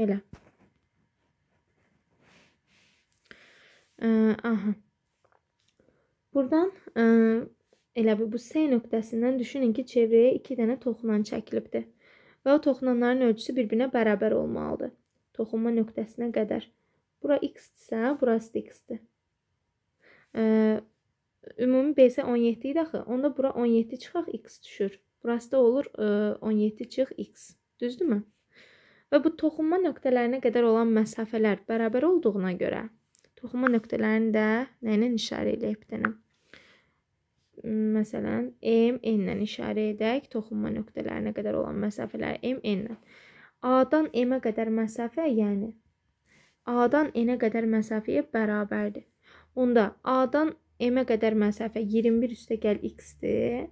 Belə. Ə, e, aha. Buradan ə, e, elə bu S nöqtəsindən düşünün ki, çevrəyə 2 dənə toxunan çəkilibdi və o toxunanların ölçüsü bir-birinə bərabər olmalıdır. Toxunma nöqtəsinə qədər. Bura x-dirsə, burası da x-dir. E, ümumi BS 17 idi axı. Onda bura 17 çıxaq x düşür. Burası da olur ə, e, 17 çıx x. Düzdürmü? Və bu toxunma nöqtələrinə qədər olan məsafələr bərabər olduğuna görə toxunma nöqtələrini də nə ilə işarə eləyib dənəm. Məsələn, EMN ilə işarə edək. Toxunma nöqtələrinə qədər olan məsafələri MN-lə. A-dan M-ə qədər məsafə, yəni A-dan N-ə qədər məsafəyə bərabərdir. Onda A-dan M-ə qədər məsafə 21 üstə gəl x-dir.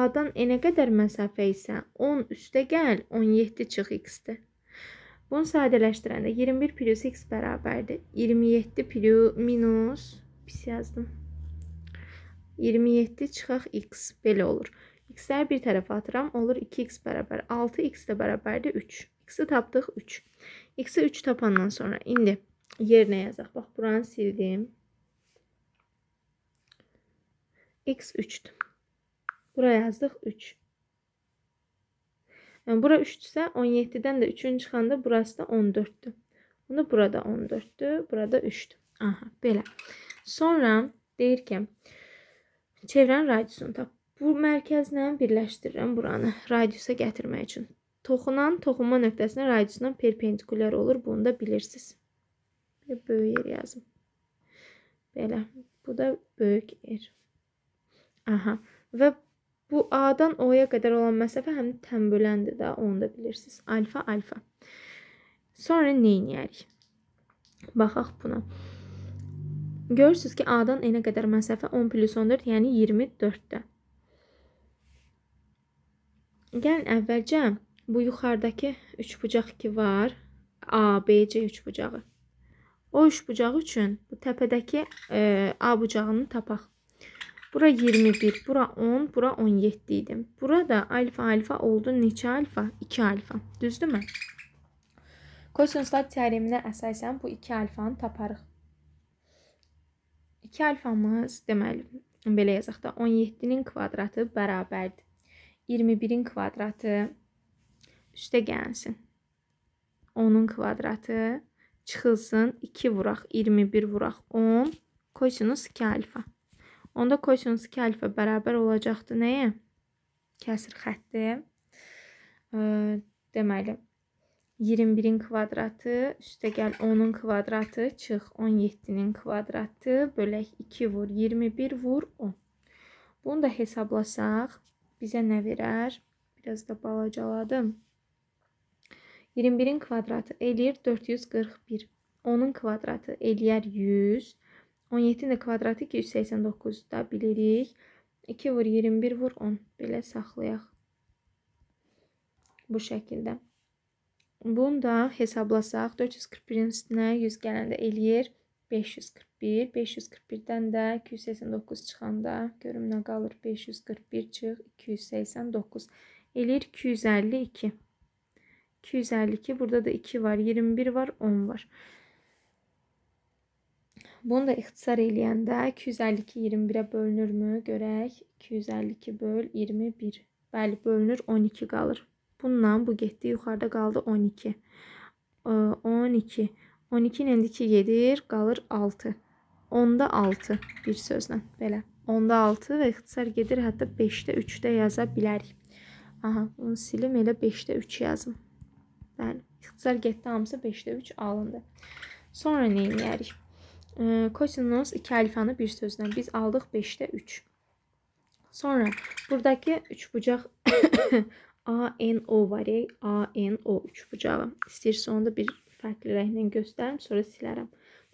A-dan N-ə qədər məsafə isə 10 üstə gəl 17 çıx x-dir. Bunu sadələşdirəndə 21 plus x bərabərdir. 27 plus minus, pis yazdım. 27 çıxaq x belə olur. X-lər bir tərəfə atıram, olur 2x bərabər 6x də bərabərdir 3. X-i tapdıq 3. X-i 3 tapandan sonra indi yerinə yazaq. Bax, buranı sildim. X 3-dür. Buraya yazdıq 3. Yəni, bura 3-dürsə, 17-dən də 3-ün çıxanda burası da 14-dür. Bunu burada 14-dür, burada 3-dür. Aha, belə. Sonra deyir ki, çevirən radiusunu tap. Bu mərkəzlə birləşdirirəm buranı radiusa gətirmək üçün. Toxunan toxunma nöqtəsinin radiusuna perpendikulyar olur. Bunu da bilirsiniz. Bir böyük yer yazım. Belə. Bu da böyük yer. Aha. Və bu A-dan O-ya qədər olan məsafə həm də tənböləndir də, onu da bilirsiniz. Alfa, alfa. Sonra nə edərik? Baxaq buna. Görürsünüz ki, A-dan N-ə qədər məsafə 10 plus 14, yəni 24-dür. Gəlin əvvəlcə bu yuxarıdakı üçbucaq ki var, A, B, C üçbucağı. O üçbucağı üçün bu təpədəki e, A bucağını tapaq. Bura 21, bura 10, bura 17 idi. Burada alfa alfa oldu neçə alfa? 2 alfa. Düzdürmü? Kosinuslar teoreminə əsasən bu 2 alfanı taparıq. 2 alfamız, deməli, belə yazaq da 17-nin kvadratı bərabərdir 21-in kvadratı üstə gəlsin. 10-un kvadratı çıxılsın, 2 vuraq, 21 vuraq, 10, kosinus 2 alfa. Onda kosinus 2 alfa bərabər olacaqdı nəyə? Kəsir xətti. Deməli, 21-in kvadratı üstə gəl 10-un kvadratı çıx 17-nin kvadratı bölək 2 vur 21 vur 10. Bunu da hesablasaq bizə nə verər? Biraz da balacaladım. 21-in kvadratı eləyir 441. 10-un kvadratı eləyər 100. 17-nin kvadratı 289 da bilirik. 2 vur 21 vur 10 belə saxlayaq. Bu şəkildə. Bunu da hesablasaq 441-in üstünə 100 gələndə eləyir 541. 541-dən də 289 çıxanda görüm nə qalır? 541 çıx 289 eləyir 252. 252 burada da 2 var, 21 var, 10 var. Bunu da ixtisar eləyəndə 252 21-ə bölünürmü? Görək. 252 böl 21. Bəli, bölünür, 12 qalır. Bununla bu getdi. Yuxarıda qaldı 12. 12. 12 ilə 2 gedir. Qalır 6. 10-da 6 bir sözlə. Belə. 10-da 6 və ixtisar gedir. Hətta 5-də 3-də yaza bilərik. Aha, bunu silim elə 5-də 3 yazım. Bəli. İxtisar getdi hamısı 5-də 3 alındı. Sonra nə edərik? Kosinus 2 alfanı bir sözlə biz aldıq 5-də 3. Sonra buradakı 3 bucaq ANO var ya, ANO üç bucağı. İstəyirsə onu da bir fərqli rənglə göstərim, sonra silərəm.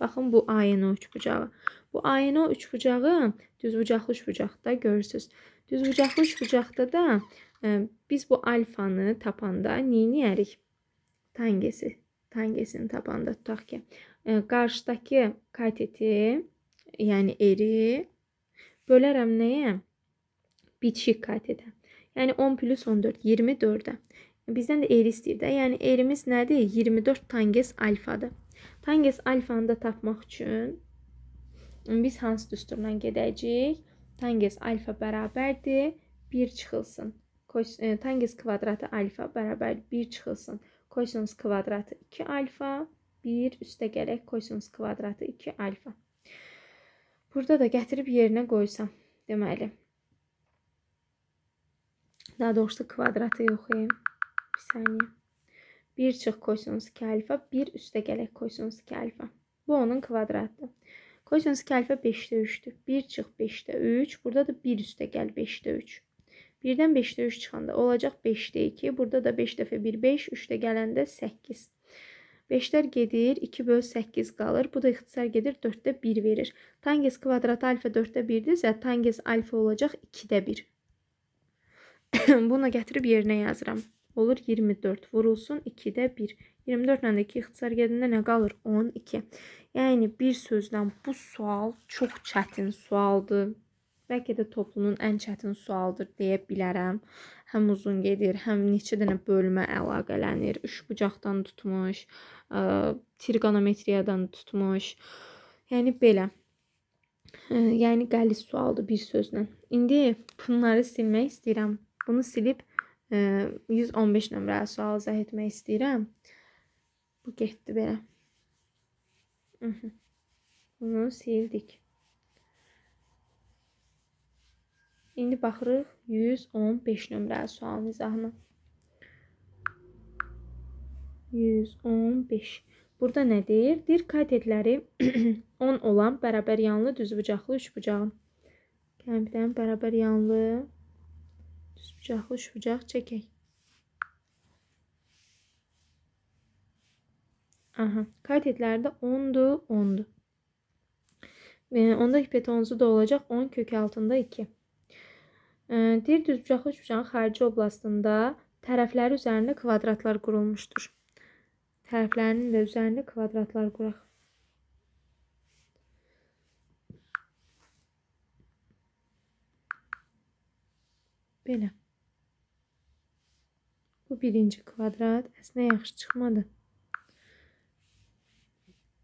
Baxın, bu ANO üç bucağı. Bu ANO üç bucağı düz bucaqlı üç bucaqda görürsüz. Düz bucaqlı üç bucaqda da ə, e, biz bu alfanı tapanda neyniyərik? Tangesi, tangesini tapanda tutaq ki, ə, e, qarşıdakı kateti, yəni eri bölərəm nəyə? Biçik katetə. Yəni 10 plus 14 24-ə. Bizdən də eri istəyir də. Yəni erimiz nədir? 24 tanges alfadır. Tanges alfanı da tapmaq üçün biz hansı düsturla gedəcəyik? Tanges alfa bərabərdir 1 çıxılsın. Kos e, tanges kvadratı alfa bərabər 1 çıxılsın. Kosinus kvadratı 2 alfa 1 üstə gələk kosinus kvadratı 2 alfa. Burada da gətirib yerinə qoysam, deməli Daha doğrusu kvadratı yox e. Bir saniyə. Bir çıx kosinus 2 alfa, bir üstə gələk kosinus 2 alfa. Bu onun kvadratıdır. Kosinus 2 alfa 5-də 3-dür. 1 çıx 5-də 3, burada da 1 üstə gəl 5-də 3. 1-dən 5-də 3 çıxanda olacaq 5-də 2, burada da 5 dəfə 1 5, 3-də gələndə 8. 5-lər gedir, 2 böl 8 qalır. Bu da ixtisar gedir, 4-də 1 verir. Tangens kvadratı alfa 4-də 1-dir, zə tangens alfa olacaq 2-də 1. Bunu gətirib yerinə yazıram. Olur 24. Vurulsun 2-də 1. 24 ilə də 2 ixtisar gedəndə nə qalır? 12. Yəni bir sözlə bu sual çox çətin sualdır. Bəlkə də toplunun ən çətin sualdır deyə bilərəm. Həm uzun gedir, həm neçə dənə bölmə əlaqələnir. Üçbucaqdan tutmuş, ə, trigonometriyadan tutmuş. Yəni belə. Ə, yəni qəliz sualdır bir sözlə. İndi bunları silmək istəyirəm. Bunu silib 115 e, nömrəli sual izah etmək istəyirəm. Bu getdi belə. Mhmm. Bunu sildik. İndi baxırıq 115 nömrəli sualın izahına. 115. Burada nə deyir? Dir katetləri 10 olan bərabər yanlı düzbucaqlı üçbucağın. Kəmdən bərabər yanlı Düz bucaqlı üç bucaq çəkək. Aha, katetlər də 10'dur, 10'dur. Onda hipotenuzu da olacaq 10 kök altında 2. Dir düzbucaqlı üçbucağın xarici oblastında tərəfləri üzərində kvadratlar qurulmuşdur. Tərəflərinin də üzərində kvadratlar quraq. Belə. Bu birinci kvadrat əslində yaxşı çıxmadı.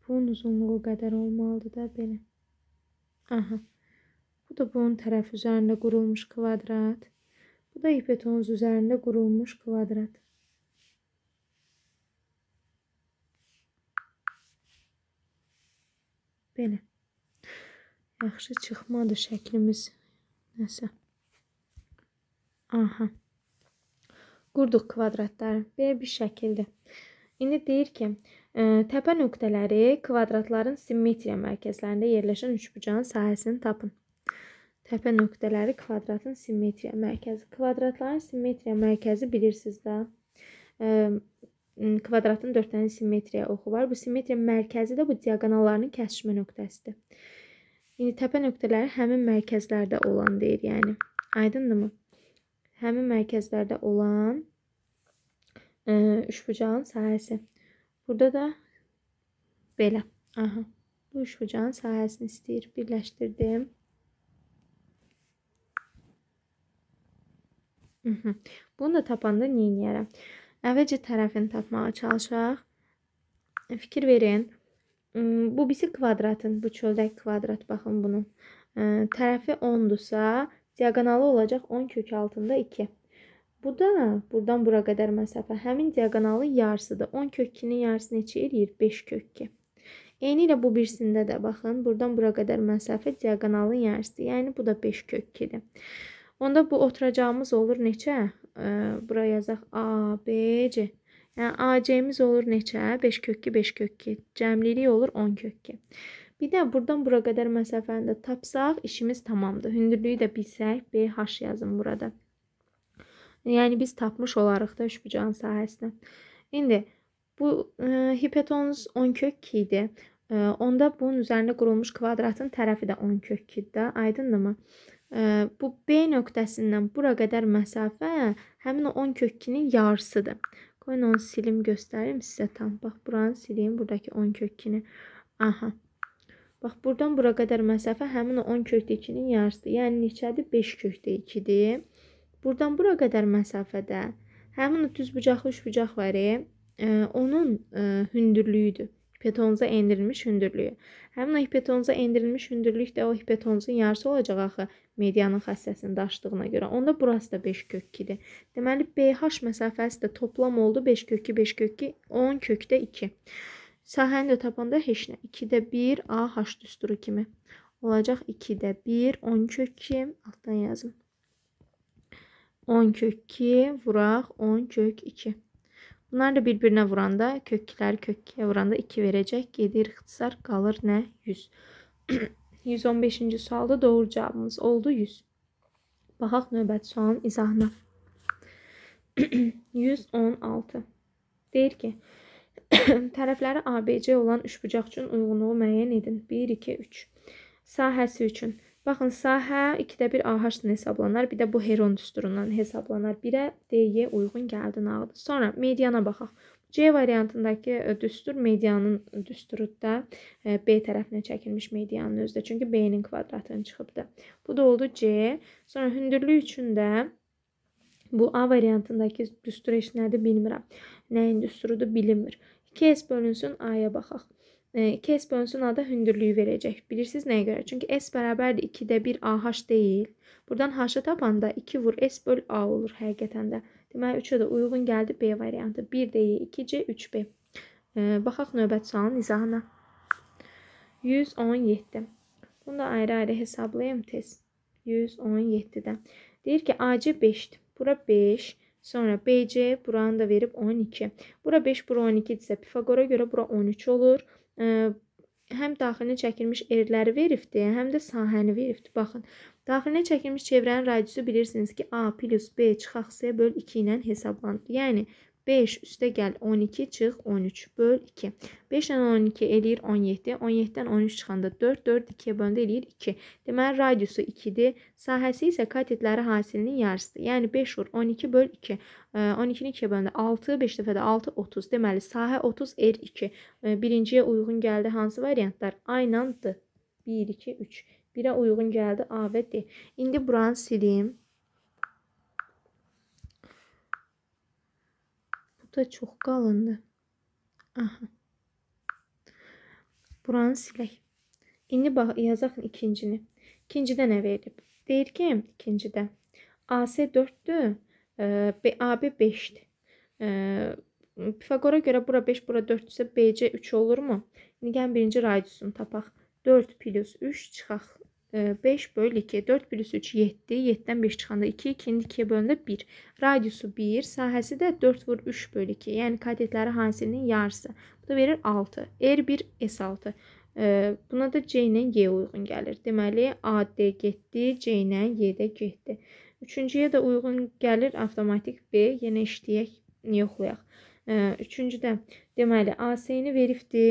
Bunun uzunluğu qədər olmalıdır da belə. Aha. Bu da bunun tərəf üzərində qurulmuş kvadrat. Bu da hipotenuz üzərində qurulmuş kvadrat. Belə. Yaxşı çıxmadı şəklimiz. Nəsə. Aha. Qurduq kvadratları belə bir şəkildir. İndi deyir ki, e, təpə nöqtələri kvadratların simmetriya mərkəzlərində yerləşən üçbucağın sahəsini tapın. Təpə nöqtələri kvadratın simmetriya mərkəzi. Kvadratların simmetriya mərkəzi bilirsiniz də. E, kvadratın 4 dənə simmetriya oxu var. Bu simmetriya mərkəzi də bu diaqonallarının kəsişmə nöqtəsidir. İndi təpə nöqtələri həmin mərkəzlərdə olan deyir, yəni. Aydındırmı? həmin mərkəzlərdə olan ə, e, üçbucağın sahəsi. Burada da belə. Aha. Bu üçbucağın sahəsini istəyir. Birləşdirdim. Mhmm, bunu da tapanda nə edərəm? Əvvəlcə tərəfini tapmağa çalışaq. Fikir verin. Mhmm, bu birisi kvadratın, bu çöldək kvadrat baxın bunun. E, tərəfi 10-dursa, Diaqonalı olacaq 10 kök altında 2. Bu da buradan bura qədər məsafə. Həmin diaqonalı yarısıdır. 10 kök 2-nin yarısı neçə eləyir? 5 kök 2. Eyni ilə bu birisində də baxın, buradan bura qədər məsafə diaqonalın yarısıdır. Yəni bu da 5 kök 2-dir. Onda bu oturacağımız olur neçə? E, bura yazaq ABC. Yəni AC-miz olur neçə? 5 kök 2, 5 kök 2. Cəmlilik olur 10 kök 2. Bir də buradan bura qədər məsafəni də tapsaq, işimiz tamamdır. Hündürlüyü də bilsək, BH yazın burada. Yəni biz tapmış olarıq da üçbucağın sahəsini. İndi bu e, hipotenüs 10 kök 2 idi. E, onda bunun üzərində qurulmuş kvadratın tərəfi də 10 kök 2-dir. Aydındırmı? E, bu B nöqtəsindən bura qədər məsafə həmin o 10 kök 2-nin yarısıdır. Qoyun onu silim göstərim sizə tam. Bax buranı sileyim, buradakı 10 kök 2-ni. Aha. Bax, buradan bura qədər məsafə həmin o 10 kökdə 2-nin yarısıdır. Yəni neçədir? 5 kökdə 2-dir. Buradan bura qədər məsafədə həmin o düz bucaqlı üçbucaq var, e, onun e, hündürlüyüdür. Hipotenuza endirilmiş hündürlüyü. Həmin o hipotenuza endirilmiş hündürlük də o hipotenuzun yarısı olacaq axı medianın xəssəsini daşdığına görə. Onda burası da 5 kök 2-dir. Deməli BH məsafəsi də toplam oldu 5 kök 2 5 kök 2 10 kökdə 2. Sahənin o tapanda heç nə. 2-də 1 A H düsturu kimi olacaq. 2-də 1 10 kök 2 altdan yazın. 10 kök 2 vuraq 10 kök 2. Bunlar da bir-birinə vuranda kökləri kökə vuranda 2 verəcək. Gedir ixtisar qalır nə? 100. 115-ci sualda doğru cavabımız oldu 100. Baxaq növbəti sualın izahına. 116. Deyir ki, Tərəfləri ABC olan üçbucaq üçün uyğunluğu müəyyən edin. 1, 2, 3. Sahəsi üçün. Baxın, sahə 2-də 1 AH-dan hesablanar, bir də bu heron düsturundan hesablanar. 1-ə D-yə uyğun gəldi nağdı. Sonra mediana baxaq. C variantındakı e, düstur medianın düsturu da e, B tərəfinə çəkilmiş medianın özüdür. Çünki B-nin kvadratını çıxıbdı. Bu da oldu C. Sonra hündürlük üçün də bu A variantındakı düstur heç nədir bilmirəm nə industrudur bilinmir. 2S bölünsün A-ya baxaq. 2S e, bölünsün A da hündürlüyü verəcək. Bilirsiniz nəyə görə? Çünki S bərabərdir 2-də 1 AH deyil. Buradan H-ı tapanda 2 vur S böl A olur həqiqətən də. Deməli 3-ə də uyğun gəldi B variantı. 1 deyi 2C 3B. E, baxaq növbəti sualın izahına. 117. Bunu da ayrı-ayrı hesablayım tez. 117-də. Deyir ki, AC 5-dir. Bura 5, Sonra BC buranı da verib 12. Bura 5, bura 12 idisə Pifaqora görə bura 13 olur. E, həm daxilinə çəkilmiş erləri veribdi, həm də sahəni veribdi. Baxın, daxilinə çəkilmiş çevrənin radiusu bilirsiniz ki, A + B çıxaq C böl 2 ilə hesablanır. Yəni 5 üstə gəl 12 çıx 13 böl 2. 5-dən 12 eləyir 17. 17-dən 13 çıxanda 4, 4 2-yə böləndə eləyir 2. Deməli radiusu 2-dir. Sahəsi isə katetləri hasilinin yarısıdır. Yəni 5 vur 12 böl 2. 12-ni 2-yə böləndə 6, 5 dəfə də 6 30. Deməli sahə 30 r 2. Birinciyə uyğun gəldi hansı variantlar? A ilə D. 1 2 3. 1-ə uyğun gəldi A və D. İndi buranı silim. da çox qalındır. Aha. Buranı silək. İndi bax, yazaq ikincini. İkincidə nə verib? Deyir ki, ikincidə AC 4-dür, e, AB 5-dir. E, Pifagora görə bura 5, bura 4 isə BC 3 olurmu? İndi gəlin birinci radiusunu tapaq. 4 plus 3 çıxaq. 5 böl 2, 4 bölüs 3, 7, 7-dən 5 çıxanda 2, 2-nin 2-yə bölündə 1. Radiusu 1, sahəsi də 4 vur 3 böl 2, yəni katetləri hansının yarısı. Bu da verir 6. R1, S6. Buna da C ilə Y uyğun gəlir. Deməli, AD getdi, C ilə Y də getdi. Üçüncüyə də uyğun gəlir avtomatik B. Yenə işləyək, yoxlayaq. Üçüncüdə, deməli, AC-ni veribdi.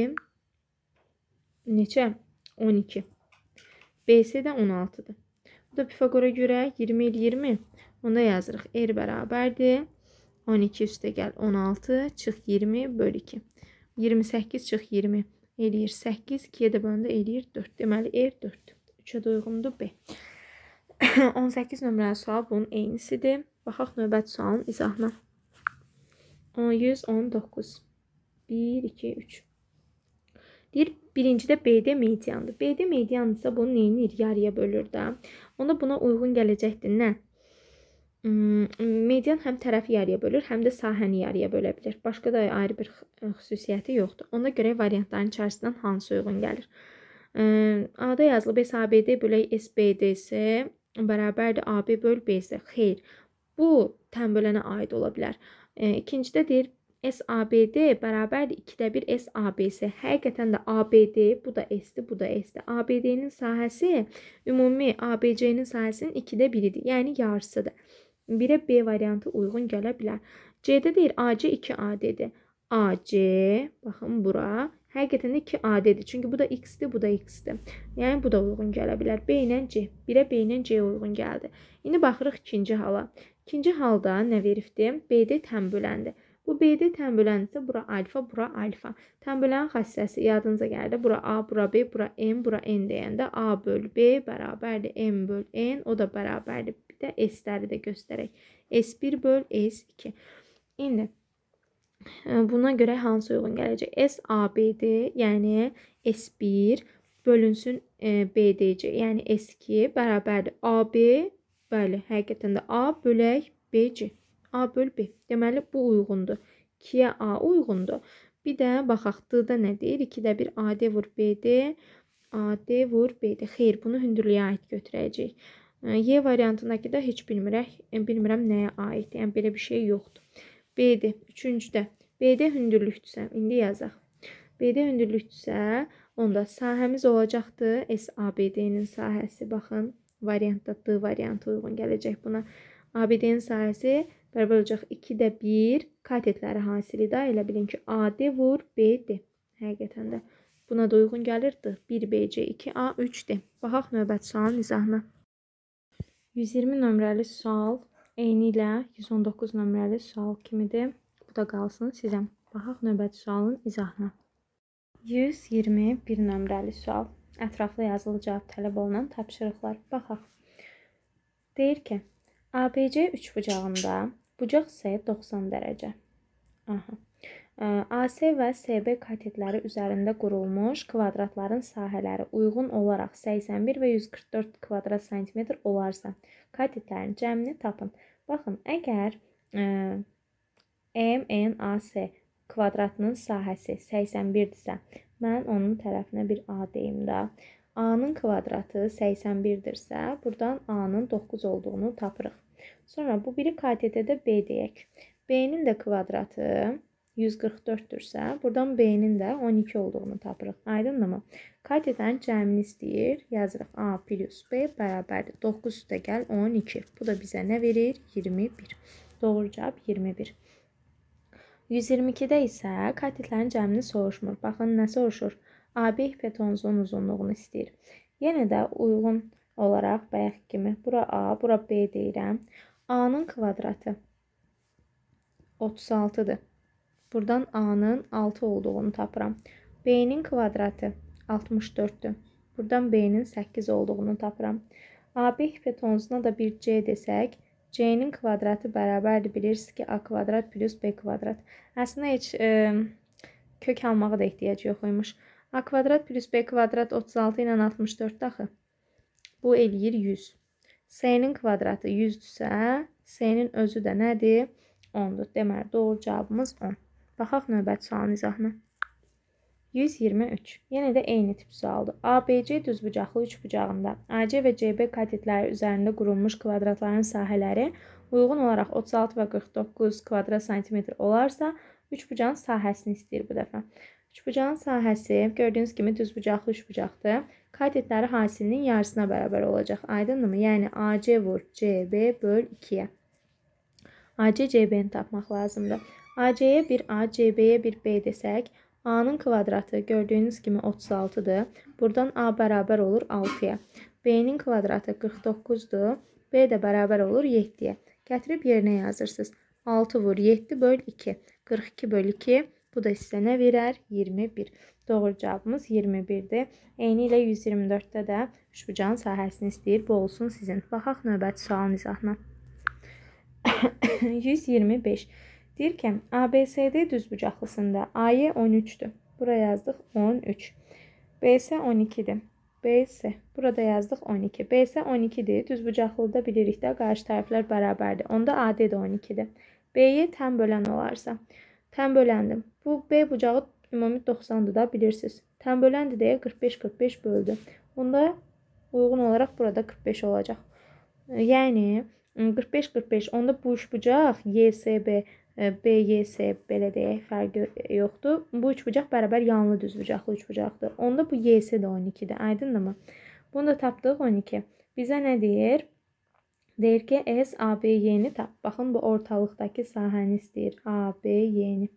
Neçə? 12. BC də 16-dır. Bu da Pifaqora görə 20 il 20. Onda yazırıq. R bərabərdir. 12 üstə gəl 16, çıx 20, böl 2. 28 çıx 20 eləyir 8, 2-yə də böləndə eləyir 4. Deməli R 4. 3-ə də uyğundur B. 18 nömrəli sual bunun eynisidir. Baxaq növbəti sualın izahına. 119 1 2 3 Deyir birinci də BD mediandır. BD mediandırsa bunu neynir? Yarıya bölür də. Onda buna uyğun gələcəkdir nə? Hmm, median həm tərəfi yarıya bölür, həm də sahəni yarıya bölə bilər. Başqa da ayrı bir e, xüsusiyyəti yoxdur. Ona görə variantların içərisindən hansı uyğun gəlir? E, A-da yazılıb SABD bölək SBDS bərabərdir AB böl BS. Xeyr. Bu tənbölənə aid ola bilər. E, ikincidə deyir SABD bərabər 2də 1 SABS. Həqiqətən də ABD, bu da S-dir, bu da S-dir. ABD-nin sahəsi ümumi ABC-nin sahəsinin 2də 1-idir. Yəni yarısıdır. 1-ə B variantı uyğun gələ bilər. C-də deyir AC 2AD-dir. AC, baxın bura, həqiqətən də 2AD-dir. Çünki bu da X-dir, bu da X-dir. Yəni, bu da uyğun gələ bilər. B ilə C. 1-ə B ilə C uyğun gəldi. İndi baxırıq ikinci hala. İkinci halda nə verifdir? B-də təm böləndir. Bu BD tənböləndirsə, bura alfa, bura alfa. Tənbölənin xassəsi yadınıza gəldi. Bura A, bura B, bura M, bura N deyəndə A böl B bərabərdir M böl N, o da bərabərdir. Bir də S-ləri də göstərək. S1 böl S2. İndi e, buna görə hansı uyğun gələcək? S AB-dir, yəni S1 bölünsün e, BDC, yəni S2 bərabərdir AB, bəli, həqiqətən də A bölək BC. A böl B. Deməli, bu uyğundur. 2-yə A uyğundur. Bir də baxaq, D-da nə deyir? 2-də 1 AD vur BD, AD vur BD. Xeyr, bunu hündürlüyə aid götürəcəyik. E, y variantındakı da heç bilmirək, e, bilmirəm nəyə aiddir. Yəni, belə bir şey yoxdur. BD, üçüncüdə. BD hündürlükdürsə, indi yazaq. BD hündürlükdürsə, onda sahəmiz olacaqdır SABD-nin sahəsi. Baxın, variantda D variantı uyğun gələcək buna. ABD-nin sahəsi Bərabər olacaq 2 də 1. Katetləri hansıdır da? Elə bilin ki, AD vur BD. Həqiqətən də buna da uyğun gəlirdi. 1BC, 2A, 3D. Baxaq növbəti sualın izahına. 120 nömrəli sual eyni ilə 119 nömrəli sual kimidir. Bu da qalsın sizə. Baxaq növbəti sualın izahına. 121 nömrəli sual. Ətraflı yazılı cavab tələb olunan tapşırıqlar. Baxaq. Deyir ki, ABC üçbucağında bucaq sayı 90 dərəcə. Aha. AC və SB katetləri üzərində qurulmuş kvadratların sahələri uyğun olaraq 81 və 144 kvadrat santimetr olarsa, katetlərin cəmini tapın. Baxın, əgər MNAS kvadratının sahəsi 81-dirsə, mən onun tərəfinə bir A deyim də. A-nın kvadratı 81-dirsə, buradan A-nın 9 olduğunu tapırıq. Sonra bu biri KTT-də B deyək. B-nin də kvadratı 144-dürsə, buradan B-nin də 12 olduğunu tapırıq. Aydındırmı? KTT-nin cəmini istəyir. Yazırıq A plus B bərabərdir. 9 üstə gəl 12. Bu da bizə nə verir? 21. Doğru cavab 21. 122-də isə katetlərin cəmini soruşmur. Baxın, nə soruşur? AB hipotenuzun uzunluğunu istəyir. Yenə də uyğun olaraq bayaq kimi bura A, bura B deyirəm. A-nın kvadratı 36-dır. Burdan A-nın 6 olduğunu tapıram. B-nin kvadratı 64-dür. Burdan B-nin 8 olduğunu tapıram. AB hipotenuzuna da bir C desək, C-nin kvadratı bərabərdir. Bilirsiniz ki, A kvadrat plus B kvadrat. Əslində heç e, kök almağa da ehtiyac yox imiş. A kvadrat plus B kvadrat 36 ilə 64-də axı. Bu eləyir 100. S-nin kvadratı 100-dürsə, S-nin özü də nədir? 10-dur. Deməli, doğru cavabımız 10. Baxaq növbəti sualın izahına. 123. Yenə də eyni tip sualdır. ABC düzbucaqlı üçbucağında AC və CB katetləri üzərində qurulmuş kvadratların sahələri uyğun olaraq 36 və 49 kvadrat santimetr olarsa, üçbucağın sahəsini istəyir bu dəfə. Üçbucağın sahəsi gördüyünüz kimi düzbucaqlı üçbucaqdır. Katetləri hasilinin yarısına bərabər olacaq. Aydındırmı? Yəni AC vur CB böl 2-yə. AC CB-ni tapmaq lazımdır. AC-yə 1 A, CB-yə 1 B desək, A-nın kvadratı gördüyünüz kimi 36-dır. Buradan A bərabər olur 6-ya. B-nin kvadratı 49-dur. B də bərabər olur 7-yə. Gətirib yerinə yazırsınız. 6 vur 7 böl 2. 42 böl 2 Bu da sizə nə verər? 21. Doğru cavabımız 21-dir. Eyni ilə 124-də də şübucan sahəsini istəyir. Bu olsun sizin. Baxaq növbəti sualın izahına. 125. Deyir ki, ABCD düzbucaqlısında AY 13-dür. Bura yazdıq 13. BS 12-dir. BS. Burada yazdıq 12. BS 12-dir. Düzbucaqlıda bilirik də qarşı tərəflər bərabərdir. Onda AD də 12-dir. B-yi tən bölən olarsa. Tənböləndim. Bu B bucağı ümumi 90-dır da bilirsiniz. Tənböləndi deyə 45-45 böldü. Onda uyğun olaraq burada 45 olacaq. E, yəni 45-45 e, onda bu üç bucaq YSB e, BYS belə deyək, fərqi yoxdur. Bu üç bucaq bərabər yanlı düz bucaqlı üç bucaqdır. Onda bu YS də 12-dir. Aydındırmı? Bunu da tapdıq 12. Bizə nə deyir? Deyir ki, S AB yeni tap. Baxın, bu ortalıqdakı sahəni istəyir. AB yeni.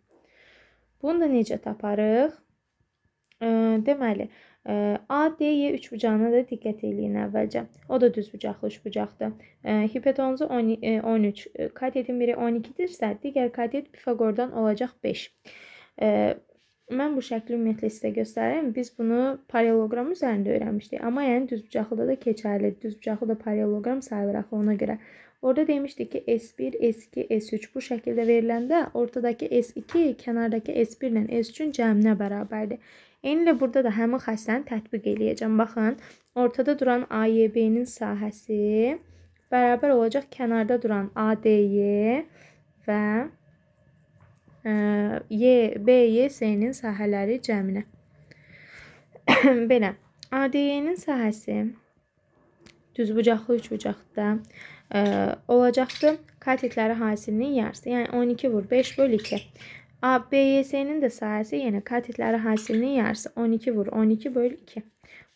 Bunu da necə taparıq? E, deməli, e, A, D, Y üçbucağına da diqqət eləyin əvvəlcə. O da düzbucaqlı üçbucaqdır. E, hipotenuzu 13, katetin biri 12-dirsə, digər katet Pifaqordan olacaq 5 mən bu şəkli ümumiyyətlə sizə göstərim. Biz bunu paralleloqram üzərində öyrənmişdik. Amma yəni düzbucaqlıda da keçərlidir. Düzbucaqlı da paralleloqram sayılır axı ona görə. Orada demişdik ki, S1, S2, S3 bu şəkildə veriləndə ortadakı S2 kənardakı S1 ilə S3-ün cəminə bərabərdir. Eyni ilə burada da həmin xəstəni tətbiq eləyəcəm. Baxın, ortada duran AYB-nin sahəsi bərabər olacaq kənarda duran AD-yə və Y, B, Y, S-nin sahələri cəminə. Belə, ADY-nin sahəsi düzbucaqlı üçbucaqda ə, olacaqdır. Katetləri hasilinin yarısı, yəni 12 vur 5 böl 2. ABYS-nin də sahəsi yenə yəni katetləri hasilinin yarısı 12 vur 12 böl 2.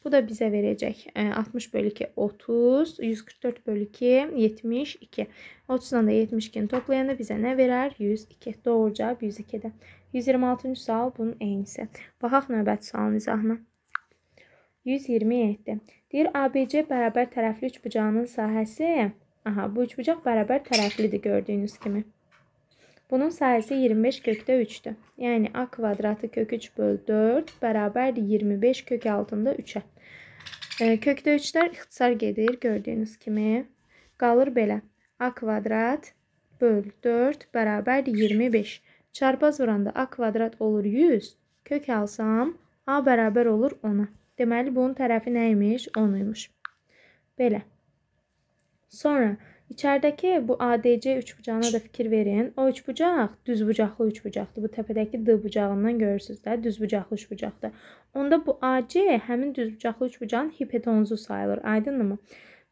Bu da bizə verəcək 60 e, bölü 2 30, 144 bölü 2 72. 30-dan da 72-ni toplayanda bizə nə verər? 102. Doğru cavab 102-də. 126-cı sual bunun eynisi. Baxaq növbəti sualın izahına. 127. Deyir ABC bərabər tərəfli üçbucağının sahəsi, aha bu üçbucaq bərabər tərəflidir gördüyünüz kimi. Bunun sahəsi 25 kökdə 3-dür. Yəni A kvadratı kök 3 böl 4 bərabərdir 25 kök altında 3-ə. Kökdə 3-lər ixtisar gedir gördüyünüz kimi. Qalır belə. A kvadrat böl 4 bərabər 25. Çarpaz vuranda A kvadrat olur 100. Kök alsam A bərabər olur 10-a. Deməli bunun tərəfi nə imiş? 10 imiş. Belə. Sonra İçəridəki bu ADC üçbucağına da fikir verin. O üçbucaq düzbucaqlı üçbucaqdır. Bu təpədəki D bucağından görürsüz də, düzbucaqlı üçbucaqdır. Onda bu AC həmin düzbucaqlı üçbucağın hipotenuzu sayılır. Aydındırmı?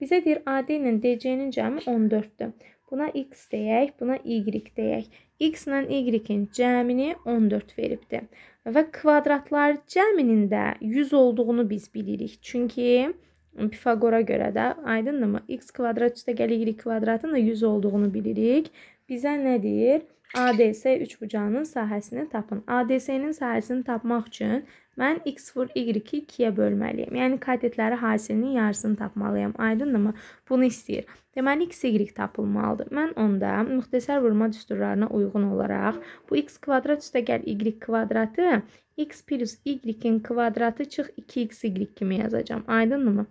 Bizə deyir AD ilə DC-nin cəmi 14-dür. Buna x deyək, buna y deyək. x ilə y-in cəmini 14 veribdir. Və kvadratlar cəminin də 100 olduğunu biz bilirik. Çünki Pifaqora görə də aydındırmı? x kvadrat üstəgəl y kvadratın da 100 olduğunu bilirik. Bizə nə deyir? ADS üçbucağının sahəsini tapın. ADS-nin sahəsini tapmaq üçün Mən x vur y-i 2-yə bölməliyəm. Yəni kadetləri hasilinin yarısını tapmalıyam. Aydındırmı? Bunu istəyir. Deməli x y tapılmalıdır. Mən onda müxtəsər vurma düsturlarına uyğun olaraq bu x kvadrat üstəgəl y kvadratı x plus y-in kvadratı çıx 2x y kimi yazacağam. Aydındırmı?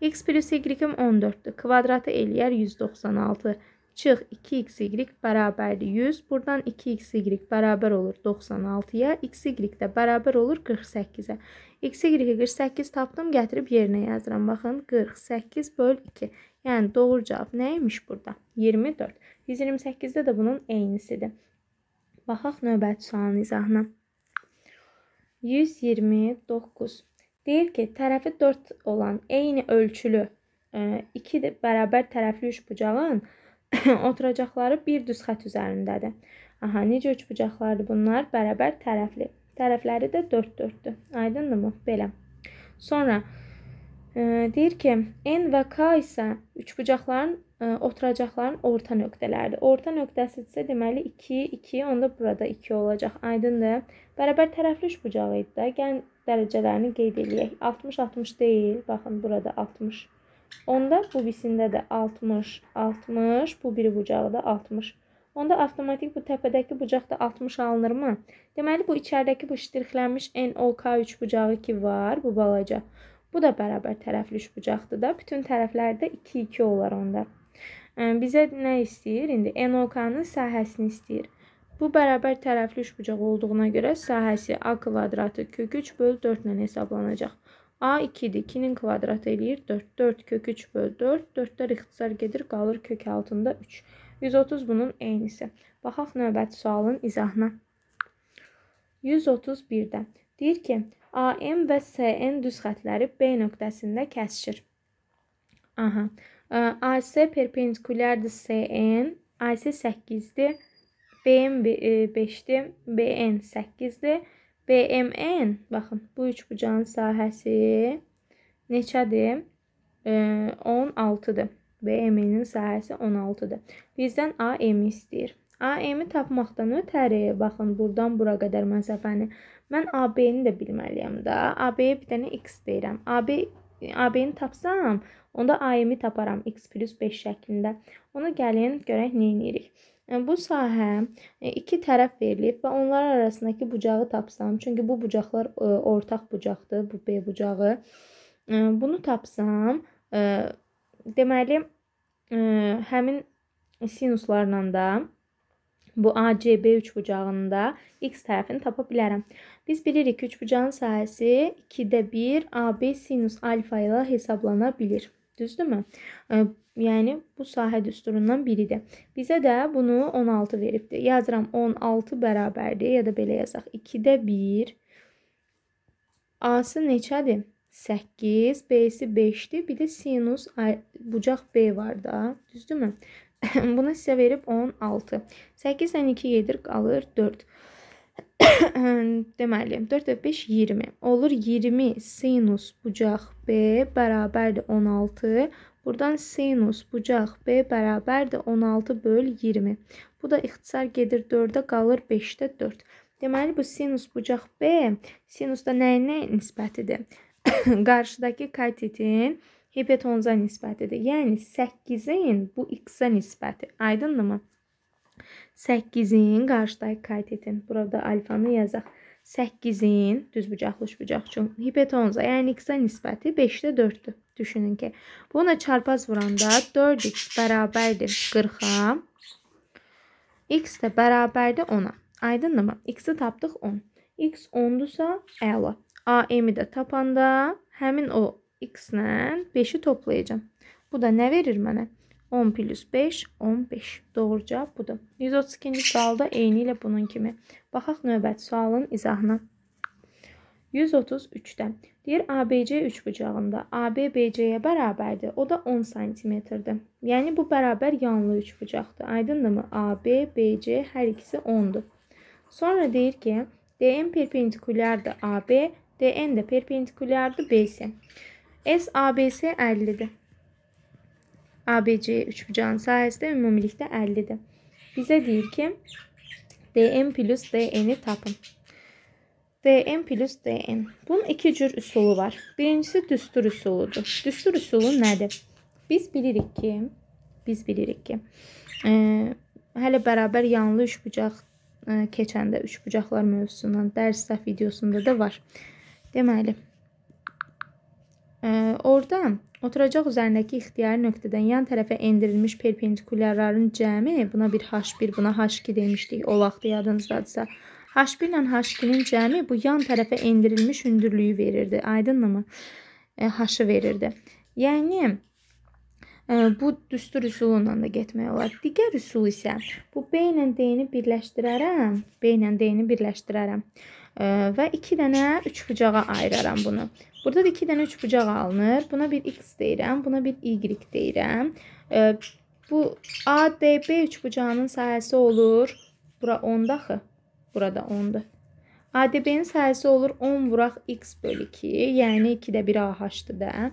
x plus y-im 14-dür. Kvadratı eləyər 196 çıx 2xy bərabərdir 100. Buradan 2xy bərabər olur 96-ya. xy də bərabər olur 48-ə. xy-i 48 tapdım, gətirib yerinə yazıram. Baxın 48 böl 2. Yəni doğru cavab nə imiş burada? 24. 128-də də bunun eynisidir. Baxaq növbəti sualın izahına. 129. Deyir ki, tərəfi 4 olan eyni ölçülü 2 e, bərabər tərəfli üç bucağın oturacaqları bir düz xətt üzərindədir. Aha, necə üçbucaqlardır bunlar? Bərabər tərəfli. Tərəfləri də 4-4-dür. Aydındırmı? Belə. Sonra e, deyir ki, N və K isə üçbucaqların e, oturacaqların orta nöqtələridir. Orta nöqtəsi isə deməli 2, 2, onda burada 2 olacaq. Aydındır? Bərabər tərəfli üçbucağı idi də. Gəlin dərəcələrini qeyd eləyək. 60 60 deyil. Baxın, burada 60 Onda bu birisində də 60, 60, bu biri bucağda 60. Onda avtomatik bu təpədəki bucaq da 60 alınırmı? Deməli bu içəridəki bu ştrixlənmiş NOK3 bucağı ki var, bu balaca. Bu da bərabər tərəfli üçbucaqdır da. Bütün tərəflərdə 2 2 olar onda. Bizə nə istəyir? İndi NOK-nın sahəsini istəyir. Bu bərabər tərəfli üçbucaq olduğuna görə sahəsi A kvadratı kök 3 böl 4 ilə hesablanacaq. A 2-dir. 2-nin kvadratı eləyir 4. 4 kök 3 böl 4. 4-də ixtisar gedir, qalır kök altında 3. 130 bunun eynisi. Baxaq növbəti sualın izahına. 131-də deyir ki, AM və SN düz xətləri B nöqtəsində kəsişir. Aha. AC perpendikulyardır SN, AC 8-dir, BM 5-dir, e, BN 8-dir. BMN, baxın, bu üçbucağın sahəsi neçədir? E, 16-dır. BMN-in sahəsi 16-dır. Bizdən AM istəyir. AM-i tapmaqdan ötəri, baxın, burdan bura qədər məsafəni. Mən AB-ni də bilməliyəm də. AB-yə bir dənə x deyirəm. AB AB-ni tapsam, onda AM-i taparam x + 5 şəklində. Ona gəlin görək nə edirik. E, bu sahə e, iki tərəf verilib və onlar arasındakı bucağı tapsam, çünki bu bucaqlar e, ortaq bucaqdır, bu B bucağı. Bunu tapsam, deməli həmin sinuslarla da bu ACB üçbucağında x tərəfini tapa bilərəm. Biz bilirik ki, üçbucağın sahəsi 2-də 1 AB sinus alfa ilə hesablana bilir. Düzdürmü? Yəni bu sahə düsturundan biridir. Bizə də bunu 16 veribdi. Yazıram 16 bərabərdir ya da belə yazaq 2-də 1. A-sı neçədir? 8, B-si 5-dir. Bir də sinus bucaq B var da, düzdürmü? Bunu sizə verib 16. 8-dən 2 gedir, qalır 4. Deməli, 4 və 5 20. Olur 20 sinus bucaq B bərabərdir 16. Buradan sinus bucaq B bərabərdir 16 böl 20. Bu da ixtisar gedir 4-ə qalır 5-də 4. Deməli bu sinus bucaq B sinusda nəyinə nisbətidir? Qarşıdakı katetin hipotenuza nisbətidir. Yəni 8-in bu x-ə nisbəti. Aydındırmı? 8-in qarşıdakı katetin. Burada alfanı yazaq. 8-in düzbucaqlı üçbucaq üçün hipotenuza, yəni x-ə nisbəti 5-də 4-dür. Düşünün ki, buna çarpaz vuranda 4x bərabərdir 40-a. x də bərabərdir 10-a. Aydındırmı? x-i tapdıq 10. x 10-dursa, əla. AM-i də tapanda həmin o x-lə 5-i toplayacağam. Bu da nə verir mənə? 10 plus 5, 15. Doğru cavab budur. 132-ci sualda eyni ilə bunun kimi. Baxaq növbəti sualın izahına. 133-də deyir ABC üçbucağında AB BC-yə bərabərdir. O da 10 sm-dir. Yəni bu bərabər yanlı üçbucaqdır. Aydındırmı? AB BC hər ikisi 10-dur. Sonra deyir ki, DN perpendikulyardır AB, DN də perpendikulyardır BC. SABS 50-dir. ABC üçbucağın sayəsi də ümumilikdə 50-dir. Bizə deyir ki, DN plus DN-i tapın. DN plus DN. Bunun iki cür üsulu var. Birincisi düstur üsuludur. Düstur üsulu nədir? Biz bilirik ki, biz bilirik ki, e, hələ bərabər yanlı üçbucaq e, keçəndə üçbucaqlar mövzusundan dərsdə videosunda da var. Deməli, e, orada Oturacaq üzərindəki ixtiyari nöqtədən yan tərəfə endirilmiş perpendikulyarların cəmi, buna bir H1, buna H2 demişdik o vaxt yadınızdadırsa. H1 ilə H2-nin cəmi bu yan tərəfə endirilmiş hündürlüyü verirdi. Aydınmı? E, H-ı verirdi. Yəni e, bu düstur üsulu ilə də getmək olar. Digər üsul isə bu B ilə D-ni birləşdirərəm, B ilə D-ni birləşdirərəm və 2 dənə 3 bucağa ayıraram bunu. Burada da 2 dənə 3 bucaq alınır. Buna bir x deyirəm, buna bir y deyirəm. Bu ADB 3 bucağının sahəsi olur. Bura 10-da axı. Burada 10-dur. ADB-nin sahəsi olur 10 vuraq x bölü 2. Yəni 2-də 1 AH-dır da.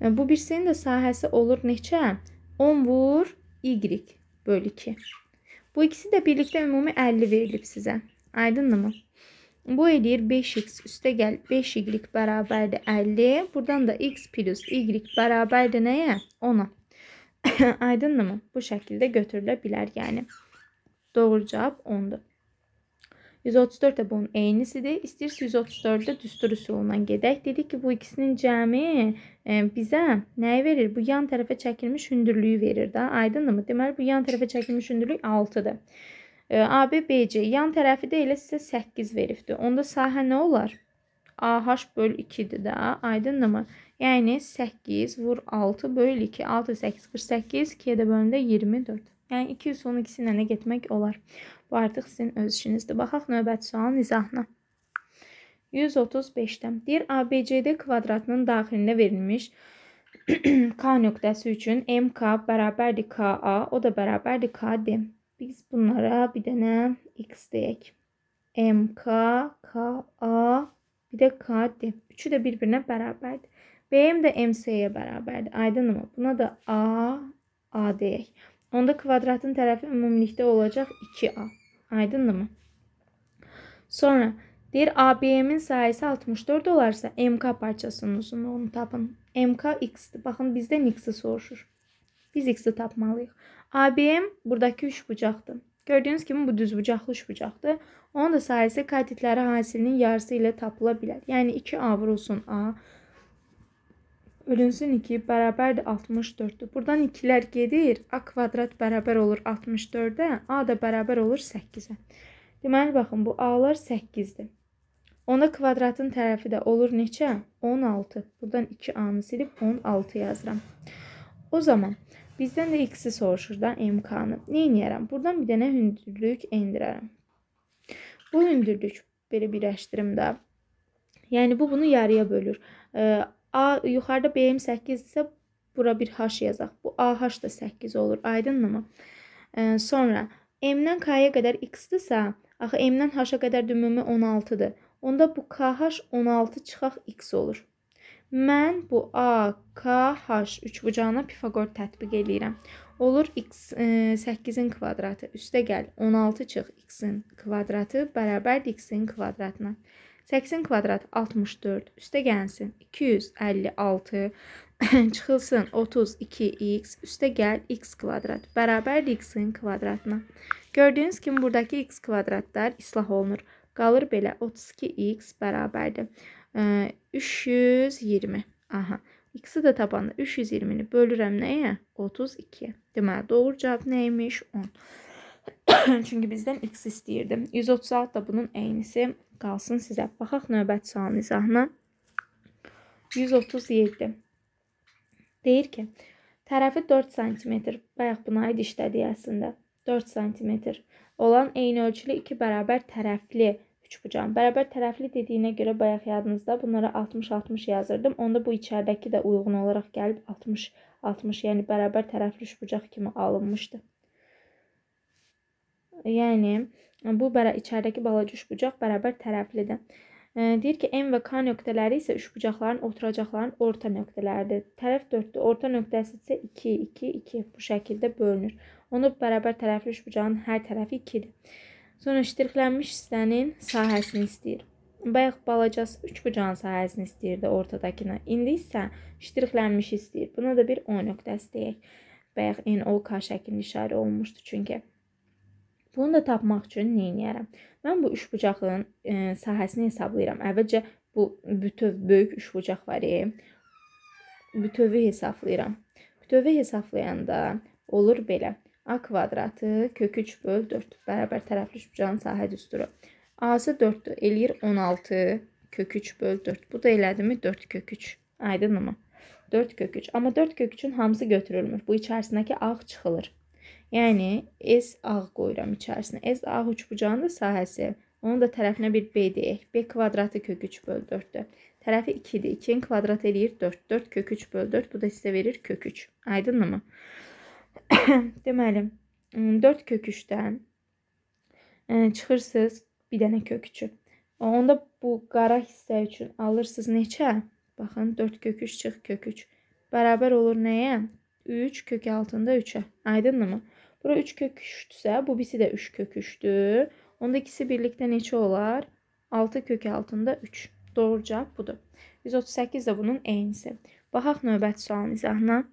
Bu birisinin də sahəsi olur neçə? 10 vur y bölü 2. Bu ikisi də birlikdə ümumi 50 verilib sizə. Aydındır mı? Bu eləyir 5x üstə gəl 5y bərabərdir 50. Buradan da x plus y bərabərdir nəyə? 10-a. Aydındırmı? Bu şəkildə götürülə bilər yəni. Doğru cavab 10-dur. 134 də bunun eynisidir. İstəyirsiniz 134-də düstur üsulundan gedək. Dedik ki, bu ikisinin cəmi e, bizə nəyi verir? Bu yan tərəfə çəkilmiş hündürlüyü verir də. Aydındırmı? Deməli bu yan tərəfə çəkilmiş hündürlük 6-dır. AB BC yan tərəfi də elə sizə 8 veribdir. Onda sahə nə olar? AH böl 2-dir də, aydındırmı? Yəni 8 vur 6 böl 2, 6 8 48, 2-yə də bölündə 24. Yəni 212-si ilə nə getmək olar? Bu artıq sizin öz işinizdir. Baxaq növbəti sualın izahına. 135-dən. Deyir ABCD kvadratının daxilində verilmiş K nöqtəsi üçün MK bərabərdir KA, o da bərabərdir KD. Biz bunlara bir dənə x deyək. MK, KA, bir də KD. Üçü də bir-birinə bərabərdir. BM də MC-yə bərabərdir. Aydınmı? Buna da A, A deyək. Onda kvadratın tərəfi ümumilikdə olacaq 2A. Aydındırmı? Sonra deyir ABM-in sayısı 64 olarsa MK parçasının uzunluğunu tapın. MK x-dir. Baxın bizdən x-i soruşur. Biz x-i tapmalıyıq. ABM buradakı üçbucaqdır. Gördüyünüz kimi bu düzbucaqlı üçbucaqdır. Onun da sayəsi katetləri hasilinin yarısı ilə tapıla bilər. Yəni 2A vurulsun A. Bölünsün 2 bərabərdir 64-dür. Buradan 2-lər gedir. A kvadrat bərabər olur 64-ə, A da bərabər olur 8-ə. Deməli baxın bu A-lar 8-dir. Onda kvadratın tərəfi də olur neçə? 16. Buradan 2A-nı silib 16 yazıram. O zaman Bizdən də X-i soruşur da MK-nı. Neyniyərəm? Buradan bir dənə hündürlük endirərəm. Bu hündürlük belə birləşdirim də. Yəni bu bunu yarıya bölür. A yuxarıda BM 8 isə bura bir H yazaq. Bu AH da 8 olur. Aydınmı? Sonra M-dən K-ya qədər X-dirsə, axı M-dən H-a qədər ümumi 16-dır. Onda bu KH 16 çıxaq X olur. Mən bu A, K, H üçbucağına Pifaqor tətbiq eləyirəm. Olur x 8-in e, kvadratı üstə gəl 16 çıx x-in kvadratı bərabərdir x-in kvadratına. 8-in kvadratı 64 üstə gəlsin 256 çıxılsın 32x üstə gəl x kvadrat bərabərdir x-in kvadratına. Gördüyünüz kimi buradakı x kvadratlar islah olunur. Qalır belə 32x bərabərdir. 320. Aha. İkisi də tabanda 320-ni bölürəm nəyə? 32. Deməli, doğru cavab nə imiş? 10. Çünki bizdən x istəyirdim. 136 da bunun əynisi qalsın sizə. Baxaq növbət sualın izahına. 137. Deyir ki, tərəfi 4 sm, bayaq buna idi işlədik əslində. 4 sm olan eyni ölçülü iki bərabər tərəfli çubucam. Bərabər tərəfli dediyinə görə bayaq yadınızda bunlara 60-60 yazırdım. Onda bu içəridəki də uyğun olaraq gəlib 60-60, yəni bərabər tərəfli çubucaq kimi alınmışdı. Yəni bu içəridəki balaca üçbucaq bərabər tərəflidir. Deyir ki, M və K nöqtələri isə üçbucaqların oturacaqların orta nöqtələridir. Tərəf 4-dür. Orta nöqtəsi isə 2, 2, 2 bu şəkildə bölünür. Onu bərabər tərəfli üçbucağın hər tərəfi 2-dir. Sonra ştirklənmiş hissənin sahəsini istəyir. Bayaq balacası üç bucağın sahəsini istəyirdi ortadakına. İndi isə ştirklənmiş istəyir. Buna da bir O nöqtəsi deyək. Bayaq NOK şəklində işarə olunmuşdu çünki. Bunu da tapmaq üçün nə edərəm? Mən bu üç bucağın e, sahəsini hesablayıram. Əvvəlcə bu bütöv böyük üç bucaq var e. Bütövü hesablayıram. Bütövü hesablayanda olur belə. A kvadratı kök 3 böl 4 bərabər tərəfli üçbucağın sahə düsturu. A-sı 4-dür, eləyir 16 kök 3 böl 4. Bu da elədimi 4 kök 3. Aydınmı? 4 kök 3. Amma 4 kök 3-ün hamısı götürülmür. Bu içərisindəki ağ çıxılır. Yəni S ağ qoyuram içərisinə. S ağ üçbucağın da sahəsi. Onun da tərəfinə bir B deyək. B kvadratı kök 3 böl 4-dür. Tərəfi 2-dir. 2-nin kvadratı eləyir 4. 4 kök 3 böl 4. Bu da sizə verir kök 3. Aydınmı? deməli, 4 köküçdən e, çıxırsınız bir dənə köküçü. Onda bu qara hissə üçün alırsınız neçə? Baxın, 4 köküç çıx köküç. Bərabər olur nəyə? 3 kök altında 3-ə. Aydındırmı? Bura 3 köküçdürsə, bu birisi də 3 köküçdür. Onda ikisi birlikdə neçə olar? 6 kök altında 3. Doğru cavab budur. 138 də bunun eynisi. Baxaq növbəti sualın izahına.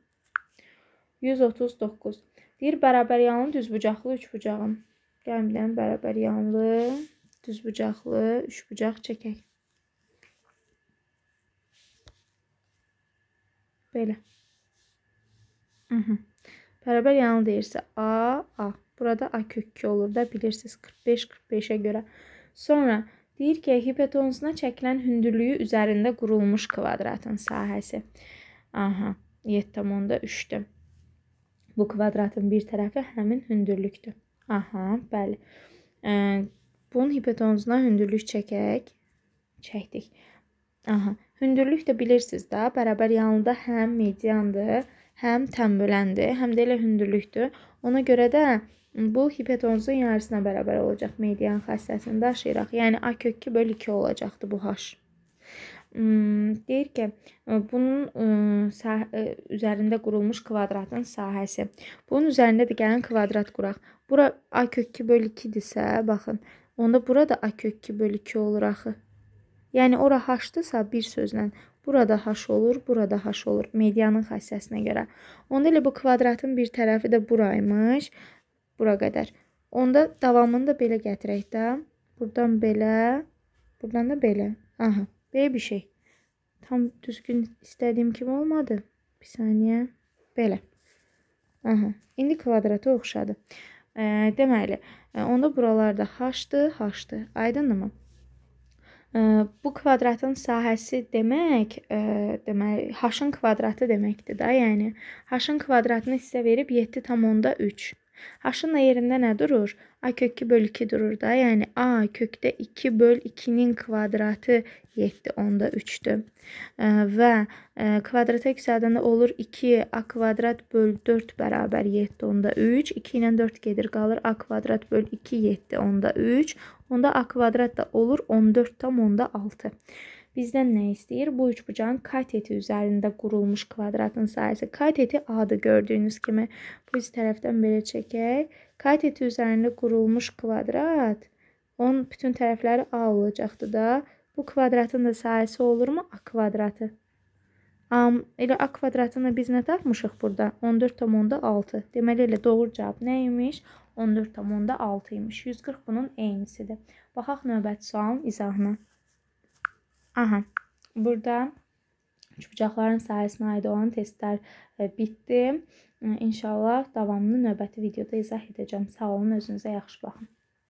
139. Deyir bərabəryanlı düzbucaqlı üçbucağın. Gəlin bilən bərabəryanlı düzbucaqlı üçbucaq çəkək. Belə. Mhm. Bərabər yanlı deyirsə A, A. Burada A kök 2 olur da bilirsiniz 45 45-ə görə. Sonra deyir ki, hipotenusuna çəkilən hündürlüyü üzərində qurulmuş kvadratın sahəsi. Aha, 7.3-dür. Bu kvadratın bir tərəfi həmin hündürlükdür. Aha, bəli. Bunun hipotenuzuna hündürlük çəkək. Çəkdik. Aha, hündürlük də bilirsiniz də, bərabər yanında həm mediandır, həm tənböləndir, həm də elə hündürlükdür. Ona görə də bu hipotenuzun yarısına bərabər olacaq median xassəsini daşıyıraq. Yəni A kök 2 böl 2 olacaqdı bu H. Hmm, deyir ki, e, bunun e, e, üzərində qurulmuş kvadratın sahəsi. Bunun üzərində də gələn kvadrat quraq. Bura a kök 2 bölü 2-dirsə, baxın, onda burada a kök 2 bölü 2 olur axı. Yəni, ora h-dırsa bir sözlə, burada h olur, burada h olur, medianın xassəsinə görə. Onda elə bu kvadratın bir tərəfi də buraymış, bura qədər. Onda davamını da belə gətirək də, buradan belə, buradan da belə, aha. Belə bir şey. Tam düzgün istədiyim kimi olmadı. Bir saniyə. Belə. Aha. İndi kvadrata oxşadı. E, deməli, onda buralarda h-dır, h-dır. Aydındırmı? E, bu kvadratın sahəsi demək, e, deməli, h-ın kvadratı deməkdir da, yəni h-ın kvadratını hissə verib 7,3 Aşın yerində nə durur? A kökü böl 2 durur da. Yəni A kökdə 2 böl 2-nin kvadratı 7 onda 3-dür. Və kvadrata yüksəldəndə olur 2 A kvadrat böl 4 bərabər 7 onda 3. 2 ilə 4 gedir qalır A kvadrat böl 2 7 onda 3. Onda A kvadrat da olur 14 tam onda 6 bizdən nə istəyir? Bu üçbucağın kateti üzərində qurulmuş kvadratın sayısı. Kateti A-dır gördüyünüz kimi. Bu üz tərəfdən belə çəkək. Kateti üzərində qurulmuş kvadrat onun bütün tərəfləri A olacaqdı da. Bu kvadratın da sayısı olurmu? A kvadratı. Um, elə A kvadratını biz nə tapmışıq burada? 14,6. Deməli elə doğru cavab nə imiş? 14,6 imiş. 140 bunun eynisidir. Baxaq növbəti sualın izahına. Aha. Burada çubucaqların sayəsində aid olan testlər e, bitdi. İnşallah davamını növbəti videoda izah edəcəm. Sağ olun, özünüzə yaxşı baxın.